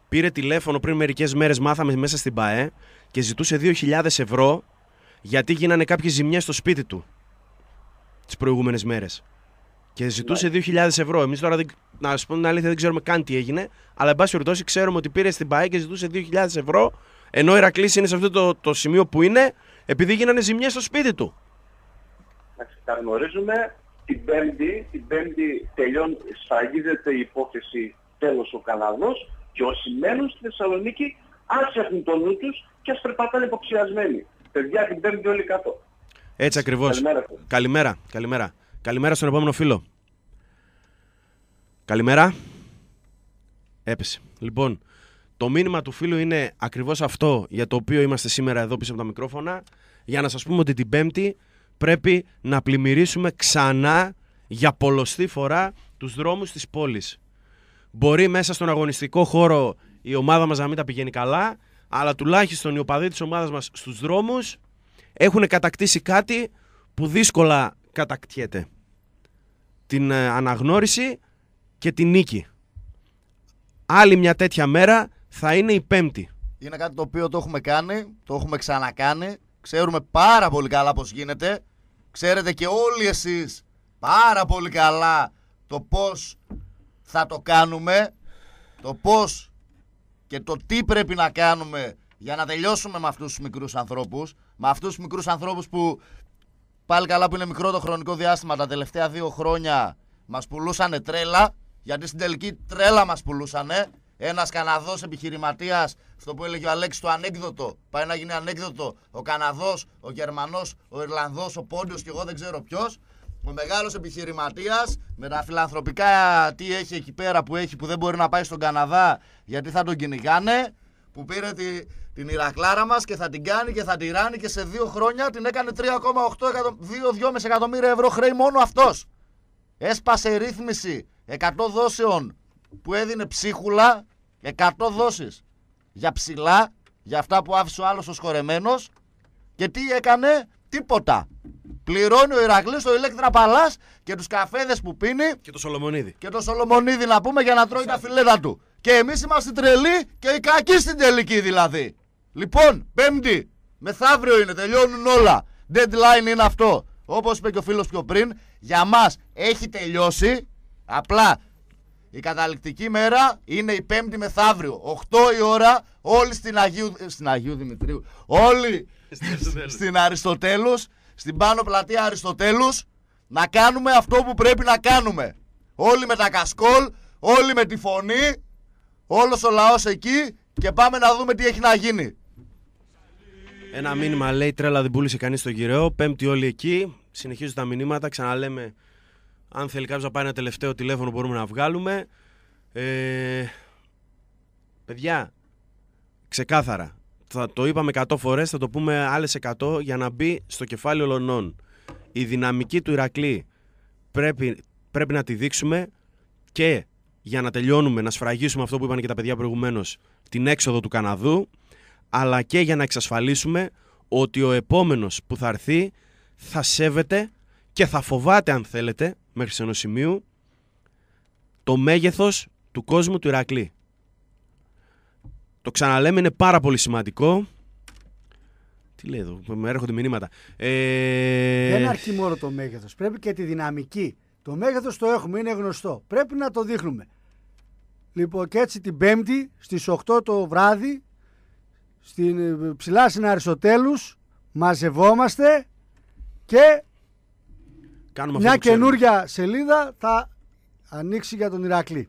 Πήρε τηλέφωνο πριν μερικές μέρες μάθαμε μέσα στην ΠαΕ και ζητούσε 2.000 ευρώ γιατί γίνανε κάποιες ζημιές στο σπίτι του τις προηγούμενες μέρες. Και ζητούσε 2.000 ναι. ευρώ. Εμείς τώρα δεν, να σου πω την αλήθεια, δεν ξέρουμε καν τι έγινε. Αλλά, εν πάση περιπτώσει, ξέρουμε ότι πήρε στην ΠΑΕ και ζητούσε 2.000 ευρώ. Ενώ η Ηρακλής είναι σε αυτό το, το σημείο που είναι, επειδή γίνανε ζημιές στο σπίτι του. τα γνωρίζουμε. Την Πέμπτη, την πέμπτη τελειών, σφαγίζεται η υπόθεση τέλος ο Καναδός και όσοι μένουν στη Θεσσαλονίκη ας έχουν το νου τους και ας περπατάνε υποψιασμένοι. Παιδιά την Πέμπτη όλοι κάτω. Έτσι ακριβώς, Καλημέρα. Καλημέρα. Καλημέρα. Καλημέρα στον επόμενο φίλο. Καλημέρα. Έπεσε. Λοιπόν, το μήνυμα του φίλου είναι ακριβώς αυτό για το οποίο είμαστε σήμερα εδώ πίσω από τα μικρόφωνα. Για να σας πούμε ότι την Πέμπτη πρέπει να πλημμυρίσουμε ξανά για πολλωστή φορά τους δρόμους της πόλης. Μπορεί μέσα στον αγωνιστικό χώρο η ομάδα μας να μην τα πηγαίνει καλά, αλλά τουλάχιστον οι οπαδοί της ομάδας μας στους δρόμους έχουν κατακτήσει κάτι που δύσκολα κατακτιέται. Την ε, αναγνώριση και τη νίκη. Άλλη μια τέτοια μέρα θα είναι η Πέμπτη. Είναι κάτι το οποίο το έχουμε κάνει, το έχουμε ξανακάνει. Ξέρουμε πάρα πολύ καλά πώς γίνεται. Ξέρετε και όλοι εσείς πάρα πολύ καλά το πώς θα το κάνουμε, το πώς και το τι πρέπει να κάνουμε για να τελειώσουμε με αυτούς τους μικρούς ανθρώπους, με αυτούς τους μικρούς ανθρώπους που πάλι καλά που είναι μικρό το χρονικό διάστημα τα τελευταία δύο χρόνια μας πουλούσαν τρέλα, γιατί στην τελική τρέλα μας πουλούσανε. Ένας Καναδός επιχειρηματίας, στο που έλεγε ο Αλέξης, το ανέκδοτο. Πάει να γίνει ανέκδοτο. Ο Καναδός, ο Γερμανός, ο Ιρλανδός, ο Πόντιος και εγώ δεν ξέρω ποιος. Ο μεγάλος επιχειρηματίας με τα φιλανθρωπικά τι έχει εκεί πέρα που έχει που δεν μπορεί να πάει στον Καναδά γιατί θα τον κυνηγάνε. Που πήρε τη, την Ηρακλάρα μας και θα την κάνει και θα τη ράνει και σε δύο χρόνια την έκανε 3,8 2,2 εκατομμύρια ευρώ χρέη μόνο αυτός. Έσπασε ρύθμιση 100 δόσεων που έδινε ψίχουλα 100 δόσεις. για ψηλά, για αυτά που άφησε ο άλλος ο σχορεμένος. και τι έκανε, τίποτα. Πληρώνει ο Ηρακλής το ηλέκτρα παλάς και τους καφέδες που πίνει και το Σολομονίδη και το Σολομονίδη να πούμε για να τρώει τα φιλέτα του. Και εμείς είμαστε τρελοί και οι κακοί στην τελική δηλαδή. Λοιπόν, πέμπτη, μεθαύριο είναι, τελειώνουν όλα. Deadline είναι αυτό. Όπως είπε και ο φίλος πιο πριν, για μας έχει τελειώσει. Απλά η καταληκτική μέρα είναι η Πέμπτη μεθαύριο. 8 η ώρα, όλοι στην Αγίου, ε, στην Αγίου Δημητρίου. Όλοι στην Αριστοτέλους, στην πάνω πλατεία Αριστοτέλους, να κάνουμε αυτό που πρέπει να κάνουμε. Όλοι με τα κασκόλ, όλοι με τη φωνή, όλος ο λαός εκεί και πάμε να δούμε τι έχει να γίνει. Ένα μήνυμα λέει τρέλα δεν πούλησε κανείς στο γυραιό Πέμπτη όλοι εκεί. Συνεχίζουν τα μηνύματα. Ξαναλέμε, αν θέλει κάποιος να πάει ένα τελευταίο τηλέφωνο, μπορούμε να βγάλουμε. Ε, παιδιά, ξεκάθαρα. Θα το είπαμε 100 φορές, θα το πούμε άλλες 100 για να μπει στο κεφάλι ολονών. Η δυναμική του Ηρακλή πρέπει, πρέπει να τη δείξουμε και για να τελειώνουμε, να σφραγίσουμε αυτό που είπαν και τα παιδιά προηγουμένως, την έξοδο του Καναδού αλλά και για να εξασφαλίσουμε ότι ο επόμενος που θα έρθει θα σέβεται και θα φοβάται αν θέλετε μέχρι σε ένα σημείο το μέγεθος του κόσμου του Ηρακλή. Το ξαναλέμε είναι πάρα πολύ σημαντικό. Τι λέει εδώ, έρχονται μηνύματα. Ε, Δεν αρκεί μόνο το μέγεθος, πρέπει και τη δυναμική. Το μέγεθος το έχουμε, είναι γνωστό. Πρέπει να το δείχνουμε. Λοιπόν, και έτσι την Πέμπτη στις 8 το βράδυ στην, ε, ψηλά στην Αριστοτέλους, μαζευόμαστε και Κάνουμε μια καινούρια σελίδα θα ανοίξει για τον Ηρακλή.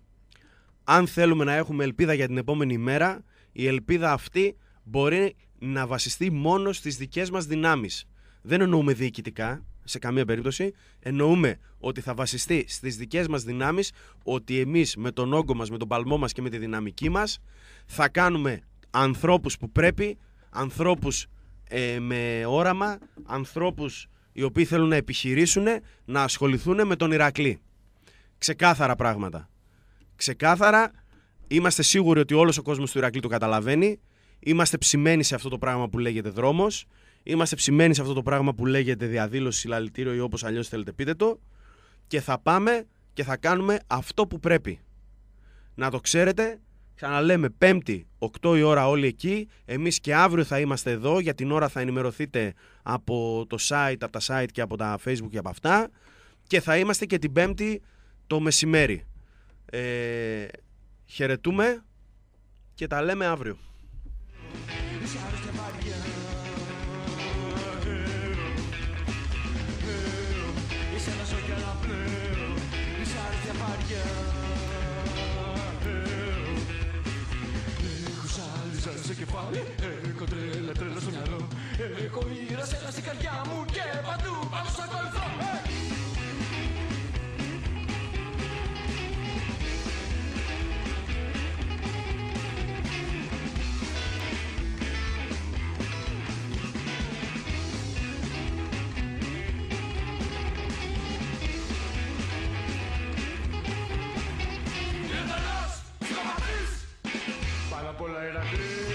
Αν θέλουμε να έχουμε ελπίδα για την επόμενη μέρα, η ελπίδα αυτή μπορεί να βασιστεί μόνο στις δικές μας δυνάμεις. Δεν εννοούμε διοικητικά, σε καμία περίπτωση. Εννοούμε ότι θα βασιστεί στις δικές μας δυνάμεις, ότι εμείς με τον όγκο μας, με τον παλμό μας και με τη δυναμική μας θα κάνουμε ανθρώπους που πρέπει, ανθρώπους ε, με όραμα, ανθρώπους οι οποίοι θέλουν να επιχειρήσουν, να ασχοληθούν με τον Ηρακλή. Ξεκάθαρα πράγματα. Ξεκάθαρα, είμαστε σίγουροι ότι όλος ο κόσμος του Ηρακλή το καταλαβαίνει, είμαστε ψημένοι σε αυτό το πράγμα που λέγεται δρόμος, είμαστε ψημένοι σε αυτό το πράγμα που λέγεται διαδήλωση, συλλαλητήριο ή όπως αλλιώς θέλετε πείτε το και θα πάμε και θα κάνουμε αυτό που πρέπει. Να το ξέρετε, Ξαναλέμε, Πέμπτη, 8 η ώρα όλοι εκεί. Εμείς και αύριο θα είμαστε εδώ. Για την ώρα θα ενημερωθείτε από το site, από τα site και από τα facebook και από αυτά. Και θα είμαστε και την Πέμπτη το μεσημέρι. Ε, χαιρετούμε και τα λέμε αύριο. κεφάλι Έχω τρέλα, τρέλα στο μυαλό Έχω ήρα, σένα στην καρδιά μου Και παντού πάνω σ' ακολουθώ Para por era